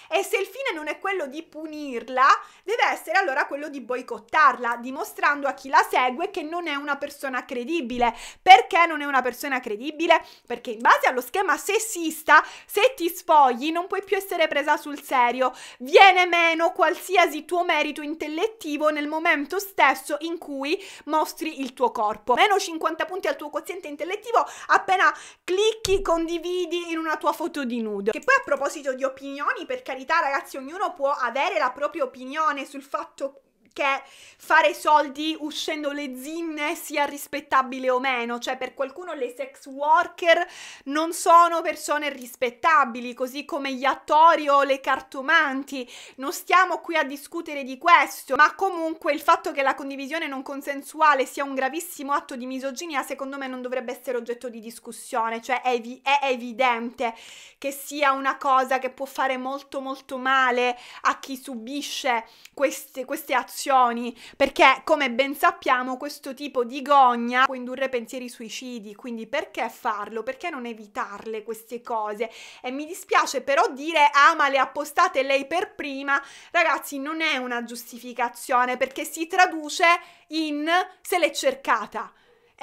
E se il fine non è quello di punirla, deve essere allora quello di boicottarla, dimostrando a chi la segue che non è una persona credibile. Perché non è una persona credibile? Perché in base allo schema sessista, se ti sfogli non puoi più essere presa sul serio, viene meno qualsiasi tuo merito intellettivo nel momento stesso in cui mostri il tuo corpo. Meno 50 punti al tuo quoziente intellettivo appena clicchi, condividi in una tua foto di nudo. Che poi a proposito di opinioni, per carità ragazzi, ognuno può avere la propria opinione sul fatto che fare soldi uscendo le zinne sia rispettabile o meno, cioè per qualcuno le sex worker non sono persone rispettabili, così come gli attori o le cartomanti. Non stiamo qui a discutere di questo, ma comunque il fatto che la condivisione non consensuale sia un gravissimo atto di misoginia secondo me non dovrebbe essere oggetto di discussione, cioè è, evi- è evidente che sia una cosa che può fare molto molto male a chi subisce queste, queste azioni emozioni, perché come ben sappiamo questo tipo di gogna può indurre pensieri suicidi, quindi perché farlo? Perché non evitarle queste cose? E mi dispiace però dire ama ah, le postate lei per prima, ragazzi non è una giustificazione perché si traduce in se l'è cercata.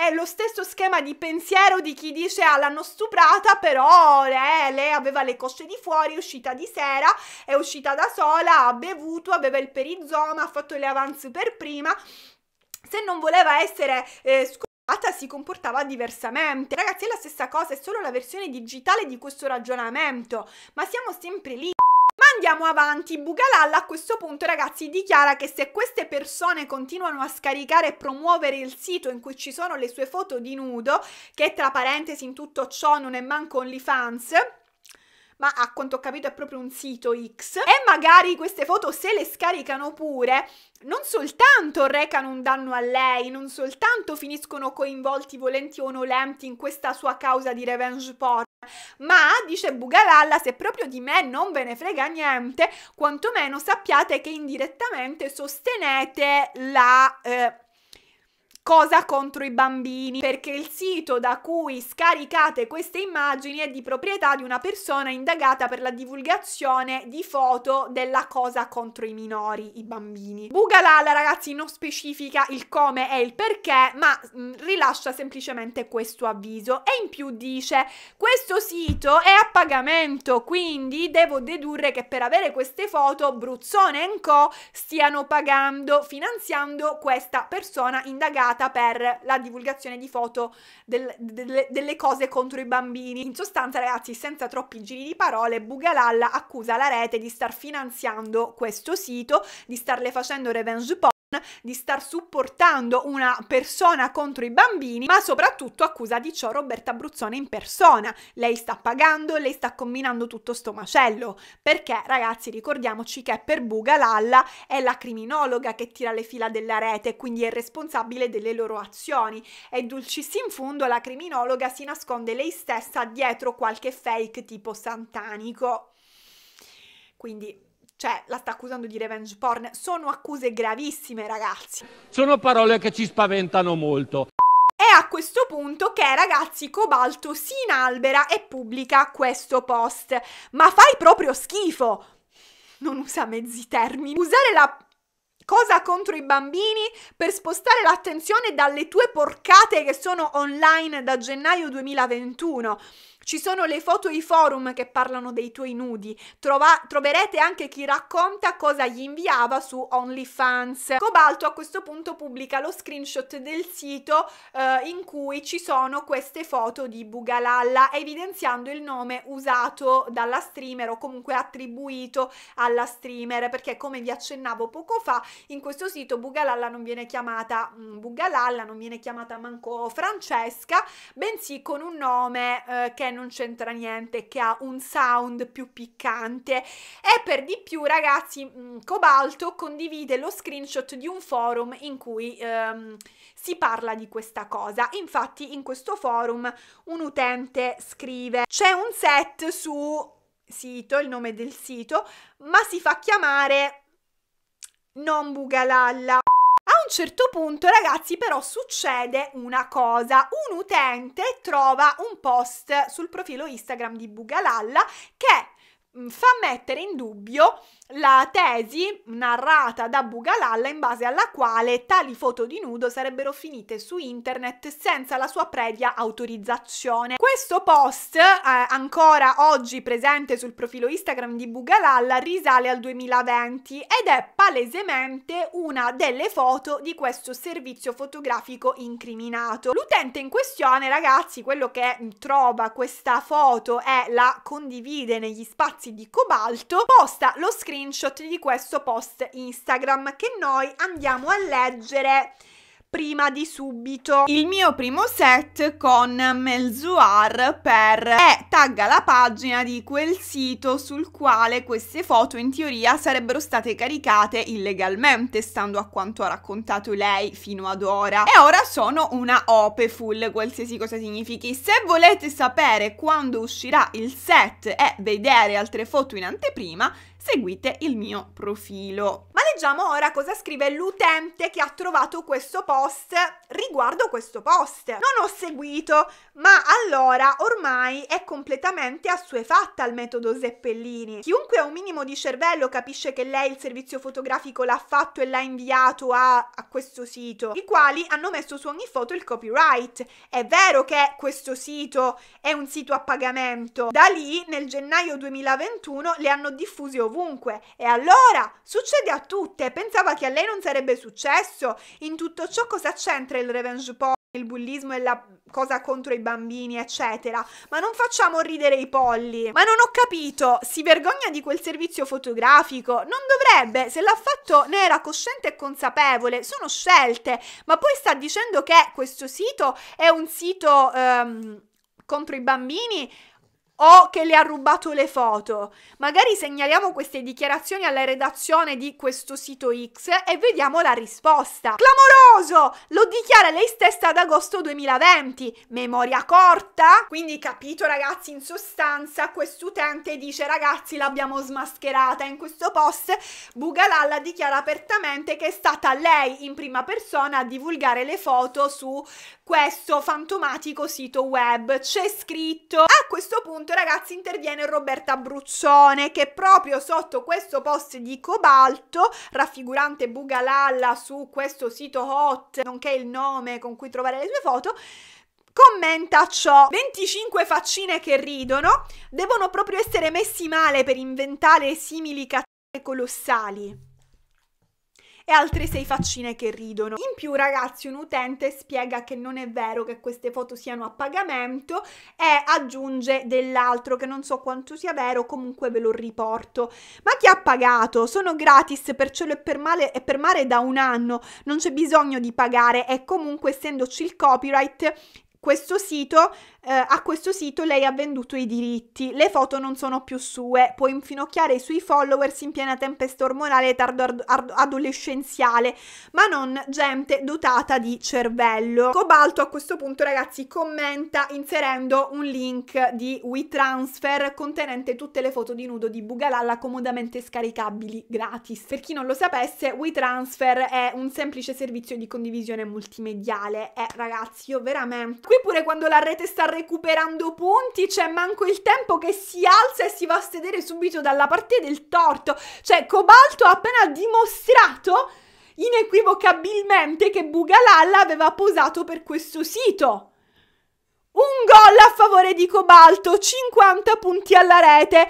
È lo stesso schema di pensiero di chi dice ah l'hanno stuprata però eh, lei aveva le cosce di fuori, è uscita di sera, è uscita da sola, ha bevuto, aveva il perizoma, ha fatto le avanze per prima. Se non voleva essere eh, scoperta si comportava diversamente. Ragazzi, è la stessa cosa, è solo la versione digitale di questo ragionamento, ma siamo sempre lì andiamo avanti, Bugalalla a questo punto ragazzi dichiara che se queste persone continuano a scaricare e promuovere il sito in cui ci sono le sue foto di nudo, che tra parentesi in tutto ciò non è manco OnlyFans, ma a quanto ho capito è proprio un sito X, e magari queste foto se le scaricano pure, non soltanto recano un danno a lei, non soltanto finiscono coinvolti volenti o nolenti in questa sua causa di revenge porn, ma, dice Bugalalla, se proprio di me non ve ne frega niente, quantomeno sappiate che indirettamente sostenete la... Eh, qualcosa contro i bambini, perché il sito da cui scaricate queste immagini è di proprietà di una persona indagata per la divulgazione di foto della cosa contro i minori, i bambini. Bugalala, ragazzi, non specifica il come e il perché, ma mh, mm, rilascia semplicemente questo avviso e in più dice questo sito è a pagamento, quindi devo dedurre che per avere queste foto Bruzzone Co stiano pagando, finanziando questa persona indagata utilizzata per la divulgazione di foto del, delle, delle cose contro i bambini. In sostanza, ragazzi, senza troppi giri di parole, Bugalalla accusa la rete di star finanziando questo sito, di starle facendo revenge porn di star supportando una persona contro i bambini, ma soprattutto accusa di ciò Roberta Bruzzone in persona. Lei sta pagando, lei sta combinando tutto sto macello, perché ragazzi ricordiamoci che per Buga Lalla è la criminologa che tira le fila della rete, quindi è responsabile delle loro azioni e dulcis in fundo la criminologa si nasconde lei stessa dietro qualche fake tipo santanico. Quindi cioè, la sta accusando di revenge porn. Sono accuse gravissime, ragazzi. Sono parole che ci spaventano molto. È a questo punto che ragazzi Cobalto si inalbera e pubblica questo post. Ma fai proprio schifo! Non usa mezzi termini. Usare la cosa contro i bambini per spostare l'attenzione dalle tue porcate che sono online da gennaio 2021. Ci sono le foto e i forum che parlano dei tuoi nudi. Trova- troverete anche chi racconta cosa gli inviava su OnlyFans. Cobalto a questo punto pubblica lo screenshot del sito eh, in cui ci sono queste foto di Bugalalla, evidenziando il nome usato dalla streamer o comunque attribuito alla streamer, perché come vi accennavo poco fa, in questo sito Bugalalla non viene chiamata mh, mm, Bugalalla, non viene chiamata manco Francesca, bensì con un nome eh, che non c'entra niente, che ha un sound più piccante. E per di più, ragazzi, mm, Cobalto condivide lo screenshot di un forum in cui ehm, si parla di questa cosa. Infatti, in questo forum un utente scrive: C'è un set su sito, il nome del sito, ma si fa chiamare non Bugalalla un certo punto, ragazzi, però succede una cosa. Un utente trova un post sul profilo Instagram di Bugalalla che mm, fa mettere in dubbio la tesi narrata da Bugalalla in base alla quale tali foto di nudo sarebbero finite su internet senza la sua previa autorizzazione. Questo post, eh, ancora oggi presente sul profilo Instagram di Bugalalla, risale al 2020 ed è palesemente una delle foto di questo servizio fotografico incriminato. L'utente in questione, ragazzi, quello che trova questa foto e la condivide negli spazi di cobalto, posta lo screen screenshot di questo post Instagram che noi andiamo a leggere prima di subito il mio primo set con Melzuar per e tagga la pagina di quel sito sul quale queste foto in teoria sarebbero state caricate illegalmente stando a quanto ha raccontato lei fino ad ora e ora sono una opeful qualsiasi cosa significhi se volete sapere quando uscirà il set e vedere altre foto in anteprima seguite il mio profilo. Ma leggiamo ora cosa scrive l'utente che ha trovato questo post riguardo questo post. Non ho seguito, ma allora ormai è completamente assuefatta al metodo Zeppellini. Chiunque ha un minimo di cervello capisce che lei il servizio fotografico l'ha fatto e l'ha inviato a, a questo sito, i quali hanno messo su ogni foto il copyright. È vero che questo sito è un sito a pagamento. Da lì nel gennaio 2021 le hanno diffuse ovunque ovunque. E allora succede a tutte. Pensava che a lei non sarebbe successo. In tutto ciò cosa c'entra il revenge porn? il bullismo e la cosa contro i bambini, eccetera. Ma non facciamo ridere i polli. Ma non ho capito, si vergogna di quel servizio fotografico? Non dovrebbe, se l'ha fatto ne era cosciente e consapevole, sono scelte, ma poi sta dicendo che questo sito è un sito ehm, contro i bambini o che le ha rubato le foto. Magari segnaliamo queste dichiarazioni alla redazione di questo sito X e vediamo la risposta. Clamoroso! Lo dichiara lei stessa ad agosto 2020. Memoria corta? Quindi capito ragazzi, in sostanza quest'utente dice ragazzi l'abbiamo smascherata. In questo post Bugalalla dichiara apertamente che è stata lei in prima persona a divulgare le foto su questo fantomatico sito web. C'è scritto a questo punto punto, ragazzi, interviene Roberta Bruzzone che proprio sotto questo post di cobalto, raffigurante Bugalalla su questo sito hot, nonché il nome con cui trovare le sue foto, commenta ciò. 25 faccine che ridono devono proprio essere messi male per inventare simili cazzate colossali e altre sei faccine che ridono. In più ragazzi un utente spiega che non è vero che queste foto siano a pagamento e aggiunge dell'altro che non so quanto sia vero, comunque ve lo riporto. Ma chi ha pagato? Sono gratis per cielo e per, male, e per mare da un anno, non c'è bisogno di pagare e comunque essendoci il copyright questo sito, eh, a questo sito lei ha venduto i diritti, le foto non sono più sue, può infinocchiare i suoi followers in piena tempesta ormonale e tardo-adolescenziale, ma non gente dotata di cervello. Cobalto a questo punto ragazzi commenta inserendo un link di WeTransfer contenente tutte le foto di nudo di Bugalalla comodamente scaricabili gratis. Per chi non lo sapesse, WeTransfer è un semplice servizio di condivisione multimediale e eh, ragazzi io veramente qui pure quando la rete sta recuperando punti c'è manco il tempo che si alza e si va a sedere subito dalla parte del torto. Cioè Cobalto ha appena dimostrato inequivocabilmente che Bugalalla aveva posato per questo sito. Un gol a favore di Cobalto, 50 punti alla rete.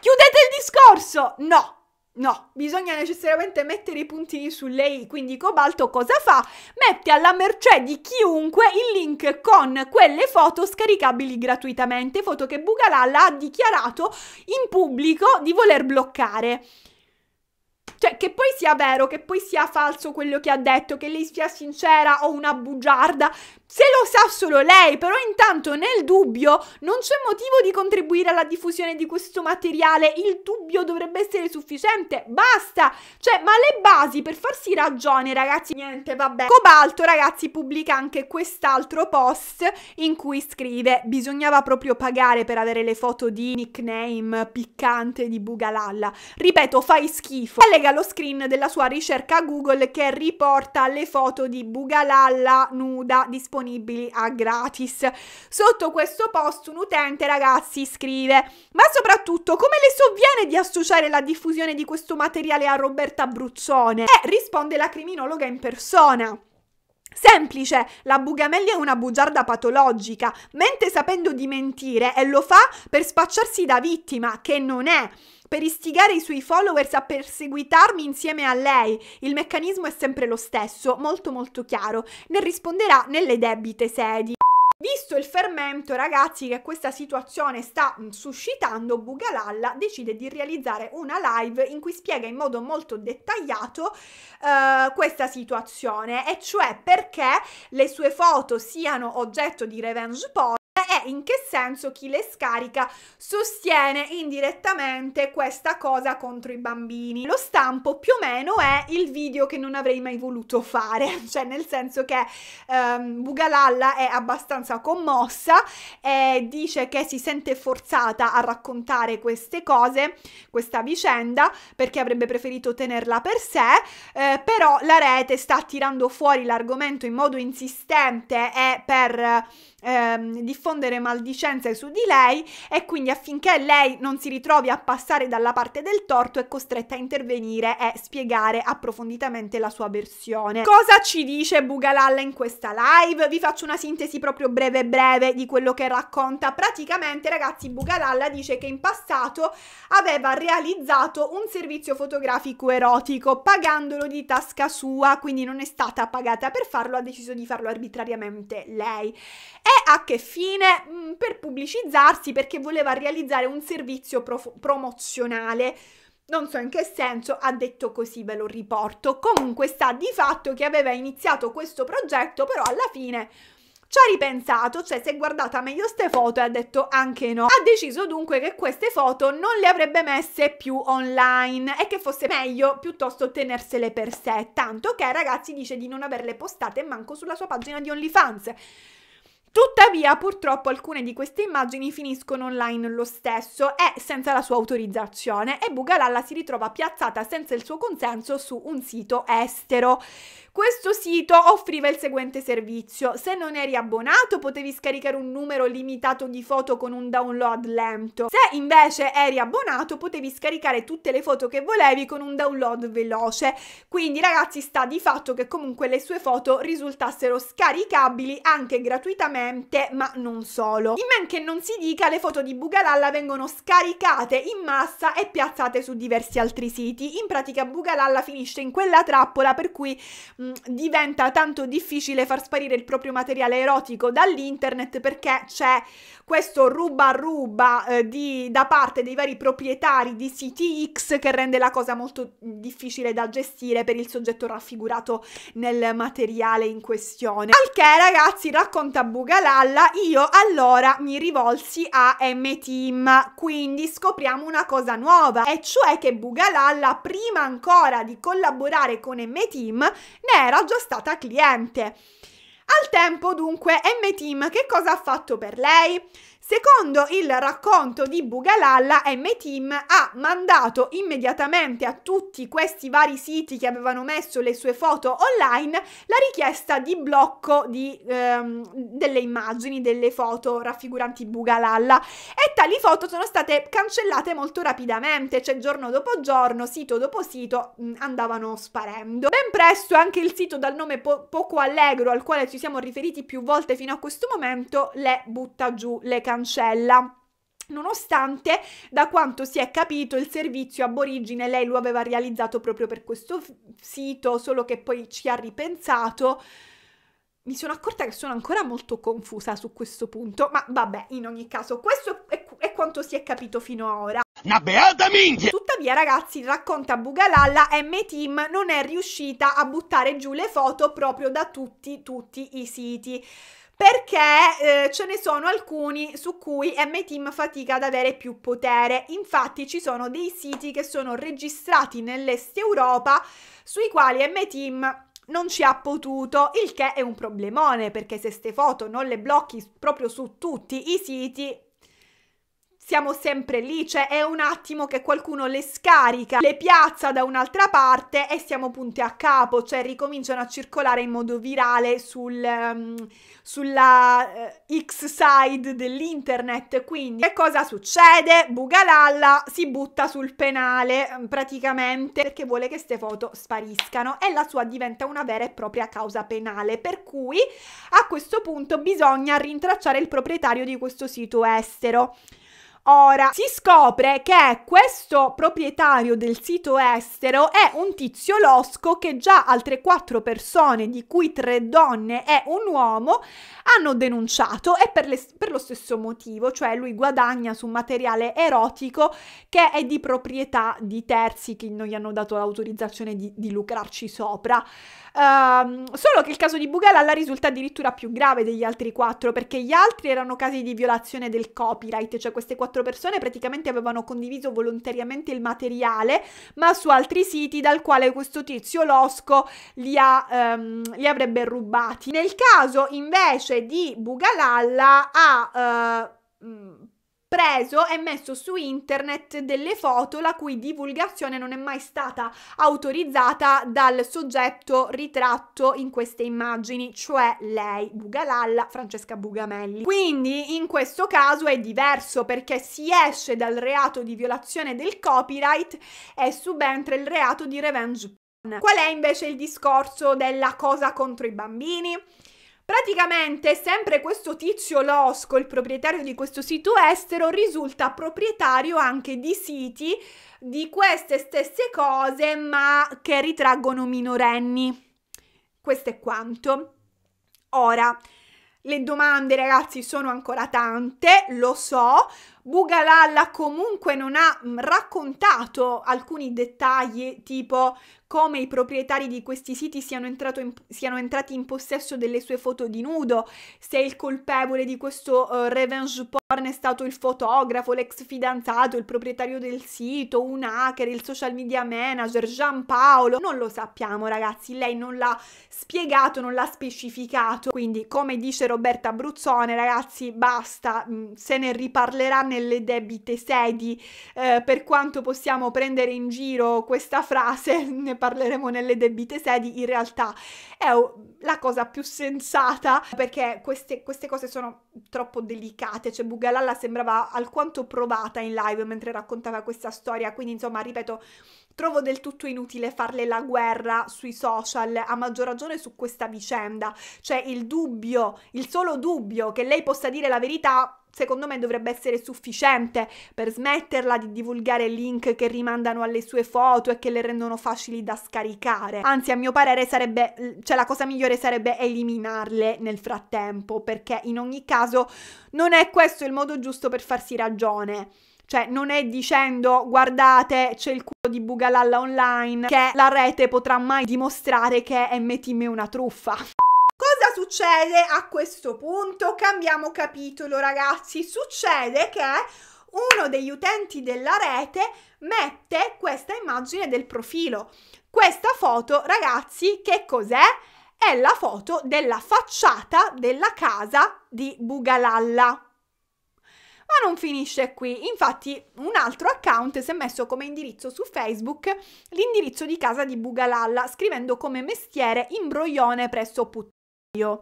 Chiudete il discorso! No, No, bisogna necessariamente mettere i puntini su lei, quindi Cobalto cosa fa? Mette alla mercé di chiunque il link con quelle foto scaricabili gratuitamente, foto che Bugalalla ha dichiarato in pubblico di voler bloccare. Cioè, che poi sia vero, che poi sia falso quello che ha detto, che lei sia sincera o una bugiarda, se lo sa solo lei, però intanto nel dubbio non c'è motivo di contribuire alla diffusione di questo materiale, il dubbio dovrebbe essere sufficiente, basta! Cioè, ma le basi per farsi ragione, ragazzi, niente, vabbè. Cobalto, ragazzi, pubblica anche quest'altro post in cui scrive bisognava proprio pagare per avere le foto di nickname piccante di Bugalalla. Ripeto, fai schifo. Allega lo screen della sua ricerca Google che riporta le foto di Bugalalla nuda disponibili disponibili a gratis. Sotto questo post un utente, ragazzi, scrive: Ma soprattutto, come le sovviene di associare la diffusione di questo materiale a Roberta Bruzzone? E eh, risponde la criminologa in persona. Semplice, la Bugamelli è una bugiarda patologica, mente sapendo di mentire e lo fa per spacciarsi da vittima, che non è per istigare i suoi followers a perseguitarmi insieme a lei. Il meccanismo è sempre lo stesso, molto molto chiaro. Ne risponderà nelle debite sedi. Visto il fermento, ragazzi, che questa situazione sta mm, suscitando, Bugalalla decide di realizzare una live in cui spiega in modo molto dettagliato uh, questa situazione, e cioè perché le sue foto siano oggetto di revenge porn e eh, eh, in che senso chi le scarica sostiene indirettamente questa cosa contro i bambini. Lo stampo più o meno è il video che non avrei mai voluto fare, cioè nel senso che ehm, Bugalalla è abbastanza commossa e dice che si sente forzata a raccontare queste cose, questa vicenda, perché avrebbe preferito tenerla per sé, eh, però la rete sta tirando fuori l'argomento in modo insistente e per ehm, diffondere maldicenze su di lei e quindi affinché lei non si ritrovi a passare dalla parte del torto è costretta a intervenire e spiegare approfonditamente la sua versione. Cosa ci dice Bugalalla in questa live? Vi faccio una sintesi proprio breve breve di quello che racconta. Praticamente ragazzi Bugalalla dice che in passato aveva realizzato un servizio fotografico erotico pagandolo di tasca sua, quindi non è stata pagata per farlo, ha deciso di farlo arbitrariamente lei e a che fine? Mm, per pubblicizzarsi perché voleva realizzare un servizio prof- promozionale. Non so in che senso ha detto così, ve lo riporto. Comunque sta di fatto che aveva iniziato questo progetto, però alla fine ci ha ripensato, cioè si è guardata meglio queste foto e ha detto anche no. Ha deciso dunque che queste foto non le avrebbe messe più online e che fosse meglio piuttosto tenersele per sé, tanto che ragazzi dice di non averle postate manco sulla sua pagina di OnlyFans. Tuttavia, purtroppo alcune di queste immagini finiscono online lo stesso e senza la sua autorizzazione e Bugalalla si ritrova piazzata senza il suo consenso su un sito estero. Questo sito offriva il seguente servizio: se non eri abbonato potevi scaricare un numero limitato di foto con un download lento. Se invece eri abbonato potevi scaricare tutte le foto che volevi con un download veloce. Quindi ragazzi, sta di fatto che comunque le sue foto risultassero scaricabili anche gratuitamente ovviamente, ma non solo. In men che non si dica, le foto di Bugalalla vengono scaricate in massa e piazzate su diversi altri siti. In pratica Bugalalla finisce in quella trappola per cui mh, mm, diventa tanto difficile far sparire il proprio materiale erotico dall'internet perché c'è questo ruba ruba eh, di, da parte dei vari proprietari di siti X che rende la cosa molto difficile da gestire per il soggetto raffigurato nel materiale in questione. Al che ragazzi racconta Bugalalla io allora mi rivolsi a M-Team quindi scopriamo una cosa nuova e cioè che Bugalalla prima ancora di collaborare con M-Team ne era già stata cliente. Al tempo dunque M-Team che cosa ha fatto per lei? Secondo il racconto di Bugalalla, M-Team ha mandato immediatamente a tutti questi vari siti che avevano messo le sue foto online la richiesta di blocco di, ehm, delle immagini, delle foto raffiguranti Bugalalla e tali foto sono state cancellate molto rapidamente, cioè giorno dopo giorno, sito dopo sito mh, mm, andavano sparendo. Ben presto anche il sito dal nome po- poco allegro al quale ci siamo riferiti più volte fino a questo momento le butta giù, le cancella cancella nonostante da quanto si è capito il servizio aborigine lei lo aveva realizzato proprio per questo sito, solo che poi ci ha ripensato. Mi sono accorta che sono ancora molto confusa su questo punto, ma vabbè, in ogni caso, questo è, è quanto si è capito fino ad ora. Una beata minchia! Tuttavia, ragazzi, racconta Bugalalla, M-Team non è riuscita a buttare giù le foto proprio da tutti, tutti i siti perché eh, ce ne sono alcuni su cui M-Team fatica ad avere più potere. Infatti ci sono dei siti che sono registrati nell'Est Europa sui quali M-Team non ci ha potuto, il che è un problemone perché se ste foto non le blocchi proprio su tutti i siti, siamo sempre lì, cioè è un attimo che qualcuno le scarica, le piazza da un'altra parte e siamo punti a capo, cioè ricominciano a circolare in modo virale sul, um, sulla uh, X side dell'internet. Quindi che cosa succede? Bugalalla si butta sul penale ehm, praticamente perché vuole che queste foto spariscano e la sua diventa una vera e propria causa penale, per cui a questo punto bisogna rintracciare il proprietario di questo sito estero. Ora si scopre che questo proprietario del sito estero è un tizio losco che già altre quattro persone, di cui tre donne e un uomo, hanno denunciato e per, le, per lo stesso motivo, cioè lui guadagna su materiale erotico che è di proprietà di terzi che non gli hanno dato l'autorizzazione di, di lucrarci sopra. Um, solo che il caso di Bugalalla risulta addirittura più grave degli altri quattro perché gli altri erano casi di violazione del copyright, cioè queste quattro quattro persone praticamente avevano condiviso volontariamente il materiale, ma su altri siti dal quale questo tizio losco li, ha, ehm, li avrebbe rubati. Nel caso invece di Bugalalla ha... Eh, preso e messo su internet delle foto la cui divulgazione non è mai stata autorizzata dal soggetto ritratto in queste immagini, cioè lei, Bugalalla, Francesca Bugamelli. Quindi in questo caso è diverso perché si esce dal reato di violazione del copyright e subentra il reato di revenge Qual è invece il discorso della cosa contro i bambini? Praticamente sempre questo tizio Losco, il proprietario di questo sito estero, risulta proprietario anche di siti di queste stesse cose ma che ritraggono minorenni. Questo è quanto. Ora, le domande ragazzi sono ancora tante, lo so, Bugalalla comunque non ha mm, raccontato alcuni dettagli tipo come i proprietari di questi siti siano, in, siano, entrati in possesso delle sue foto di nudo, se il colpevole di questo uh, revenge porn è stato il fotografo, l'ex fidanzato, il proprietario del sito, un hacker, il social media manager, Giampaolo. Non lo sappiamo ragazzi, lei non l'ha spiegato, non l'ha specificato. Quindi come dice Roberta Bruzzone ragazzi basta, mm, se ne riparlerà nel nelle debite sedi. Eh, per quanto possiamo prendere in giro questa frase, ne parleremo nelle debite sedi, in realtà è la cosa più sensata perché queste, queste cose sono troppo delicate, cioè Bugalalla sembrava alquanto provata in live mentre raccontava questa storia, quindi insomma, ripeto, trovo del tutto inutile farle la guerra sui social, a maggior ragione su questa vicenda, cioè il dubbio, il solo dubbio che lei possa dire la verità secondo me dovrebbe essere sufficiente per smetterla di divulgare link che rimandano alle sue foto e che le rendono facili da scaricare. Anzi, a mio parere sarebbe, cioè la cosa migliore sarebbe eliminarle nel frattempo, perché in ogni caso non è questo il modo giusto per farsi ragione. Cioè, non è dicendo guardate c'è il culo di Bugalalla online che la rete potrà mai dimostrare che è metime una truffa. Cosa succede a questo punto? Cambiamo capitolo ragazzi, succede che uno degli utenti della rete mette questa immagine del profilo. Questa foto ragazzi che cos'è? È la foto della facciata della casa di Bugalalla. Ma non finisce qui, infatti un altro account si è messo come indirizzo su Facebook l'indirizzo di casa di Bugalalla, scrivendo come mestiere imbroglione presso Puttana. Io.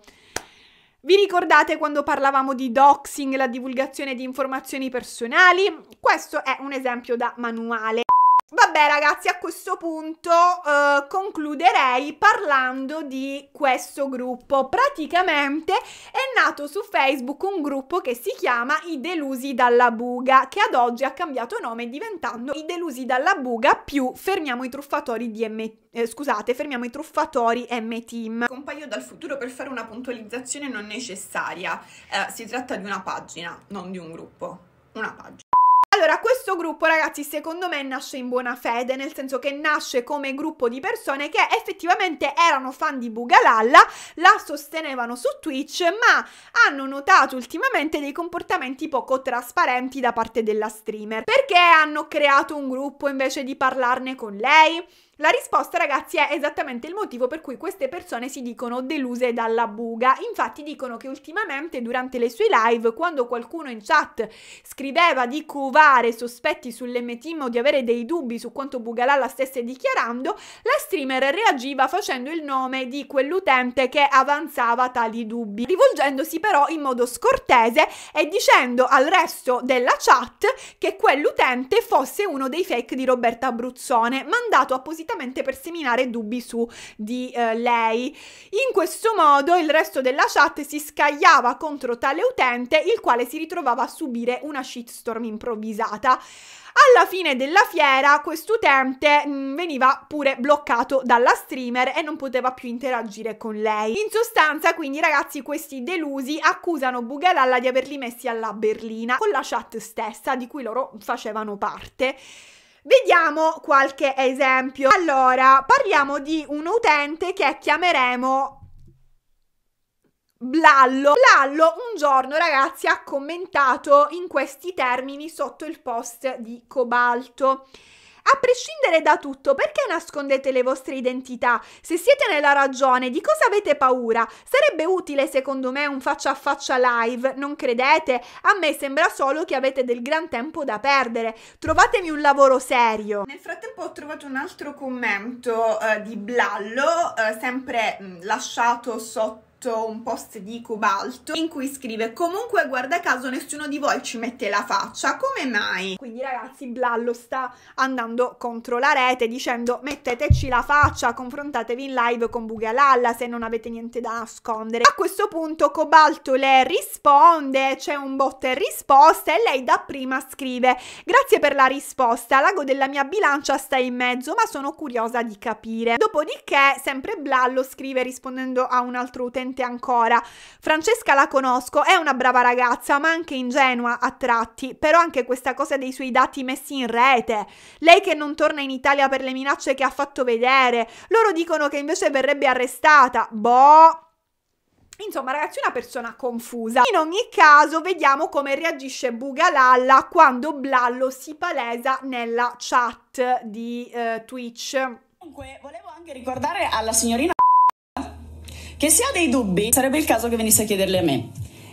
Vi ricordate quando parlavamo di doxing, la divulgazione di informazioni personali? Questo è un esempio da manuale. Vabbè ragazzi, a questo punto eh, concluderei parlando di questo gruppo. Praticamente è nato su Facebook un gruppo che si chiama I Delusi dalla Buga, che ad oggi ha cambiato nome diventando I Delusi dalla Buga più Fermiamo i truffatori di M eh, scusate, fermiamo i truffatori M-Team. Compaio dal futuro per fare una puntualizzazione non necessaria. Eh, si tratta di una pagina, non di un gruppo. Una pagina. Allora, questo gruppo, ragazzi, secondo me nasce in buona fede, nel senso che nasce come gruppo di persone che effettivamente erano fan di Bugalalla, la sostenevano su Twitch, ma hanno notato ultimamente dei comportamenti poco trasparenti da parte della streamer. Perché hanno creato un gruppo invece di parlarne con lei? La risposta, ragazzi, è esattamente il motivo per cui queste persone si dicono deluse dalla buga. Infatti dicono che ultimamente durante le sue live, quando qualcuno in chat scriveva di covare sospetti sull'MTM o di avere dei dubbi su quanto Bugalà la stesse dichiarando, la streamer reagiva facendo il nome di quell'utente che avanzava tali dubbi, rivolgendosi però in modo scortese e dicendo al resto della chat che quell'utente fosse uno dei fake di Roberta Abruzzone, mandato appositamente appositamente per seminare dubbi su di eh, lei. In questo modo il resto della chat si scagliava contro tale utente, il quale si ritrovava a subire una shitstorm improvvisata. Alla fine della fiera quest'utente mm, veniva pure bloccato dalla streamer e non poteva più interagire con lei. In sostanza quindi ragazzi questi delusi accusano Bugalalla di averli messi alla berlina con la chat stessa di cui loro facevano parte. Vediamo qualche esempio. Allora, parliamo di un utente che chiameremo Blallo. Blallo un giorno, ragazzi, ha commentato in questi termini sotto il post di Cobalto. A prescindere da tutto, perché nascondete le vostre identità? Se siete nella ragione, di cosa avete paura? Sarebbe utile, secondo me, un faccia a faccia live, non credete? A me sembra solo che avete del gran tempo da perdere. Trovatemi un lavoro serio. Nel frattempo ho trovato un altro commento eh, di Blallo, eh, sempre mh, lasciato sotto fatto un post di Cubalto in cui scrive comunque guarda caso nessuno di voi ci mette la faccia, come mai? Quindi ragazzi Blallo sta andando contro la rete dicendo metteteci la faccia, confrontatevi in live con Bugalalla se non avete niente da nascondere. A questo punto Cobalto le risponde, c'è un botte risposta e lei dapprima scrive grazie per la risposta, l'ago della mia bilancia sta in mezzo ma sono curiosa di capire. Dopodiché sempre Blallo scrive rispondendo a un altro utente niente ancora. Francesca la conosco, è una brava ragazza, ma anche ingenua a tratti, però anche questa cosa dei suoi dati messi in rete, lei che non torna in Italia per le minacce che ha fatto vedere, loro dicono che invece verrebbe arrestata, boh... Insomma, ragazzi, una persona confusa. In ogni caso, vediamo come reagisce Bugalalla quando Blallo si palesa nella chat di eh, Twitch. Comunque, volevo anche ricordare alla signorina che se ha dei dubbi sarebbe il caso che venisse a chiederli a me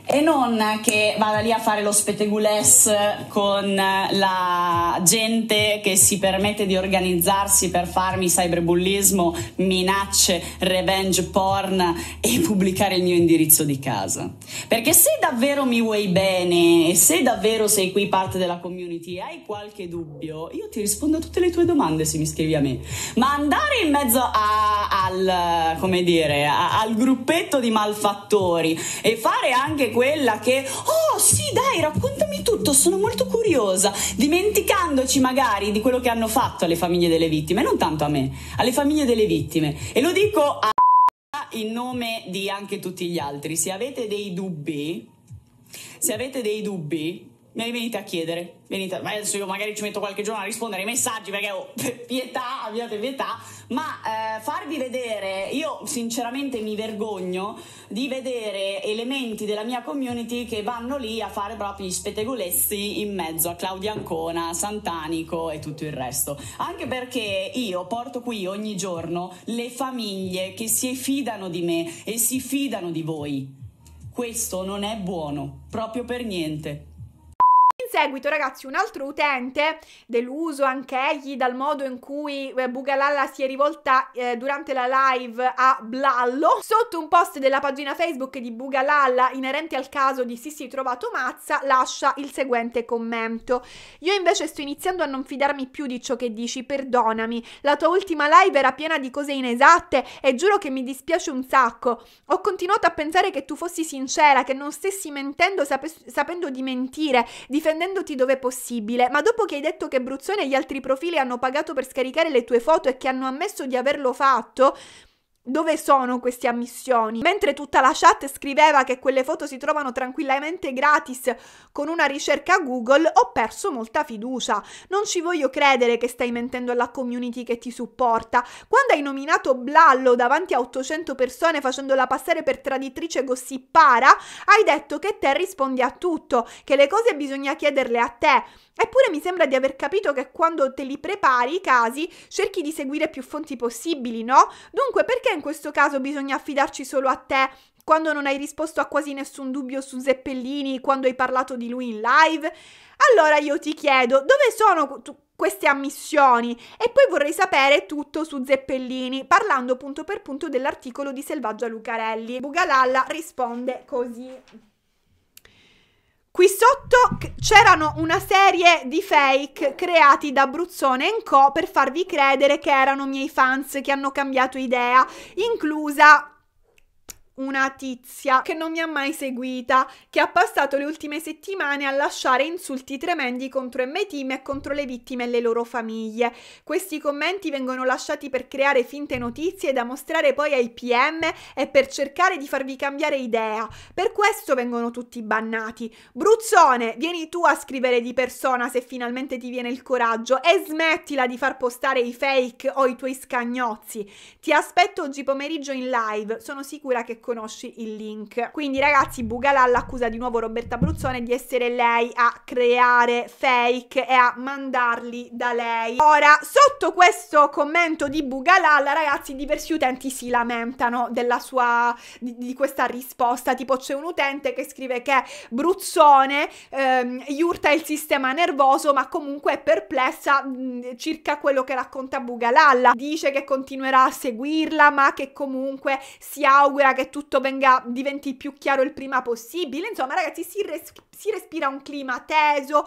e non che vada lì a fare lo spettegules con la gente che si permette di organizzarsi per farmi cyberbullismo, minacce, revenge porn e pubblicare il mio indirizzo di casa. Perché se davvero mi vuoi bene e se davvero sei qui parte della community e hai qualche dubbio, io ti rispondo a tutte le tue domande se mi scrivi a me. Ma andare in mezzo a, al, dire, a, al gruppetto di malfattori e fare anche quella che, oh sì, dai, raccontami tutto, sono molto curiosa, dimenticandoci magari di quello che hanno fatto alle famiglie delle vittime, non tanto a me, alle famiglie delle vittime. E lo dico a in nome di anche tutti gli altri. Se avete dei dubbi, se avete dei dubbi, me li venite a chiedere. Venite, adesso io magari ci metto qualche giorno a rispondere ai messaggi perché ho oh, pietà, abbiate pietà, ma eh, farvi vedere, io sinceramente mi vergogno di vedere elementi della mia community che vanno lì a fare proprio gli spettegolezzi in mezzo a Claudia Ancona, Santanico e tutto il resto. Anche perché io porto qui ogni giorno le famiglie che si fidano di me e si fidano di voi. Questo non è buono, proprio per niente seguito, ragazzi, un altro utente, deluso anche egli dal modo in cui eh, Bugalalla si è rivolta eh, durante la live a Blallo, sotto un post della pagina Facebook di Bugalalla inerente al caso di Sissi Trovato Mazza, lascia il seguente commento. Io invece sto iniziando a non fidarmi più di ciò che dici, perdonami. La tua ultima live era piena di cose inesatte e giuro che mi dispiace un sacco. Ho continuato a pensare che tu fossi sincera, che non stessi mentendo sape- sapendo di mentire, difendendo difendendoti dove possibile, ma dopo che hai detto che Bruzzone e gli altri profili hanno pagato per scaricare le tue foto e che hanno ammesso di averlo fatto, dove sono queste ammissioni? Mentre tutta la chat scriveva che quelle foto si trovano tranquillamente gratis con una ricerca Google, ho perso molta fiducia. Non ci voglio credere che stai mentendo alla community che ti supporta. Quando hai nominato Blallo davanti a 800 persone facendola passare per traditrice gossipara, hai detto che te rispondi a tutto, che le cose bisogna chiederle a te. Eppure mi sembra di aver capito che quando te li prepari i casi cerchi di seguire più fonti possibili, no? Dunque perché in questo caso bisogna affidarci solo a te quando non hai risposto a quasi nessun dubbio su Zeppellini, quando hai parlato di lui in live? Allora io ti chiedo, dove sono tu- queste ammissioni? E poi vorrei sapere tutto su Zeppellini, parlando punto per punto dell'articolo di Selvaggia Lucarelli. Bugalalla risponde così. Qui sotto c'erano una serie di fake creati da Bruzzone Co. per farvi credere che erano miei fans che hanno cambiato idea, inclusa una tizia che non mi ha mai seguita, che ha passato le ultime settimane a lasciare insulti tremendi contro M-Team e contro le vittime e le loro famiglie. Questi commenti vengono lasciati per creare finte notizie da mostrare poi ai PM e per cercare di farvi cambiare idea. Per questo vengono tutti bannati. Bruzzone, vieni tu a scrivere di persona se finalmente ti viene il coraggio e smettila di far postare i fake o i tuoi scagnozzi. Ti aspetto oggi pomeriggio in live, sono sicura che conosci il link. Quindi ragazzi, Bugalalla accusa di nuovo Roberta Bruzzone di essere lei a creare fake e a mandarli da lei. Ora, sotto questo commento di Bugalalla, ragazzi, diversi utenti si lamentano della sua di, di questa risposta, tipo c'è un utente che scrive che Bruzzone ehm, gli urta il sistema nervoso, ma comunque è perplessa mh, circa quello che racconta Bugalalla. Dice che continuerà a seguirla, ma che comunque si augura che tutto venga, diventi più chiaro il prima possibile. Insomma, ragazzi, si, res- si respira un clima teso.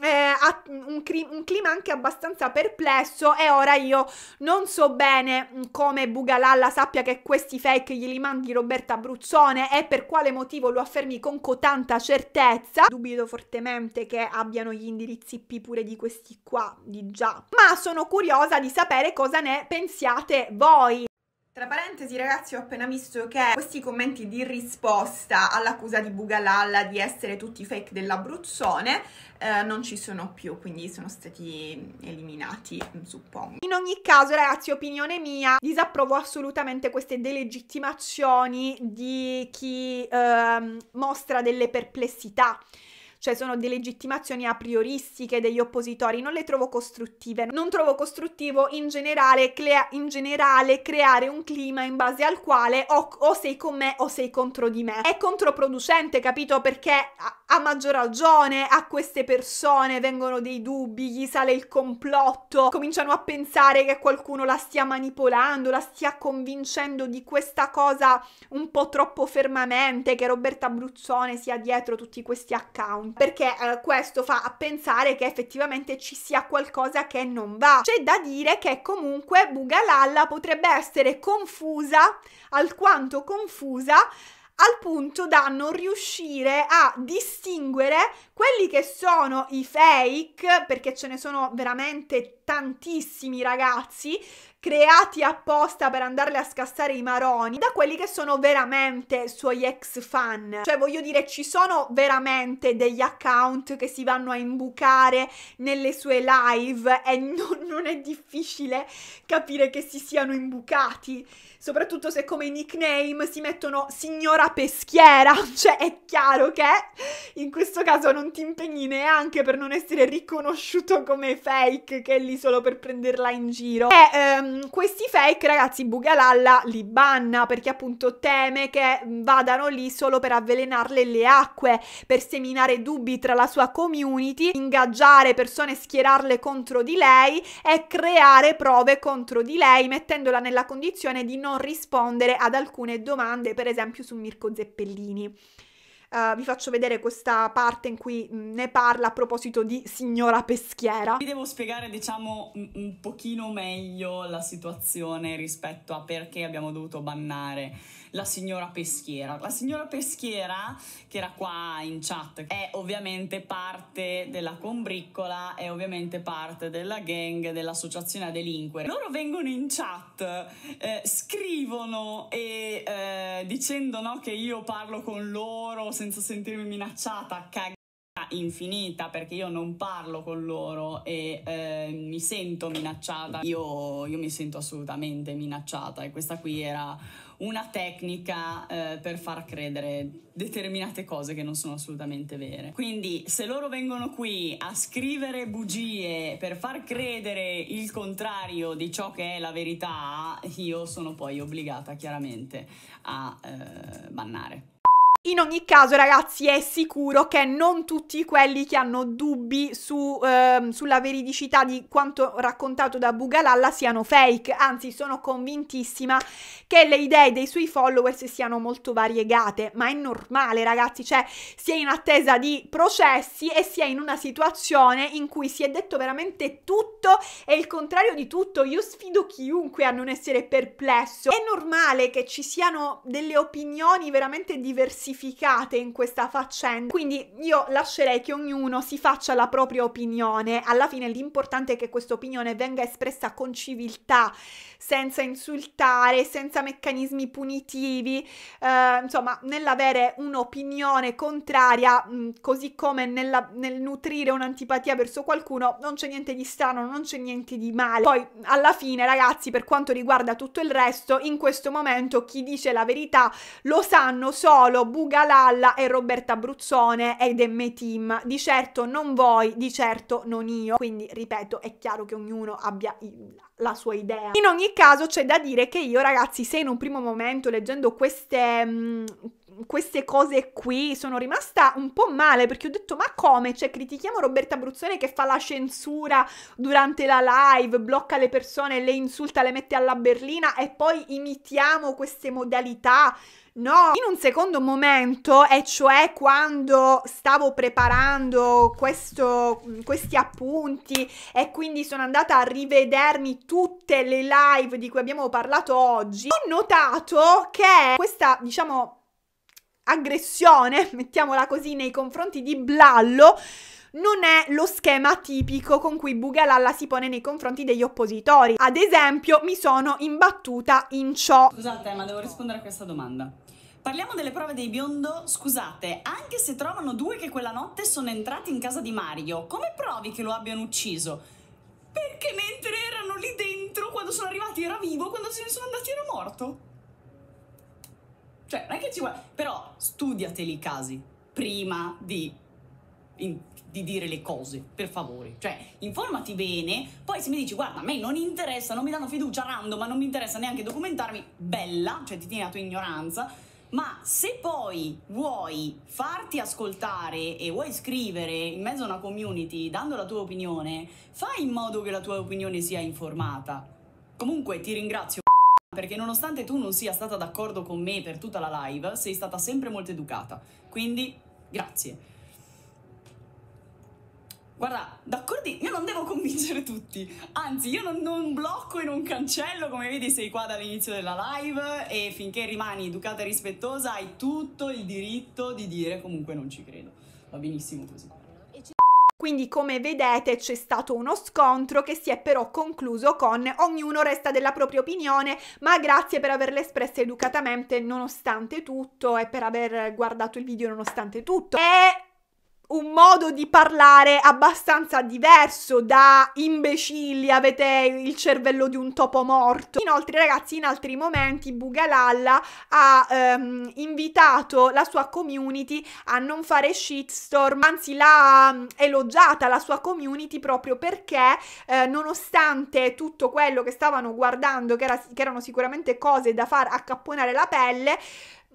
Eh, un, cri- un, clima anche abbastanza perplesso e ora io non so bene come Bugalalla sappia che questi fake glieli mandi Roberta Abruzzone e per quale motivo lo affermi con cotanta certezza. Dubito fortemente che abbiano gli indirizzi P pure di questi qua, di già. Ma sono curiosa di sapere cosa ne pensiate voi. Tra parentesi ragazzi ho appena visto che questi commenti di risposta all'accusa di Bugalalla di essere tutti fake dell'Abruzzone eh, non ci sono più, quindi sono stati eliminati, suppongo. In ogni caso ragazzi, opinione mia, disapprovo assolutamente queste delegittimazioni di chi eh, mostra delle perplessità cioè sono delegittimazioni a prioristiche degli oppositori, non le trovo costruttive. Non trovo costruttivo in generale, crea- in generale creare un clima in base al quale o-, o sei con me o sei contro di me. È controproducente, capito? Perché a, a maggior ragione a queste persone vengono dei dubbi, gli sale il complotto, cominciano a pensare che qualcuno la stia manipolando, la stia convincendo di questa cosa un po' troppo fermamente, che Roberta Bruzzone sia dietro tutti questi account perché eh, questo fa pensare che effettivamente ci sia qualcosa che non va. C'è da dire che comunque Bugalalla potrebbe essere confusa, alquanto confusa, al punto da non riuscire a distinguere quelli che sono i fake, perché ce ne sono veramente tantissimi ragazzi, creati apposta per andarle a scassare i maroni da quelli che sono veramente suoi ex fan. Cioè voglio dire ci sono veramente degli account che si vanno a imbucare nelle sue live e non, non è difficile capire che si siano imbucati soprattutto se come nickname si mettono signora peschiera, cioè è chiaro che in questo caso non ti impegni neanche per non essere riconosciuto come fake che è lì solo per prenderla in giro. E ehm, questi fake ragazzi Bugalalla li banna perché appunto teme che vadano lì solo per avvelenarle le acque, per seminare dubbi tra la sua community, ingaggiare persone, schierarle contro di lei e creare prove contro di lei mettendola nella condizione di non non rispondere ad alcune domande, per esempio su Mirko Zeppellini. Uh, vi faccio vedere questa parte in cui mm, ne parla a proposito di signora peschiera. Vi devo spiegare, diciamo, un pochino meglio la situazione rispetto a perché abbiamo dovuto bannare la signora peschiera. La signora peschiera, che era qua in chat, è ovviamente parte della combriccola, è ovviamente parte della gang, dell'associazione a delinquere. Loro vengono in chat, eh, scrivono e eh, dicendo no, che io parlo con loro senza sentirmi minacciata, cagata infinita perché io non parlo con loro e eh, mi sento minacciata. Io, io mi sento assolutamente minacciata e questa qui era una tecnica eh, per far credere determinate cose che non sono assolutamente vere. Quindi se loro vengono qui a scrivere bugie per far credere il contrario di ciò che è la verità, io sono poi obbligata chiaramente a eh, bannare. In ogni caso, ragazzi, è sicuro che non tutti quelli che hanno dubbi su, eh, sulla veridicità di quanto raccontato da Bugalalla siano fake, anzi sono convintissima che le idee dei suoi followers siano molto variegate, ma è normale, ragazzi, cioè si è in attesa di processi e si è in una situazione in cui si è detto veramente tutto e il contrario di tutto. Io sfido chiunque a non essere perplesso. È normale che ci siano delle opinioni veramente diversificate giustificate in questa faccenda. Quindi io lascerei che ognuno si faccia la propria opinione. Alla fine l'importante è che questa opinione venga espressa con civiltà, senza insultare, senza meccanismi punitivi, eh, insomma nell'avere un'opinione contraria, mh, mm, così come nella, nel nutrire un'antipatia verso qualcuno, non c'è niente di strano, non c'è niente di male. Poi alla fine ragazzi, per quanto riguarda tutto il resto, in questo momento chi dice la verità lo sanno solo Bugalalla e Roberta Bruzzone ed M Team, di certo non voi, di certo non io, quindi ripeto è chiaro che ognuno abbia la sua idea. In ogni caso c'è da dire che io ragazzi se in un primo momento leggendo queste... Mh, mm, queste cose qui sono rimasta un po' male perché ho detto ma come? Cioè critichiamo Roberta Bruzzone che fa la censura durante la live, blocca le persone, le insulta, le mette alla berlina e poi imitiamo queste modalità No, in un secondo momento, e cioè quando stavo preparando questo, questi appunti e quindi sono andata a rivedermi tutte le live di cui abbiamo parlato oggi, ho notato che questa, diciamo, aggressione, mettiamola così, nei confronti di Blallo non è lo schema tipico con cui Bugalalla si pone nei confronti degli oppositori. Ad esempio, mi sono imbattuta in ciò. Scusate, ma devo rispondere a questa domanda. Parliamo delle prove dei biondo. Scusate, anche se trovano due che quella notte sono entrati in casa di Mario, come provi che lo abbiano ucciso? Perché mentre erano lì dentro, quando sono arrivati era vivo, quando se ne sono andati era morto? Cioè, non è che ci vuole... Però studiateli i casi prima di in di dire le cose, per favore. Cioè, informati bene, poi se mi dici guarda, a me non interessa, non mi danno fiducia random, ma non mi interessa neanche documentarmi, bella, cioè ti tieni la tua ignoranza. Ma se poi vuoi farti ascoltare e vuoi scrivere in mezzo a una community dando la tua opinione, fai in modo che la tua opinione sia informata. Comunque ti ringrazio perché nonostante tu non sia stata d'accordo con me per tutta la live, sei stata sempre molto educata. Quindi grazie. Guarda, d'accordo, io non devo convincere tutti, anzi io non, non, blocco e non cancello, come vedi sei qua dall'inizio della live e finché rimani educata e rispettosa hai tutto il diritto di dire comunque non ci credo, va benissimo così. Quindi come vedete c'è stato uno scontro che si è però concluso con ognuno resta della propria opinione, ma grazie per averla espressa educatamente nonostante tutto e per aver guardato il video nonostante tutto. E un modo di parlare abbastanza diverso da imbecilli, avete il cervello di un topo morto. Inoltre, ragazzi, in altri momenti Bugalalla ha ehm, invitato la sua community a non fare shitstorm, anzi l'ha ehm, elogiata la sua community proprio perché eh, nonostante tutto quello che stavano guardando, che, era, che erano sicuramente cose da far accapponare la pelle,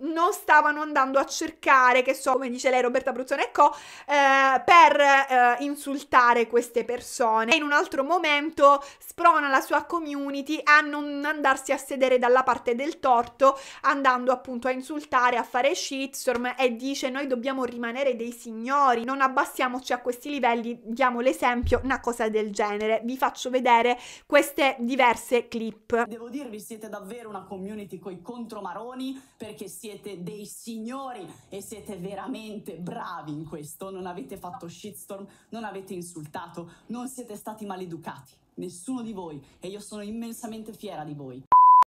non stavano andando a cercare, che so, come dice lei Roberta Bruzzone e Co, eh, per eh, insultare queste persone. E in un altro momento sprona la sua community a non andarsi a sedere dalla parte del torto, andando appunto a insultare, a fare shitstorm e dice noi dobbiamo rimanere dei signori, non abbassiamoci a questi livelli, diamo l'esempio, una cosa del genere. Vi faccio vedere queste diverse clip. Devo dirvi siete davvero una community coi contromaroni perché siete siete dei signori e siete veramente bravi in questo. Non avete fatto shitstorm, non avete insultato, non siete stati maleducati. Nessuno di voi. E io sono immensamente fiera di voi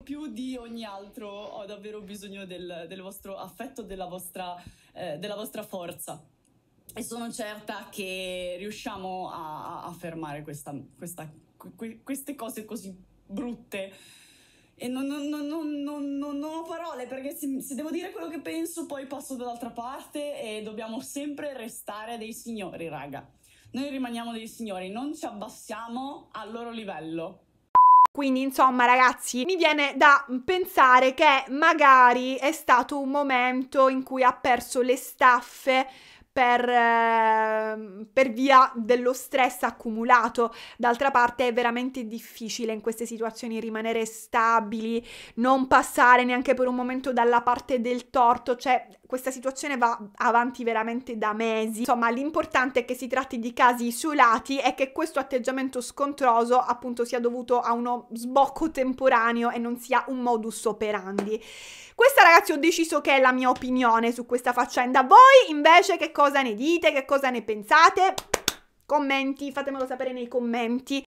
più di ogni altro ho davvero bisogno del, del vostro affetto, della vostra, eh, della vostra, forza. E sono certa che riusciamo a, a fermare questa, questa, que, queste cose così brutte e non, non, non, non, ho parole perché se, se, devo dire quello che penso poi passo dall'altra parte e dobbiamo sempre restare dei signori, raga. Noi rimaniamo dei signori, non ci abbassiamo al loro livello. Quindi insomma ragazzi mi viene da pensare che magari è stato un momento in cui ha perso le staffe per, ehm, per via dello stress accumulato. D'altra parte è veramente difficile in queste situazioni rimanere stabili, non passare neanche per un momento dalla parte del torto, cioè questa situazione va avanti veramente da mesi. Insomma, l'importante è che si tratti di casi isolati e che questo atteggiamento scontroso appunto sia dovuto a uno sbocco temporaneo e non sia un modus operandi. Questa ragazzi ho deciso che è la mia opinione su questa faccenda. Voi invece che cosa ne dite? Che cosa ne pensate? Commenti, fatemelo sapere nei commenti.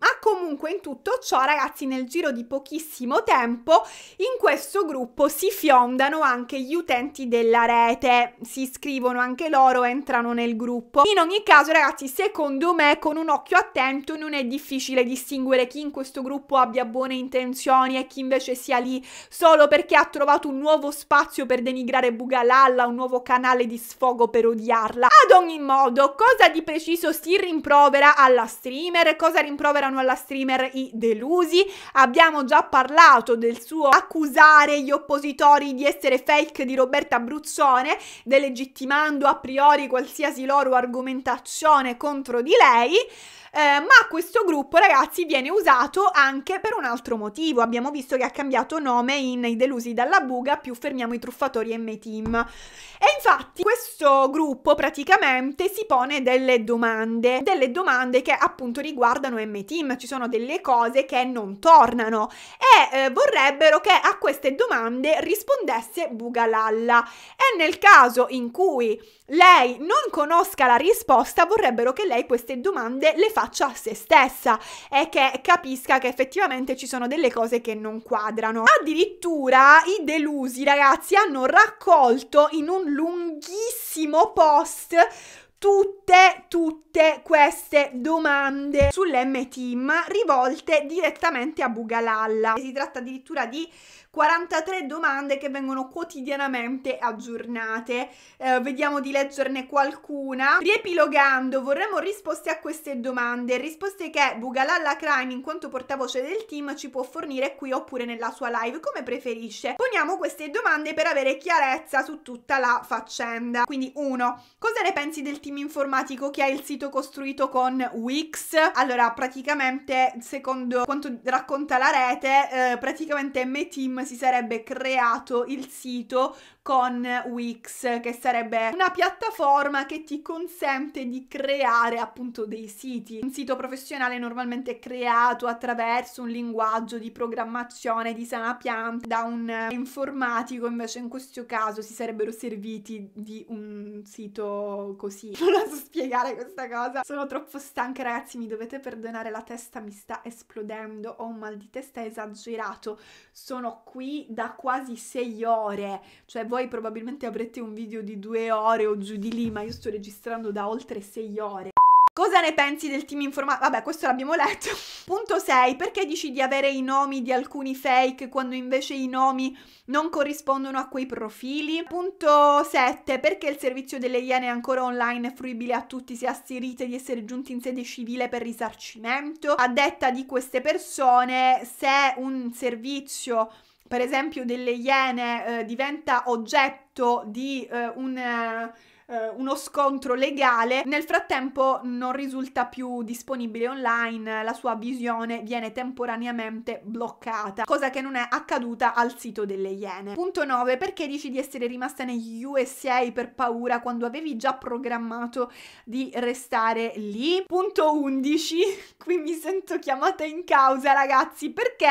Ma comunque in tutto ciò, ragazzi, nel giro di pochissimo tempo in questo gruppo si fiondano anche gli utenti della rete, si iscrivono anche loro, entrano nel gruppo. In ogni caso, ragazzi, secondo me con un occhio attento non è difficile distinguere chi in questo gruppo abbia buone intenzioni e chi invece sia lì solo perché ha trovato un nuovo spazio per denigrare Bugalalla, un nuovo canale di sfogo per odiarla. Ad ogni modo, cosa di preciso si rimprovera alla streamer, cosa rimprovera erano alla streamer i delusi, abbiamo già parlato del suo accusare gli oppositori di essere fake di Roberta Abruzzone, delegittimando a priori qualsiasi loro argomentazione contro di lei. Eh, ma questo gruppo, ragazzi, viene usato anche per un altro motivo. Abbiamo visto che ha cambiato nome in I delusi dalla buga più fermiamo i truffatori M-Team. E infatti questo gruppo praticamente si pone delle domande, delle domande che appunto riguardano M-Team. Ci sono delle cose che non tornano e eh, vorrebbero che a queste domande rispondesse Bugalalla. E nel caso in cui lei non conosca la risposta, vorrebbero che lei queste domande le faccia a se stessa e che capisca che effettivamente ci sono delle cose che non quadrano. Addirittura i delusi, ragazzi, hanno raccolto in un lunghissimo post tutte, tutte queste domande sull'M-Team rivolte direttamente a Bugalalla. Si tratta addirittura di 43 domande che vengono quotidianamente aggiornate. Eh, vediamo di leggerne qualcuna. Riepilogando, vorremmo risposte a queste domande, risposte che Bugalalla Crime, in quanto portavoce del team, ci può fornire qui oppure nella sua live, come preferisce. Poniamo queste domande per avere chiarezza su tutta la faccenda. Quindi 1. Cosa ne pensi del team informatico che ha il sito costruito con Wix? Allora, praticamente, secondo quanto racconta la rete, eh, praticamente me team si sarebbe creato il sito con Wix, che sarebbe una piattaforma che ti consente di creare appunto dei siti. Un sito professionale normalmente creato attraverso un linguaggio di programmazione di sana pianta da un informatico, invece in questo caso si sarebbero serviti di un sito così. Non la so spiegare questa cosa, sono troppo stanca ragazzi, mi dovete perdonare, la testa mi sta esplodendo, ho un mal di testa esagerato, sono qui da quasi sei ore, cioè vorrei voi probabilmente avrete un video di due ore o giù di lì, ma io sto registrando da oltre sei ore. Cosa ne pensi del team informatico? Vabbè, questo l'abbiamo letto. Punto 6. Perché dici di avere i nomi di alcuni fake quando invece i nomi non corrispondono a quei profili? Punto 7. Perché il servizio delle Iene è ancora online e fruibile a tutti se asserite di essere giunti in sede civile per risarcimento? A detta di queste persone, se un servizio per esempio delle iene eh, diventa oggetto di eh, un eh, eh, uno scontro legale, nel frattempo non risulta più disponibile online, la sua visione viene temporaneamente bloccata, cosa che non è accaduta al sito delle Iene. Punto 9. Perché dici di essere rimasta negli USA per paura quando avevi già programmato di restare lì? Punto 11. Qui mi sento chiamata in causa, ragazzi, perché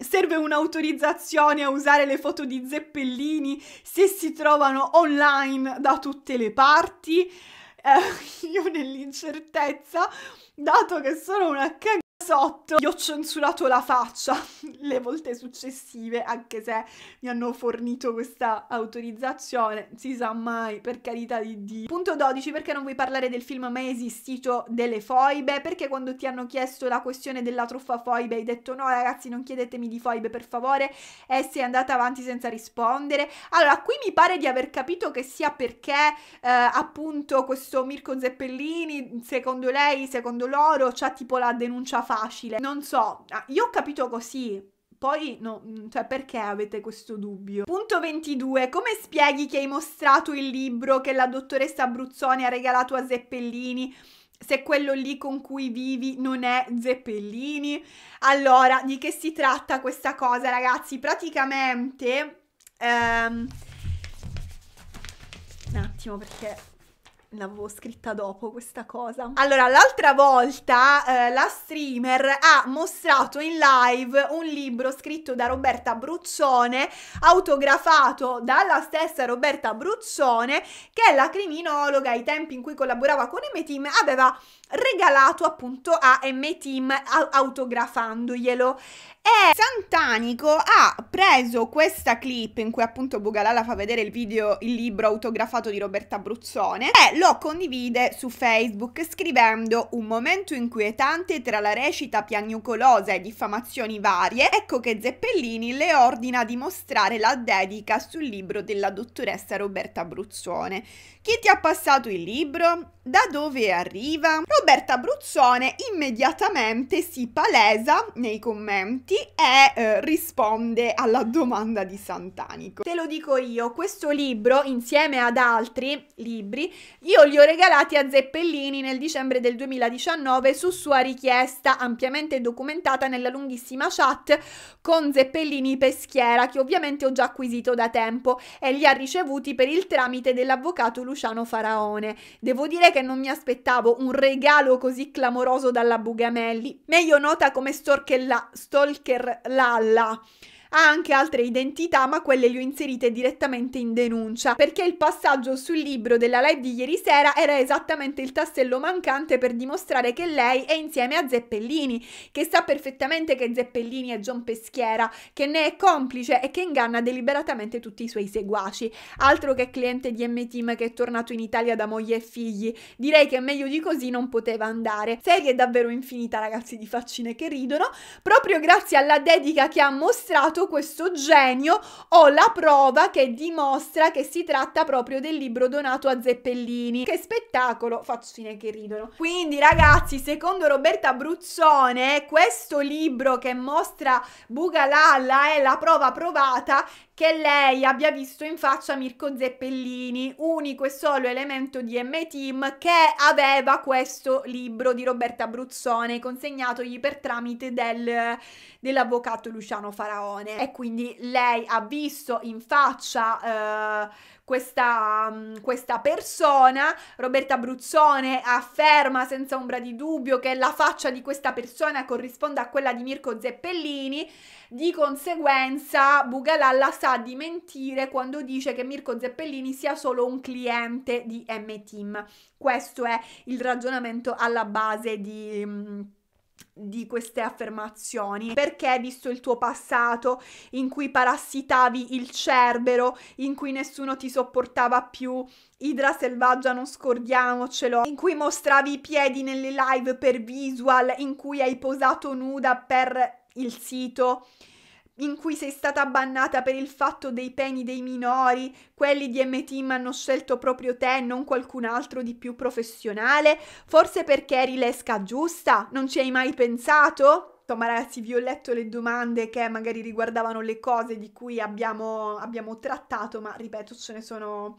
Serve un'autorizzazione a usare le foto di zeppellini se si trovano online da tutte le parti. Eh, io nell'incertezza, dato che sono una cagata sotto Gli ho censurato la faccia le volte successive, anche se mi hanno fornito questa autorizzazione. Si sa mai, per carità di Dio. Punto 12, perché non vuoi parlare del film mai esistito delle foibe? Perché quando ti hanno chiesto la questione della truffa foibe hai detto no ragazzi non chiedetemi di foibe per favore e sei andata avanti senza rispondere? Allora, qui mi pare di aver capito che sia perché eh, appunto questo Mirko Zeppellini, secondo lei, secondo loro, c'ha tipo la denuncia facile. Non so, ah, io ho capito così, poi, no, mm, cioè, perché avete questo dubbio? Punto 22. Come spieghi che hai mostrato il libro che la dottoressa Abruzzoni ha regalato a Zeppellini? Se quello lì con cui vivi non è Zeppellini? Allora, di che si tratta questa cosa, ragazzi? Praticamente... Ehm... Un attimo perché l'avevo scritta dopo questa cosa. Allora, l'altra volta eh, la streamer ha mostrato in live un libro scritto da Roberta Bruzzone, autografato dalla stessa Roberta Bruzzone, che è la criminologa ai tempi in cui collaborava con Emetim, aveva regalato appunto a M-Team autografandoglielo e Santanico ha preso questa clip in cui appunto Bugalala fa vedere il video, il libro autografato di Roberta Bruzzone e lo condivide su Facebook scrivendo un momento inquietante tra la recita piagnucolosa e diffamazioni varie, ecco che Zeppellini le ordina di mostrare la dedica sul libro della dottoressa Roberta Bruzzone. Chi ti ha passato il libro? Da dove arriva? Roberta Bruzzone immediatamente si palesa nei commenti e eh, risponde alla domanda di Santanico. Te lo dico io, questo libro, insieme ad altri libri, io li ho regalati a Zeppellini nel dicembre del 2019 su sua richiesta, ampiamente documentata nella lunghissima chat con Zeppellini Peschiera, che ovviamente ho già acquisito da tempo e li ha ricevuti per il tramite dell'avvocato Luciano Faraone. Devo dire che non mi aspettavo un regalo regalo così clamoroso dalla Bugamelli, meglio nota come stalker Lalla ha anche altre identità, ma quelle le ho inserite direttamente in denuncia, perché il passaggio sul libro della live di ieri sera era esattamente il tassello mancante per dimostrare che lei è insieme a Zeppellini, che sa perfettamente che Zeppellini è John Peschiera, che ne è complice e che inganna deliberatamente tutti i suoi seguaci. Altro che cliente di M-Team che è tornato in Italia da moglie e figli, direi che meglio di così non poteva andare. Serie davvero infinita, ragazzi, di faccine che ridono, proprio grazie alla dedica che ha mostrato trovato questo genio, ho la prova che dimostra che si tratta proprio del libro donato a Zeppellini. Che spettacolo, faccio fine che ridono. Quindi ragazzi, secondo Roberta Bruzzone, questo libro che mostra Bugalalla è la prova provata che lei abbia visto in faccia Mirko Zeppellini, unico e solo elemento di M-Team che aveva questo libro di Roberta Bruzzone consegnatogli per tramite del, dell'avvocato Luciano Faraone. E quindi lei ha visto in faccia eh, questa, mm, questa persona, Roberta Bruzzone afferma senza ombra di dubbio che la faccia di questa persona corrisponde a quella di Mirko Zeppellini di conseguenza Bugalalla sa di mentire quando dice che Mirko Zeppellini sia solo un cliente di M-Team. Questo è il ragionamento alla base di mm, di queste affermazioni perché visto il tuo passato in cui parassitavi il cerbero in cui nessuno ti sopportava più idra selvaggia non scordiamocelo in cui mostravi i piedi nelle live per visual in cui hai posato nuda per il sito in cui sei stata bannata per il fatto dei peni dei minori, quelli di M-Team hanno scelto proprio te, non qualcun altro di più professionale, forse perché eri l'esca giusta, non ci hai mai pensato? Insomma ragazzi vi ho letto le domande che magari riguardavano le cose di cui abbiamo, abbiamo trattato, ma ripeto ce ne sono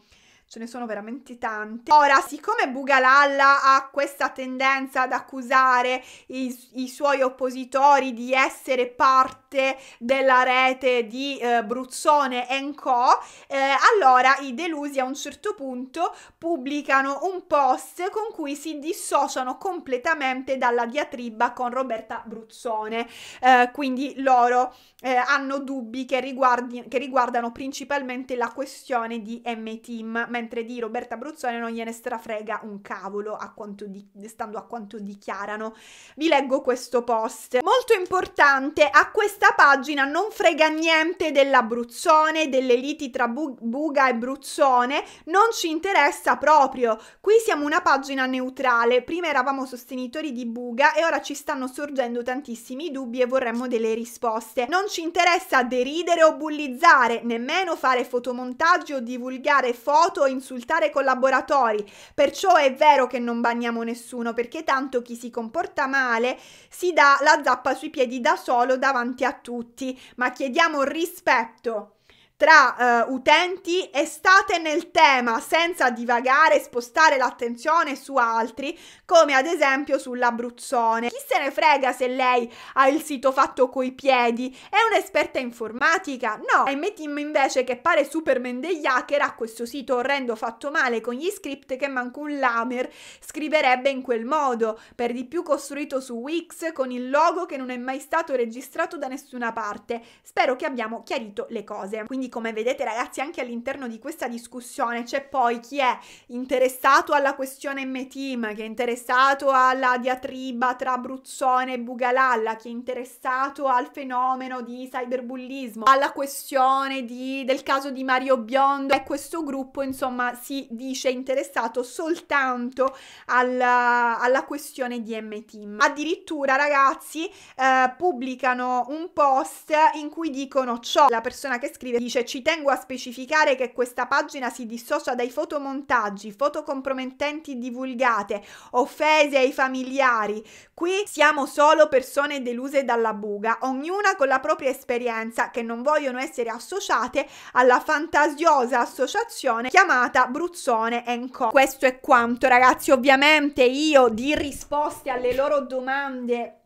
ce ne sono veramente tante. Ora, siccome Bugalalla ha questa tendenza ad accusare i, i suoi oppositori di essere parte della rete di eh, Bruzzone Co, eh, allora i delusi a un certo punto pubblicano un post con cui si dissociano completamente dalla diatriba con Roberta Bruzzone. Eh, quindi loro eh, hanno dubbi che, riguardi, che riguardano principalmente la questione di M-Team, mentre di Roberta Bruzzone non gliene strafrega un cavolo, a di- stando a quanto dichiarano. Vi leggo questo post. Molto importante, a questa pagina non frega niente dell'Abruzzone, delle liti tra Bu- Buga e Bruzzone, non ci interessa proprio. Qui siamo una pagina neutrale, prima eravamo sostenitori di Buga e ora ci stanno sorgendo tantissimi dubbi e vorremmo delle risposte. Non ci interessa deridere o bullizzare, nemmeno fare fotomontaggi o divulgare foto insultare collaboratori, perciò è vero che non banniamo nessuno, perché tanto chi si comporta male si dà la zappa sui piedi da solo davanti a tutti, ma chiediamo rispetto tra uh, utenti e state nel tema senza divagare e spostare l'attenzione su altri, come ad esempio sull'Abruzzone. Chi se ne frega se lei ha il sito fatto coi piedi? È un'esperta informatica? No. E mettiamo invece che pare Superman degli hacker a questo sito orrendo fatto male con gli script che manco un lamer scriverebbe in quel modo, per di più costruito su Wix con il logo che non è mai stato registrato da nessuna parte. Spero che abbiamo chiarito le cose. Quindi come vedete ragazzi anche all'interno di questa discussione c'è poi chi è interessato alla questione M-Team, chi è interessato alla diatriba tra Bruzzone e Bugalalla, chi è interessato al fenomeno di cyberbullismo, alla questione di, del caso di Mario Biondo e questo gruppo insomma si dice interessato soltanto alla, alla questione di M-Team. Addirittura ragazzi eh, pubblicano un post in cui dicono ciò, la persona che scrive dice Invece cioè, ci tengo a specificare che questa pagina si dissocia dai fotomontaggi, foto compromettenti divulgate, offese ai familiari. Qui siamo solo persone deluse dalla buga, ognuna con la propria esperienza che non vogliono essere associate alla fantasiosa associazione chiamata Bruzzone Co. Questo è quanto, ragazzi. Ovviamente io di risposte alle loro domande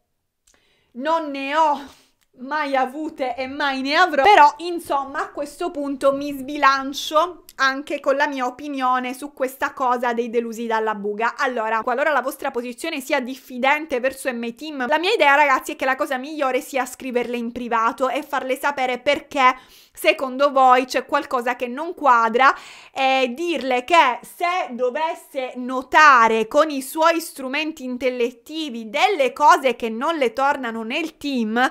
non ne ho mai avute e mai ne avrò, però insomma a questo punto mi sbilancio anche con la mia opinione su questa cosa dei delusi dalla buga. Allora, qualora la vostra posizione sia diffidente verso M-Team, la mia idea ragazzi è che la cosa migliore sia scriverle in privato e farle sapere perché secondo voi c'è qualcosa che non quadra e dirle che se dovesse notare con i suoi strumenti intellettivi delle cose che non le tornano nel team,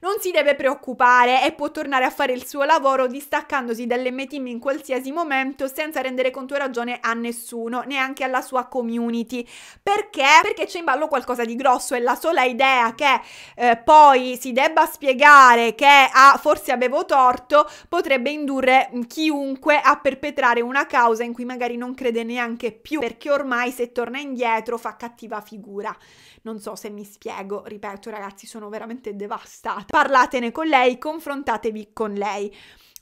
non si deve preoccupare e può tornare a fare il suo lavoro distaccandosi dall'M Team in qualsiasi momento senza rendere conto e ragione a nessuno, neanche alla sua community. Perché? Perché c'è in ballo qualcosa di grosso e la sola idea che eh, poi si debba spiegare che ah, forse avevo torto potrebbe indurre mm, chiunque a perpetrare una causa in cui magari non crede neanche più perché ormai se torna indietro fa cattiva figura. Non so se mi spiego, ripeto ragazzi, sono veramente devastata. Parlatene con lei, confrontatevi con lei.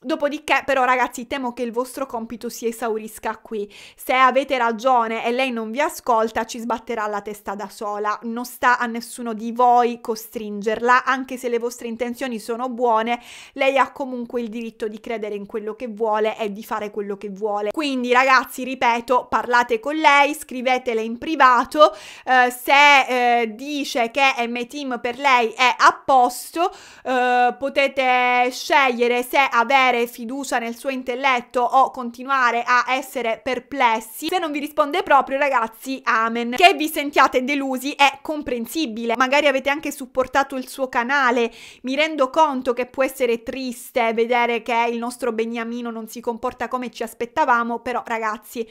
Dopodiché, però, ragazzi, temo che il vostro compito si esaurisca qui. Se avete ragione e lei non vi ascolta, ci sbatterà la testa da sola. Non sta a nessuno di voi costringerla, anche se le vostre intenzioni sono buone, lei ha comunque il diritto di credere in quello che vuole e di fare quello che vuole. Quindi, ragazzi, ripeto, parlate con lei, scrivetele in privato. Eh, se eh, dice che M-Team per lei è a posto, eh, potete scegliere se avere avere fiducia nel suo intelletto o continuare a essere perplessi. Se non vi risponde proprio, ragazzi, amen. Che vi sentiate delusi è comprensibile. Magari avete anche supportato il suo canale. Mi rendo conto che può essere triste vedere che il nostro Beniamino non si comporta come ci aspettavamo, però ragazzi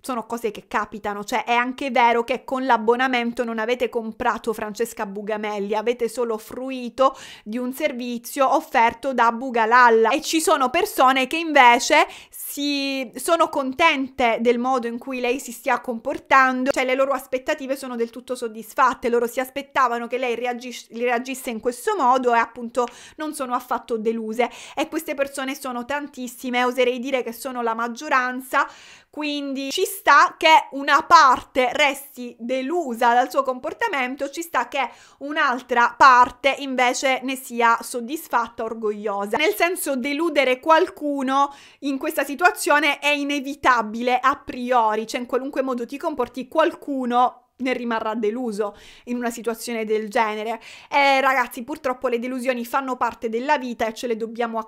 sono cose che capitano, cioè è anche vero che con l'abbonamento non avete comprato Francesca Bugamelli, avete solo fruito di un servizio offerto da Bugalalla e ci sono persone che invece si sono contente del modo in cui lei si stia comportando, cioè le loro aspettative sono del tutto soddisfatte, loro si aspettavano che lei reagis- reagisse in questo modo e appunto non sono affatto deluse e queste persone sono tantissime, oserei dire che sono la maggioranza, quindi ci sta che una parte resti delusa dal suo comportamento, ci sta che un'altra parte invece ne sia soddisfatta, orgogliosa. Nel senso deludere qualcuno in questa situazione è inevitabile a priori, cioè in qualunque modo ti comporti qualcuno ne rimarrà deluso in una situazione del genere. Eh, ragazzi, purtroppo le delusioni fanno parte della vita e ce le dobbiamo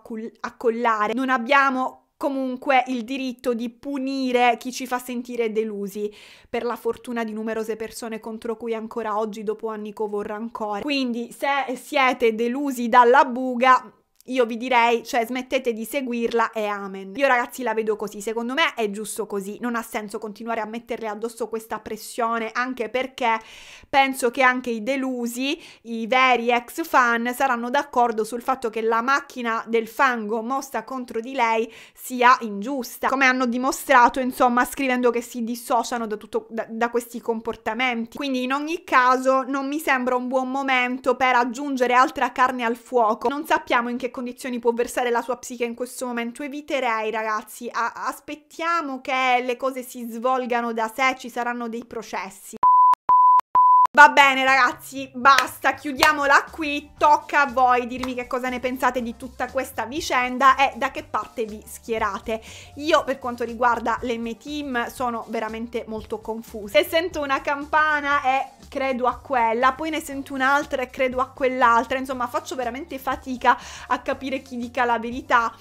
accollare. Non abbiamo comunque il diritto di punire chi ci fa sentire delusi, per la fortuna di numerose persone contro cui ancora oggi dopo anni covo rancore. Quindi se siete delusi dalla buga, io vi direi, cioè smettete di seguirla e amen. Io ragazzi la vedo così, secondo me è giusto così, non ha senso continuare a metterle addosso questa pressione, anche perché penso che anche i delusi, i veri ex fan, saranno d'accordo sul fatto che la macchina del fango mossa contro di lei sia ingiusta, come hanno dimostrato insomma scrivendo che si dissociano da, tutto, da, da questi comportamenti. Quindi in ogni caso non mi sembra un buon momento per aggiungere altra carne al fuoco, non sappiamo in che cosa condizioni può versare la sua psiche in questo momento. Eviterei, ragazzi, aspettiamo che le cose si svolgano da sé, ci saranno dei processi. Va bene ragazzi, basta, chiudiamola qui, tocca a voi dirmi che cosa ne pensate di tutta questa vicenda e da che parte vi schierate. Io per quanto riguarda le mie team sono veramente molto confusa e sento una campana e credo a quella, poi ne sento un'altra e credo a quell'altra, insomma faccio veramente fatica a capire chi dica la verità.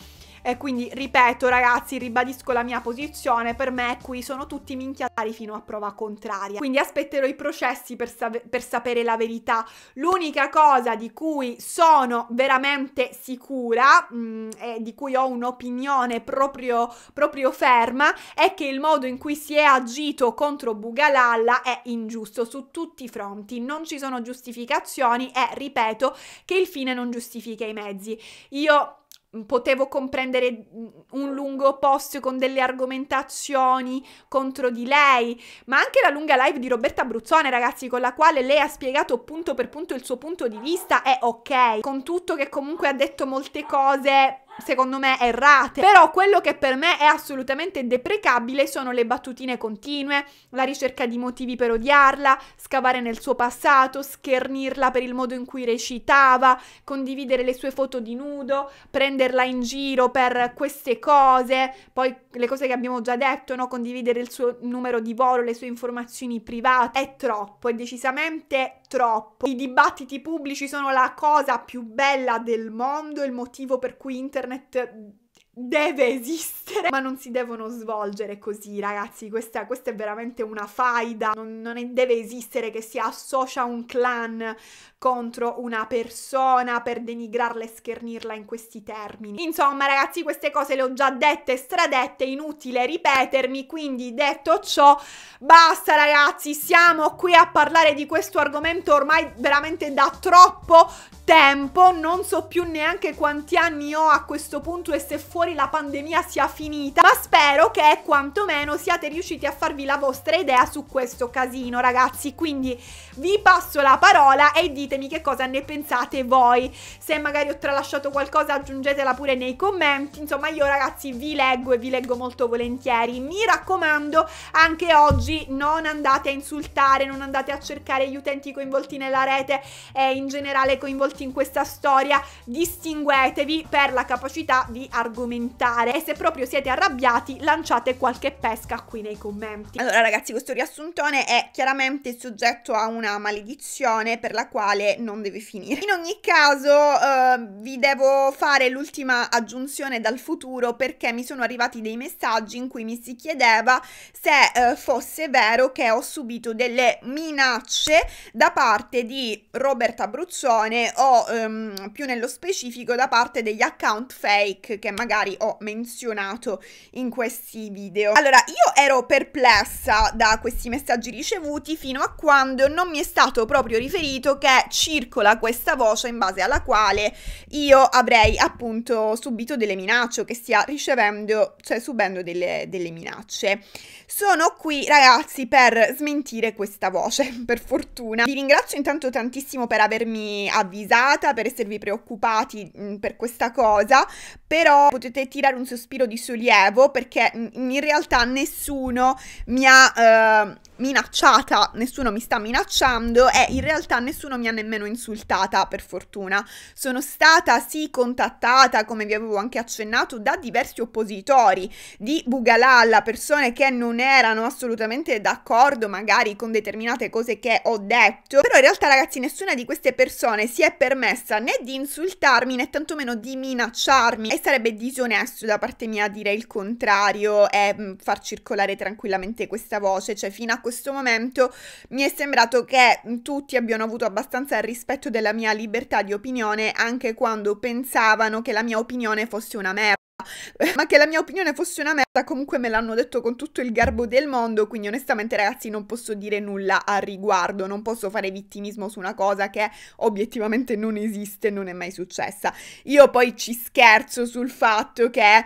E quindi ripeto ragazzi, ribadisco la mia posizione, per me qui sono tutti minchiatari fino a prova contraria. Quindi aspetterò i processi per, sa per sapere la verità. L'unica cosa di cui sono veramente sicura mh, mm, e di cui ho un'opinione proprio, proprio ferma è che il modo in cui si è agito contro Bugalalla è ingiusto su tutti i fronti. Non ci sono giustificazioni e ripeto che il fine non giustifica i mezzi. Io Mm, potevo comprendere mm, un lungo post con delle argomentazioni contro di lei, ma anche la lunga live di Roberta Bruzzone, ragazzi, con la quale lei ha spiegato punto per punto il suo punto di vista, è ok, con tutto che comunque ha detto molte cose secondo me errate. Però quello che per me è assolutamente deprecabile sono le battutine continue, la ricerca di motivi per odiarla, scavare nel suo passato, schernirla per il modo in cui recitava, condividere le sue foto di nudo, prenderla in giro per queste cose, poi le cose che abbiamo già detto, no? condividere il suo numero di volo, le sue informazioni private, è troppo, è decisamente troppo. I dibattiti pubblici sono la cosa più bella del mondo, il motivo per cui internet internet deve esistere, ma non si devono svolgere così, ragazzi. Questa, questa è veramente una faida. Non, non è, deve esistere che si associa un clan contro una persona per denigrarla e schernirla in questi termini. Insomma, ragazzi, queste cose le ho già dette stradette, inutile ripetermi, quindi detto ciò, basta ragazzi, siamo qui a parlare di questo argomento ormai veramente da troppo tempo, non so più neanche quanti anni ho a questo punto e se fuori la pandemia sia finita, ma spero che quantomeno siate riusciti a farvi la vostra idea su questo casino, ragazzi. Quindi vi passo la parola e dite ditemi che cosa ne pensate voi. Se magari ho tralasciato qualcosa aggiungetela pure nei commenti. Insomma io ragazzi vi leggo e vi leggo molto volentieri. Mi raccomando anche oggi non andate a insultare, non andate a cercare gli utenti coinvolti nella rete e in generale coinvolti in questa storia. Distinguetevi per la capacità di argomentare e se proprio siete arrabbiati lanciate qualche pesca qui nei commenti. Allora ragazzi questo riassuntone è chiaramente soggetto a una maledizione per la quale quale non deve finire. In ogni caso uh, vi devo fare l'ultima aggiunzione dal futuro perché mi sono arrivati dei messaggi in cui mi si chiedeva se uh, fosse vero che ho subito delle minacce da parte di Robert Abruzzone o um, più nello specifico da parte degli account fake che magari ho menzionato in questi video. Allora io ero perplessa da questi messaggi ricevuti fino a quando non mi è stato proprio riferito che circola questa voce in base alla quale io avrei appunto subito delle minacce o che stia ricevendo, cioè subendo delle, delle minacce. Sono qui ragazzi per smentire questa voce, per fortuna. Vi ringrazio intanto tantissimo per avermi avvisata, per esservi preoccupati mh, per questa cosa, però potete tirare un sospiro di sollievo perché mh, in realtà nessuno mi ha... Eh, minacciata, nessuno mi sta minacciando e in realtà nessuno mi ha nemmeno insultata, per fortuna. Sono stata sì contattata, come vi avevo anche accennato, da diversi oppositori di Bugalalla, persone che non erano assolutamente d'accordo magari con determinate cose che ho detto, però in realtà ragazzi nessuna di queste persone si è permessa né di insultarmi né tantomeno di minacciarmi e sarebbe disonesto da parte mia dire il contrario e mm, far circolare tranquillamente questa voce, cioè fino a questo questo momento mi è sembrato che tutti abbiano avuto abbastanza rispetto della mia libertà di opinione anche quando pensavano che la mia opinione fosse una merda. Ma che la mia opinione fosse una merda, comunque me l'hanno detto con tutto il garbo del mondo, quindi onestamente ragazzi non posso dire nulla al riguardo, non posso fare vittimismo su una cosa che obiettivamente non esiste, non è mai successa. Io poi ci scherzo sul fatto che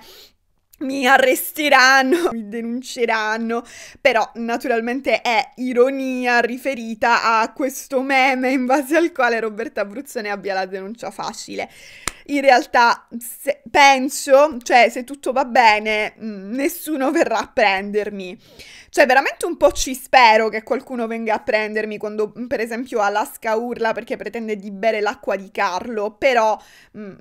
mi arresteranno, mi denunceranno, però naturalmente è ironia riferita a questo meme in base al quale Roberta Abruzzone abbia la denuncia facile. In realtà se, penso, cioè se tutto va bene, mm, nessuno verrà a prendermi. Cioè veramente un po' ci spero che qualcuno venga a prendermi quando per esempio Alaska urla perché pretende di bere l'acqua di Carlo, però... Mh, mm,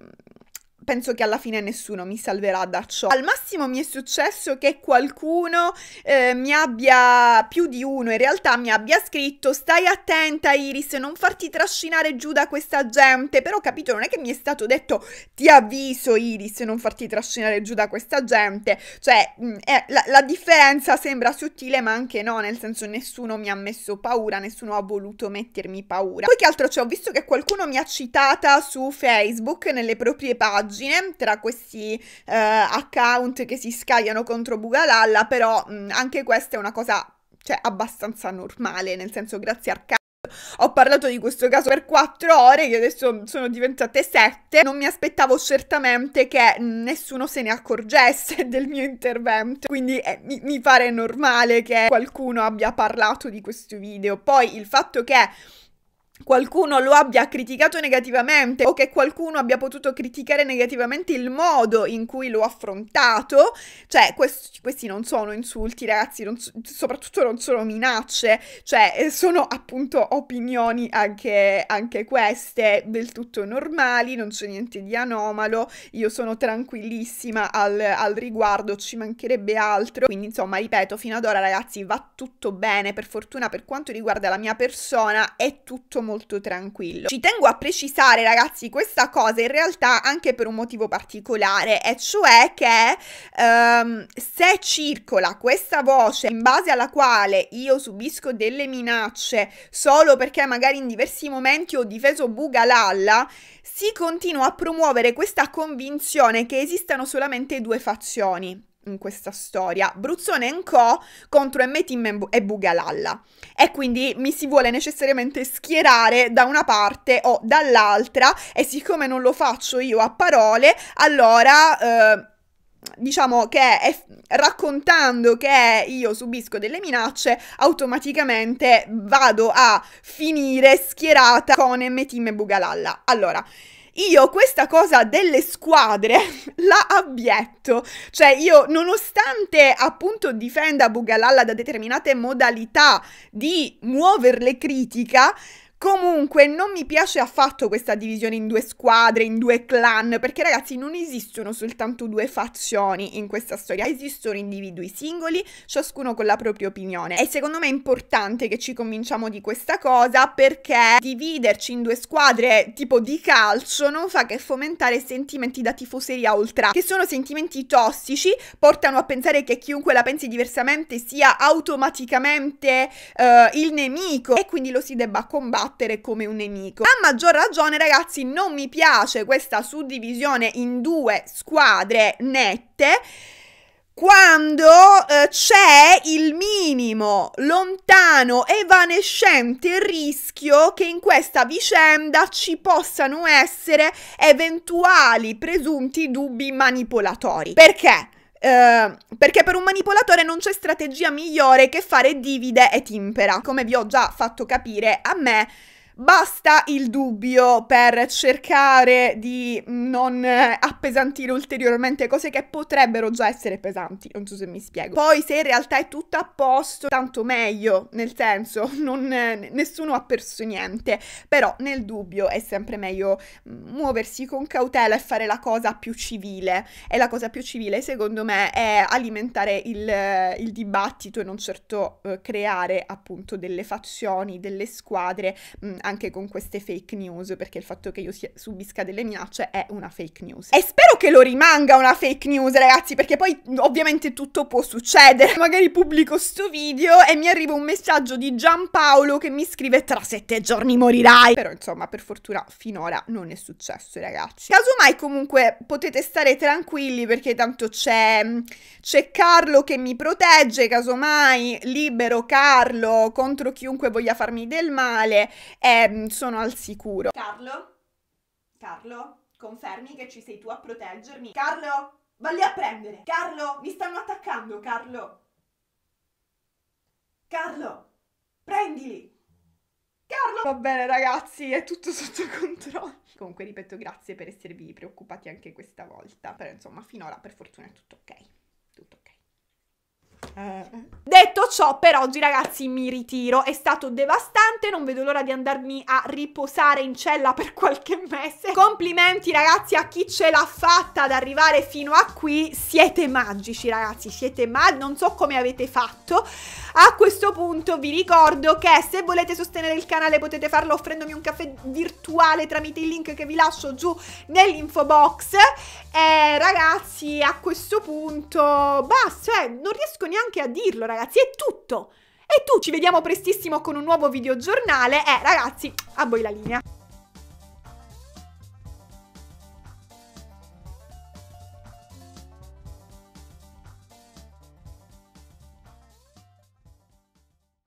penso che alla fine nessuno mi salverà da ciò. Al massimo mi è successo che qualcuno eh, mi abbia, più di uno in realtà, mi abbia scritto stai attenta Iris, non farti trascinare giù da questa gente, però capito, non è che mi è stato detto ti avviso Iris, non farti trascinare giù da questa gente, cioè eh, la, la differenza sembra sottile ma anche no, nel senso nessuno mi ha messo paura, nessuno ha voluto mettermi paura. Poi che altro c'è? Ho visto che qualcuno mi ha citata su Facebook nelle proprie pagine stupidaggine tra questi eh, account che si scagliano contro Bugalalla, però mh, mm, anche questa è una cosa cioè, abbastanza normale, nel senso grazie a al ho parlato di questo caso per quattro ore, che adesso sono diventate sette, Non mi aspettavo certamente che nessuno se ne accorgesse del mio intervento, quindi eh, mi, mi, pare normale che qualcuno abbia parlato di questo video. Poi il fatto che qualcuno lo abbia criticato negativamente o che qualcuno abbia potuto criticare negativamente il modo in cui l'ho affrontato, cioè quest- questi non sono insulti ragazzi, non soprattutto non sono minacce, cioè eh, sono appunto opinioni anche, anche queste del tutto normali, non c'è niente di anomalo, io sono tranquillissima al, al riguardo, ci mancherebbe altro, quindi insomma ripeto, fino ad ora ragazzi va tutto bene, per fortuna per quanto riguarda la mia persona è tutto molto molto tranquillo. Ci tengo a precisare ragazzi questa cosa in realtà anche per un motivo particolare e cioè che um, se circola questa voce in base alla quale io subisco delle minacce solo perché magari in diversi momenti ho difeso Bugalalla, si continua a promuovere questa convinzione che esistano solamente due fazioni in questa storia Bruzzone Co contro Emetim e Bugalalla e quindi mi si vuole necessariamente schierare da una parte o dall'altra e siccome non lo faccio io a parole allora eh, diciamo che è, raccontando che io subisco delle minacce automaticamente vado a finire schierata con Emetim e Bugalalla allora io questa cosa delle squadre la abietto, cioè io nonostante appunto difenda Bugalalla da determinate modalità di muoverle critica, Comunque non mi piace affatto questa divisione in due squadre, in due clan, perché ragazzi non esistono soltanto due fazioni in questa storia, esistono individui singoli, ciascuno con la propria opinione. E secondo me è importante che ci convinciamo di questa cosa perché dividerci in due squadre tipo di calcio non fa che fomentare sentimenti da tifoseria oltre, che sono sentimenti tossici, portano a pensare che chiunque la pensi diversamente sia automaticamente eh, il nemico e quindi lo si debba combattere combattere come un nemico. A maggior ragione, ragazzi, non mi piace questa suddivisione in due squadre nette quando eh, c'è il minimo lontano evanescente rischio che in questa vicenda ci possano essere eventuali presunti dubbi manipolatori. Perché? Ehm, perché per un manipolatore non c'è strategia migliore che fare divide e timpera. Come vi ho già fatto capire, a me Basta il dubbio per cercare di non appesantire ulteriormente cose che potrebbero già essere pesanti, non so se mi spiego. Poi se in realtà è tutto a posto, tanto meglio, nel senso, non, nessuno ha perso niente, però nel dubbio è sempre meglio muoversi con cautela e fare la cosa più civile. E la cosa più civile, secondo me, è alimentare il, il dibattito e non certo eh, creare appunto delle fazioni, delle squadre. Mh, mm, anche con queste fake news, perché il fatto che io subisca delle minacce è una fake news. E spero che lo rimanga una fake news, ragazzi, perché poi ovviamente tutto può succedere. Magari pubblico sto video e mi arriva un messaggio di Giampaolo che mi scrive tra sette giorni morirai. Però insomma, per fortuna finora non è successo, ragazzi. Casomai comunque potete stare tranquilli perché tanto c'è c'è Carlo che mi protegge, casomai libero Carlo contro chiunque voglia farmi del male e Ehm, sono al sicuro. Carlo? Carlo? Confermi che ci sei tu a proteggermi? Carlo? Valli a prendere! Carlo! Mi stanno attaccando, Carlo! Carlo! Prendili! Carlo! Va bene ragazzi, è tutto sotto controllo. Comunque ripeto grazie per esservi preoccupati anche questa volta, però insomma finora per fortuna è tutto ok. Detto ciò, per oggi ragazzi mi ritiro, è stato devastante, non vedo l'ora di andarmi a riposare in cella per qualche mese. Complimenti ragazzi a chi ce l'ha fatta ad arrivare fino a qui, siete magici ragazzi, siete magici, non so come avete fatto. A questo punto vi ricordo che se volete sostenere il canale potete farlo offrendomi un caffè virtuale tramite il link che vi lascio giù nell'info box. E ragazzi a questo punto basta, cioè non riesco neanche neanche a dirlo, ragazzi, è tutto. E tu ci vediamo prestissimo con un nuovo videogiornale. Eh, ragazzi, a voi la linea.